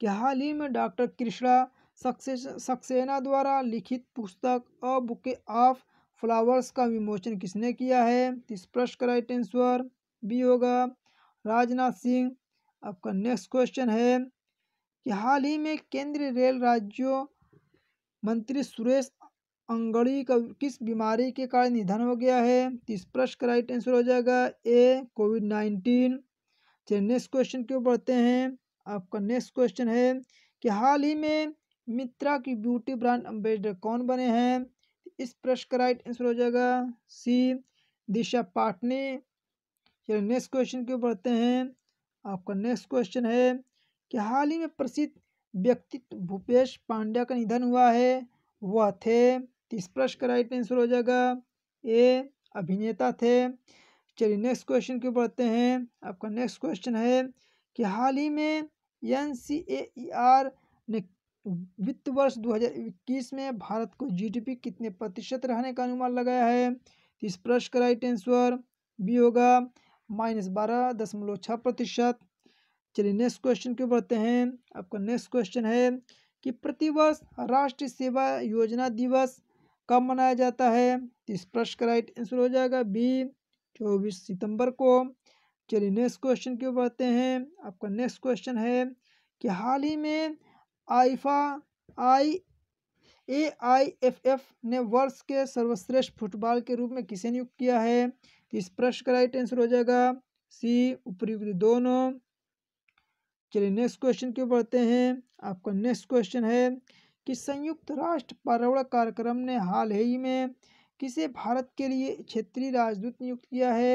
कि हाल ही में डॉक्टर कृष्णा सक्सेना द्वारा लिखित पुस्तक अ बुके ऑफ फ्लावर्स का विमोचन किसने किया है इस प्रश्न का राइट आंसर बी होगा राजनाथ सिंह आपका नेक्स्ट क्वेश्चन है कि हाल ही में केंद्रीय रेल राज्यों मंत्री सुरेश अंगड़ी का किस बीमारी के कारण निधन हो गया है तो इस प्रश्न का राइट आंसर हो जाएगा ए कोविड नाइन्टीन चलिए नेक्स्ट क्वेश्चन क्यों पढ़ते हैं आपका नेक्स्ट क्वेश्चन है कि हाल ही में मित्रा की ब्यूटी ब्रांड एम्बेसडर कौन बने हैं इस प्रश्न का राइट आंसर हो जाएगा सी दिशा पाटनी चलिए नेक्स्ट क्वेश्चन क्यों पढ़ते हैं आपका नेक्स्ट क्वेश्चन है कि हाल ही में प्रसिद्ध व्यक्तित्व भूपेश पांड्या का निधन हुआ है वह थे तो इस प्रश्न का राइट आंसर हो जाएगा ए अभिनेता थे चलिए नेक्स्ट क्वेश्चन क्यों पढ़ते हैं आपका नेक्स्ट क्वेश्चन है कि हाल ही में एन सी ए आर ने वित्त वर्ष 2021 में भारत को जीडीपी कितने प्रतिशत रहने का अनुमान लगाया है इस प्रश्न का राइट आंसर बी होगा माइनस बारह दशमलव छः प्रतिशत चलिए नेक्स्ट क्वेश्चन क्यों बढ़ते हैं आपका नेक्स्ट क्वेश्चन है कि प्रतिवर्ष राष्ट्रीय सेवा योजना दिवस कब मनाया जाता है तो इस प्रश्न का राइट आंसर हो जाएगा बी चौबीस सितंबर को चलिए नेक्स्ट क्वेश्चन क्यों बढ़ते हैं आपका नेक्स्ट क्वेश्चन है कि हाल ही में IIFA I A I F F ने वर्ष के सर्वश्रेष्ठ फुटबॉल के रूप में किसे नियुक्त किया है इस प्रश्न का राइट आंसर हो जाएगा सी उपरी दोनों चलिए नेक्स्ट क्वेश्चन क्यों पढ़ते हैं आपका नेक्स्ट क्वेश्चन है कि संयुक्त राष्ट्र पर्यावरण कार्यक्रम ने हाल ही में किसे भारत के लिए क्षेत्रीय राजदूत नियुक्त किया है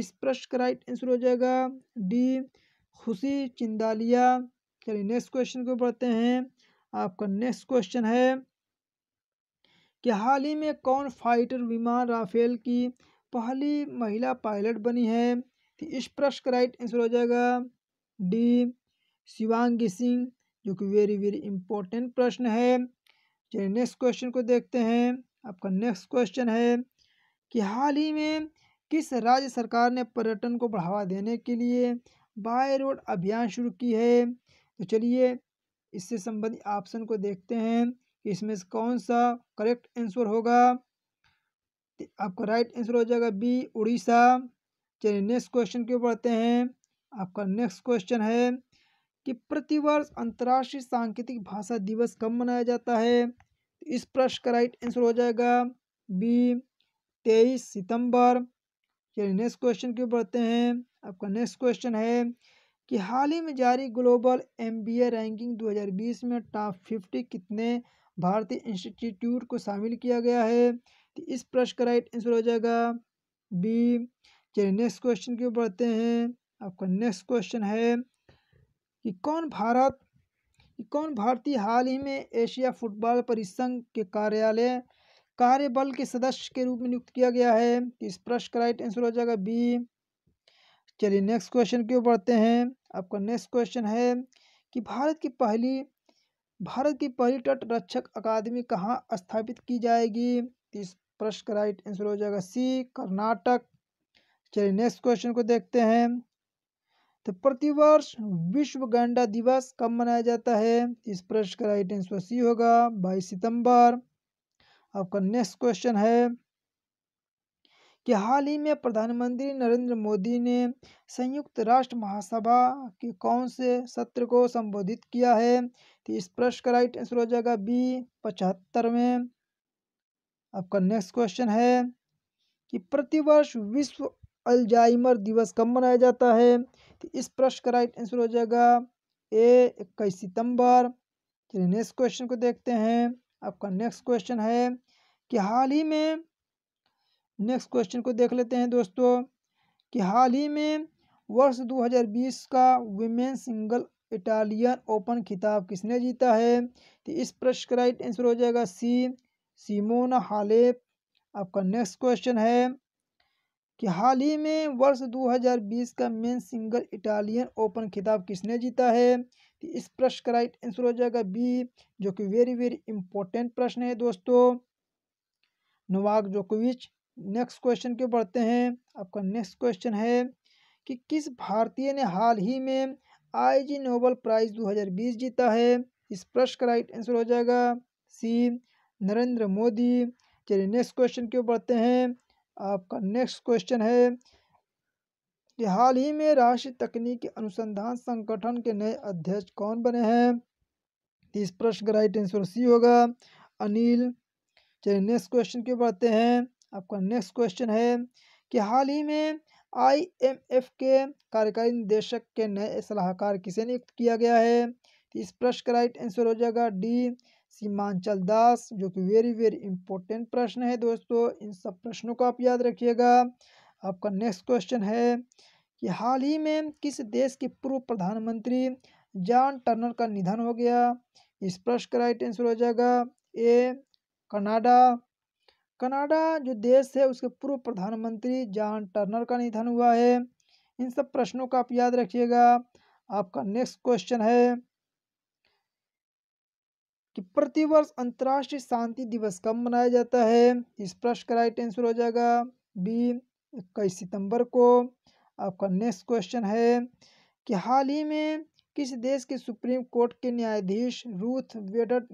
इस प्रश्न का राइट आंसर हो जाएगा डी खुशी चिंदालिया चलिए नेक्स्ट क्वेश्चन क्यों पढ़ते हैं आपका नेक्स्ट क्वेश्चन है कि हाल ही में कौन फाइटर विमान राफेल की पहली महिला पायलट बनी है तो इस प्रश्न का राइट आंसर हो जाएगा डी शिवांगी सिंह जो कि वेरी वेरी इंपॉर्टेंट प्रश्न है चलिए नेक्स्ट क्वेश्चन को देखते हैं आपका नेक्स्ट क्वेश्चन है कि हाल ही में किस राज्य सरकार ने पर्यटन को बढ़ावा देने के लिए बाय रोड अभियान शुरू की है तो चलिए इससे संबंधित ऑप्शन को देखते हैं कि इसमें कौन सा करेक्ट आंसर होगा आपका राइट आंसर हो जाएगा बी उड़ीसा चलिए नेक्स्ट क्वेश्चन क्यों पढ़ते हैं आपका नेक्स्ट क्वेश्चन है कि प्रतिवर्ष अंतर्राष्ट्रीय सांकेतिक भाषा दिवस कब मनाया जाता है तो इस प्रश्न का राइट आंसर हो जाएगा बी तेईस सितंबर चलिए नेक्स्ट क्वेश्चन क्यों पढ़ते हैं आपका नेक्स्ट क्वेश्चन है कि हाल ही में जारी ग्लोबल एम रैंकिंग दो में टॉप फिफ्टी कितने भारतीय इंस्टीट्यूट को शामिल किया गया है तो इस प्रश्न का राइट आंसर हो जाएगा बी चलिए नेक्स्ट क्वेश्चन की ओर बढ़ते हैं आपका नेक्स्ट क्वेश्चन है कि कौन भारत कि कौन भारतीय हाल ही में एशिया फुटबॉल परिसंघ के कार्यालय कार्यबल के सदस्य के रूप में नियुक्त किया गया है तो इस प्रश्न का राइट आंसर हो जाएगा बी चलिए नेक्स्ट क्वेश्चन की ओर बढ़ते हैं आपका नेक्स्ट क्वेश्चन है कि भारत की पहली भारत की पहली तट रक्षक अकादमी कहाँ स्थापित की जाएगी तो इस प्रश्न का राइट आंसर हो जाएगा सी कर्नाटक चलिए नेक्स्ट क्वेश्चन को देखते हैं तो प्रतिवर्ष विश्व गंडा दिवस कब मनाया जाता है इस प्रश्न का राइट आंसर सी होगा बाईस सितंबर आपका नेक्स्ट क्वेश्चन है कि हाल ही में प्रधानमंत्री नरेंद्र मोदी ने संयुक्त राष्ट्र महासभा के कौन से सत्र को संबोधित किया है तो इस प्रश्न का राइट आंसर हो जाएगा बी पचहत्तरवें आपका नेक्स्ट क्वेश्चन है कि प्रतिवर्ष विश्व अल्जाइमर दिवस कब मनाया जाता है तो इस प्रश्न का राइट आंसर हो जाएगा ए इक्कीस सितंबर चलिए नेक्स्ट क्वेश्चन को देखते हैं आपका नेक्स्ट क्वेश्चन है कि हाल ही में नेक्स्ट क्वेश्चन को देख लेते हैं दोस्तों कि हाल ही में वर्ष 2020 का वीमेन सिंगल इटालियन ओपन खिताब किसने जीता है तो इस प्रश्न का राइट आंसर हो जाएगा सी सीमोना हालेप आपका नेक्स्ट क्वेश्चन है कि हाल ही में वर्ष 2020 का मेन सिंगल इटालियन ओपन खिताब किसने जीता है तो इस प्रश्न का राइट आंसर हो जाएगा बी जो कि वेरी वेरी इंपॉर्टेंट प्रश्न है दोस्तों नोवाक जोकोविच नेक्स्ट क्वेश्चन के बढ़ते हैं आपका नेक्स्ट क्वेश्चन है कि किस भारतीय ने हाल ही में आईजी नोबल प्राइज 2020 जीता है इस प्रश्न का राइट आंसर हो जाएगा सी नरेंद्र मोदी चलिए नेक्स्ट क्वेश्चन क्यों पढ़ते हैं आपका नेक्स्ट क्वेश्चन है कि हाल ही में राष्ट्रीय तकनीकी अनुसंधान संगठन के नए अध्यक्ष कौन बने हैं तीस प्रश्न का राइट आंसर सी होगा अनिल चलिए नेक्स्ट क्वेश्चन क्यों पढ़ते हैं आपका नेक्स्ट क्वेश्चन है कि हाल ही में आईएमएफ के कार्यकारी निदेशक के नए सलाहकार किसे नियुक्त किया गया है इस प्रश्न का राइट आंसर हो जाएगा डी सीमांचल दास जो कि वेरी वेरी इंपॉर्टेंट प्रश्न है दोस्तों इन सब प्रश्नों को आप याद रखिएगा आपका नेक्स्ट क्वेश्चन है कि हाल ही में किस देश के पूर्व प्रधानमंत्री जॉन टर्नर का निधन हो गया इस प्रश्न का राइट आंसर हो जाएगा ए कनाडा कनाडा जो देश है उसके पूर्व प्रधानमंत्री जॉन टर्नर का निधन हुआ है इन सब प्रश्नों का आप याद रखिएगा आपका नेक्स्ट क्वेश्चन है कि प्रतिवर्ष अंतर्राष्ट्रीय शांति दिवस कब मनाया जाता है इस प्रश्न का राइट आंसर हो जाएगा बी इक्कीस सितंबर को आपका नेक्स्ट क्वेश्चन है कि हाल ही में किस देश के सुप्रीम कोर्ट के न्यायाधीश रूथ वेडर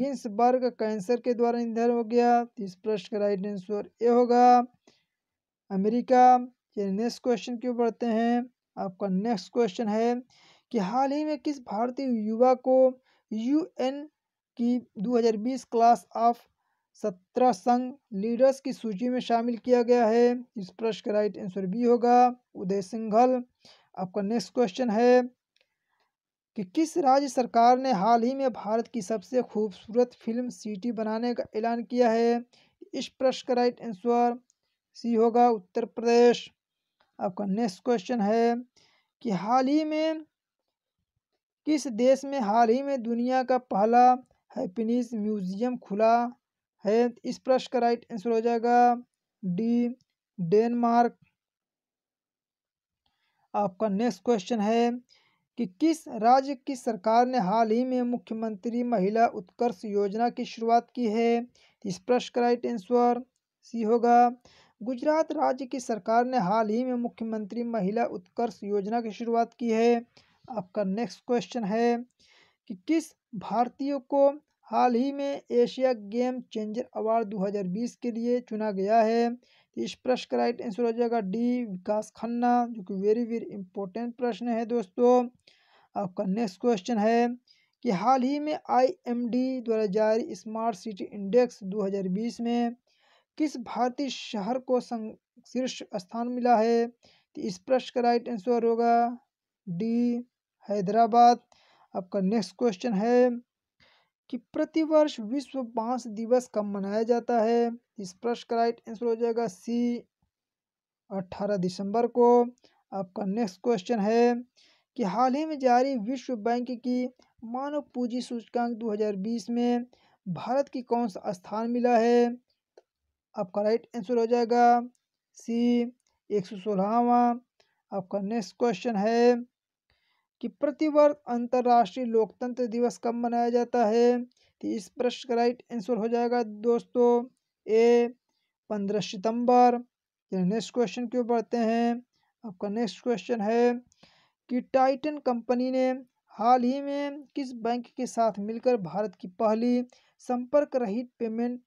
गिन्सबर्ग कैंसर के द्वारा निधन हो गया इस प्रश्न का राइट आंसर ए होगा अमेरिका ये नेक्स्ट क्वेश्चन क्यों बढ़ते हैं आपका नेक्स्ट क्वेश्चन है कि हाल ही में किस भारतीय युवा को यूएन की 2020 क्लास ऑफ सत्रह संघ लीडर्स की सूची में शामिल किया गया है इस प्रश्न का राइट आंसर बी होगा उदय सिंघल आपका नेक्स्ट क्वेश्चन है कि किस राज्य सरकार ने हाल ही में भारत की सबसे खूबसूरत फिल्म सिटी बनाने का ऐलान किया है इस प्रश्न का राइट आंसर सी होगा उत्तर प्रदेश आपका नेक्स्ट क्वेश्चन है कि हाल ही में किस देश में हाल ही में दुनिया का पहला हैप्पीनेस म्यूजियम खुला है इस प्रश्न का राइट आंसर हो जाएगा डी डेनमार्क आपका नेक्स्ट क्वेश्चन है कि किस राज्य की सरकार ने हाल ही में मुख्यमंत्री महिला उत्कर्ष योजना की शुरुआत की है इस प्रश्न का राइट आंसर सी होगा गुजरात राज्य की सरकार ने हाल ही में मुख्यमंत्री महिला उत्कर्ष योजना की शुरुआत की है आपका नेक्स्ट क्वेश्चन है कि किस भारतीयों को हाल ही में एशिया गेम चेंजर अवार्ड 2020 के लिए चुना गया है इस प्रश्न का राइट आंसर हो जाएगा डी विकास खन्ना जो कि वेरी वेरी इंपॉर्टेंट प्रश्न है दोस्तों आपका नेक्स्ट क्वेश्चन है कि हाल ही में आईएमडी द्वारा जारी स्मार्ट सिटी इंडेक्स 2020 में किस भारतीय शहर को शीर्ष स्थान मिला है तो इस प्रश्न का राइट आंसर होगा डी हैदराबाद आपका नेक्स्ट क्वेश्चन है कि प्रतिवर्ष विश्व बांस दिवस कब मनाया जाता है इस प्रश्न का राइट आंसर हो जाएगा सी 18 दिसंबर को आपका नेक्स्ट क्वेश्चन है कि हाल ही में जारी विश्व बैंक की मानव पूंजी सूचकांक 2020 में भारत की कौन सा स्थान मिला है आपका राइट आंसर हो जाएगा सी एक सौ सोलहवा आपका नेक्स्ट क्वेश्चन है कि प्रतिवर्ष अंतर्राष्ट्रीय लोकतंत्र दिवस कब मनाया जाता है तो इस प्रश्न का राइट आंसर हो जाएगा दोस्तों ए पंद्रह सितंबर नेक्स्ट क्वेश्चन क्यों बढ़ते हैं आपका नेक्स्ट क्वेश्चन है कि टाइटन कंपनी ने हाल ही में किस बैंक के साथ मिलकर भारत की पहली संपर्क रहित पेमेंट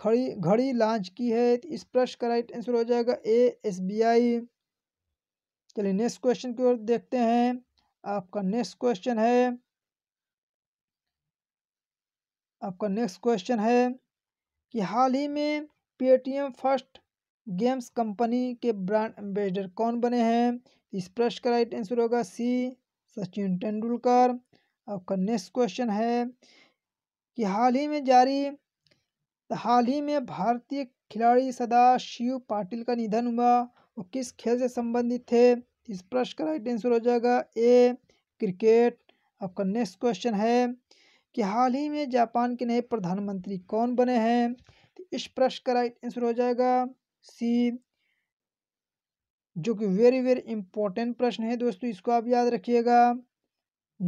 खड़ी घड़ी लॉन्च की है तो इस प्रश्न का राइट आंसर हो जाएगा ए एस बी आई चलिए नेक्स्ट क्वेश्चन की ओर देखते हैं आपका नेक्स्ट क्वेश्चन है आपका नेक्स्ट क्वेश्चन है कि हाल ही में पेटीएम फर्स्ट गेम्स कंपनी के ब्रांड एम्बेसडर कौन बने हैं इस प्रश्न का राइट आंसर होगा सी सचिन तेंदुलकर आपका नेक्स्ट क्वेश्चन है कि हाल ही में जारी हाल ही में भारतीय खिलाड़ी सदा शिव पाटिल का निधन हुआ वो किस खेल से संबंधित थे इस प्रश्न का राइट आंसर हो जाएगा ए क्रिकेट आपका नेक्स्ट क्वेश्चन है कि हाल ही में जापान के नए प्रधानमंत्री कौन बने हैं तो इस प्रश्न का राइट आंसर हो जाएगा सी जो कि वेरी वेरी इंपॉर्टेंट प्रश्न है दोस्तों इसको आप याद रखिएगा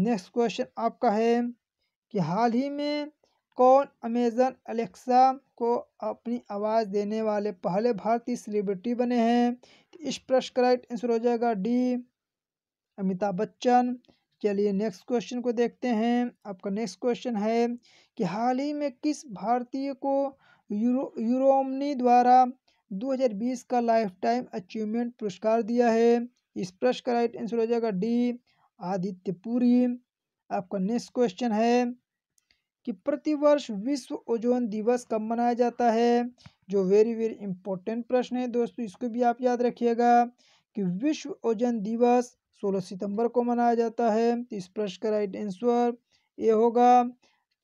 नेक्स्ट क्वेश्चन आपका है कि हाल ही में कौन अमेजन अलेक्सा को अपनी आवाज़ देने वाले पहले भारतीय सेलिब्रिटी बने हैं इस प्रश्न आंसर हो जाएगा डी अमिताभ बच्चन चलिए नेक्स्ट क्वेश्चन को देखते हैं आपका नेक्स्ट क्वेश्चन है कि हाल ही में किस भारतीय को यूरो यूरोमनी द्वारा 2020 का लाइफ टाइम अचीवमेंट पुरस्कार दिया है इस प्रश्न का राइट आंसर हो जाएगा डी आदित्य पुरी आपका नेक्स्ट क्वेश्चन है कि प्रतिवर्ष विश्व ओजोन दिवस कब मनाया जाता है जो वेरी वेरी इंपॉर्टेंट प्रश्न है दोस्तों इसको भी आप याद रखिएगा कि विश्व ओजन दिवस 16 सितंबर को मनाया जाता है तो इस प्रश्न का राइट आंसर ये होगा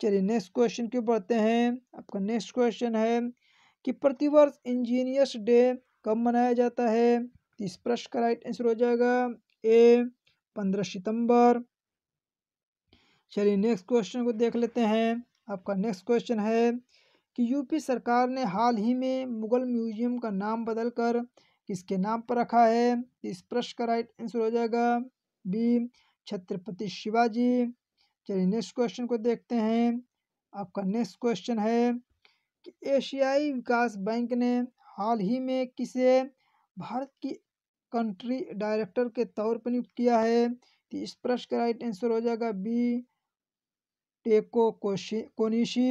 चलिए नेक्स्ट क्वेश्चन क्यों पढ़ते हैं आपका नेक्स्ट क्वेश्चन है कि प्रतिवर्ष इंजीनियर्स डे कब मनाया जाता है तो इस प्रश्न का राइट आंसर हो जाएगा ए पंद्रह सितंबर चलिए नेक्स्ट क्वेश्चन को देख लेते हैं आपका नेक्स्ट क्वेश्चन है कि यूपी सरकार ने हाल ही में मुगल म्यूजियम का नाम बदलकर किसके नाम पर रखा है इस प्रश्न का राइट आंसर हो जाएगा बी छत्रपति शिवाजी चलिए नेक्स्ट क्वेश्चन को देखते हैं आपका नेक्स्ट क्वेश्चन है कि एशियाई विकास बैंक ने हाल ही में किसे भारत की कंट्री डायरेक्टर के तौर पर नियुक्त किया है तो इस प्रश्न का राइट आंसर हो जाएगा बी टेको कोशी कोनिशी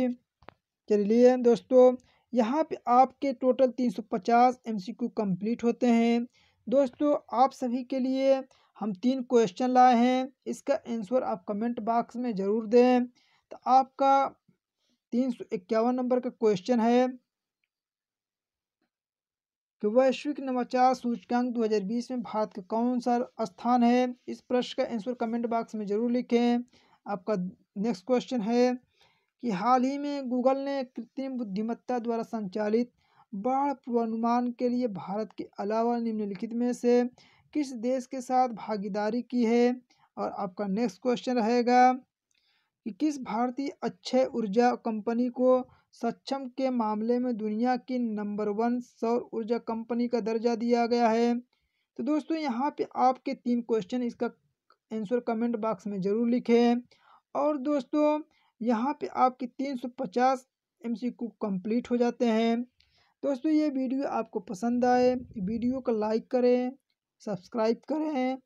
चलिए दोस्तों यहाँ पे आपके टोटल 350 एमसीक्यू कंप्लीट होते हैं दोस्तों आप सभी के लिए हम तीन क्वेश्चन लाए हैं इसका आंसर आप कमेंट बॉक्स में ज़रूर दें तो आपका तीन सौ इक्यावन नंबर का क्वेश्चन है कि वैश्विक नवाचार सूचकांक 2020 में भारत का कौन सा स्थान है इस प्रश्न का आंसर कमेंट बॉक्स में ज़रूर लिखें आपका नेक्स्ट क्वेश्चन है कि हाल ही में गूगल ने कृत्रिम बुद्धिमत्ता द्वारा संचालित बाढ़ पूर्वानुमान के लिए भारत के अलावा निम्नलिखित में से किस देश के साथ भागीदारी की है और आपका नेक्स्ट क्वेश्चन रहेगा कि किस भारतीय अक्षय ऊर्जा कंपनी को सक्षम के मामले में दुनिया की नंबर वन सौर ऊर्जा कंपनी का दर्जा दिया गया है तो दोस्तों यहाँ पे आपके तीन क्वेश्चन इसका आंसर कमेंट बॉक्स में ज़रूर लिखें और दोस्तों यहाँ पे आपके 350 एमसीक्यू कंप्लीट हो जाते हैं दोस्तों ये वीडियो आपको पसंद आए वीडियो को लाइक करें सब्सक्राइब करें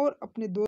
और अपने दोस्त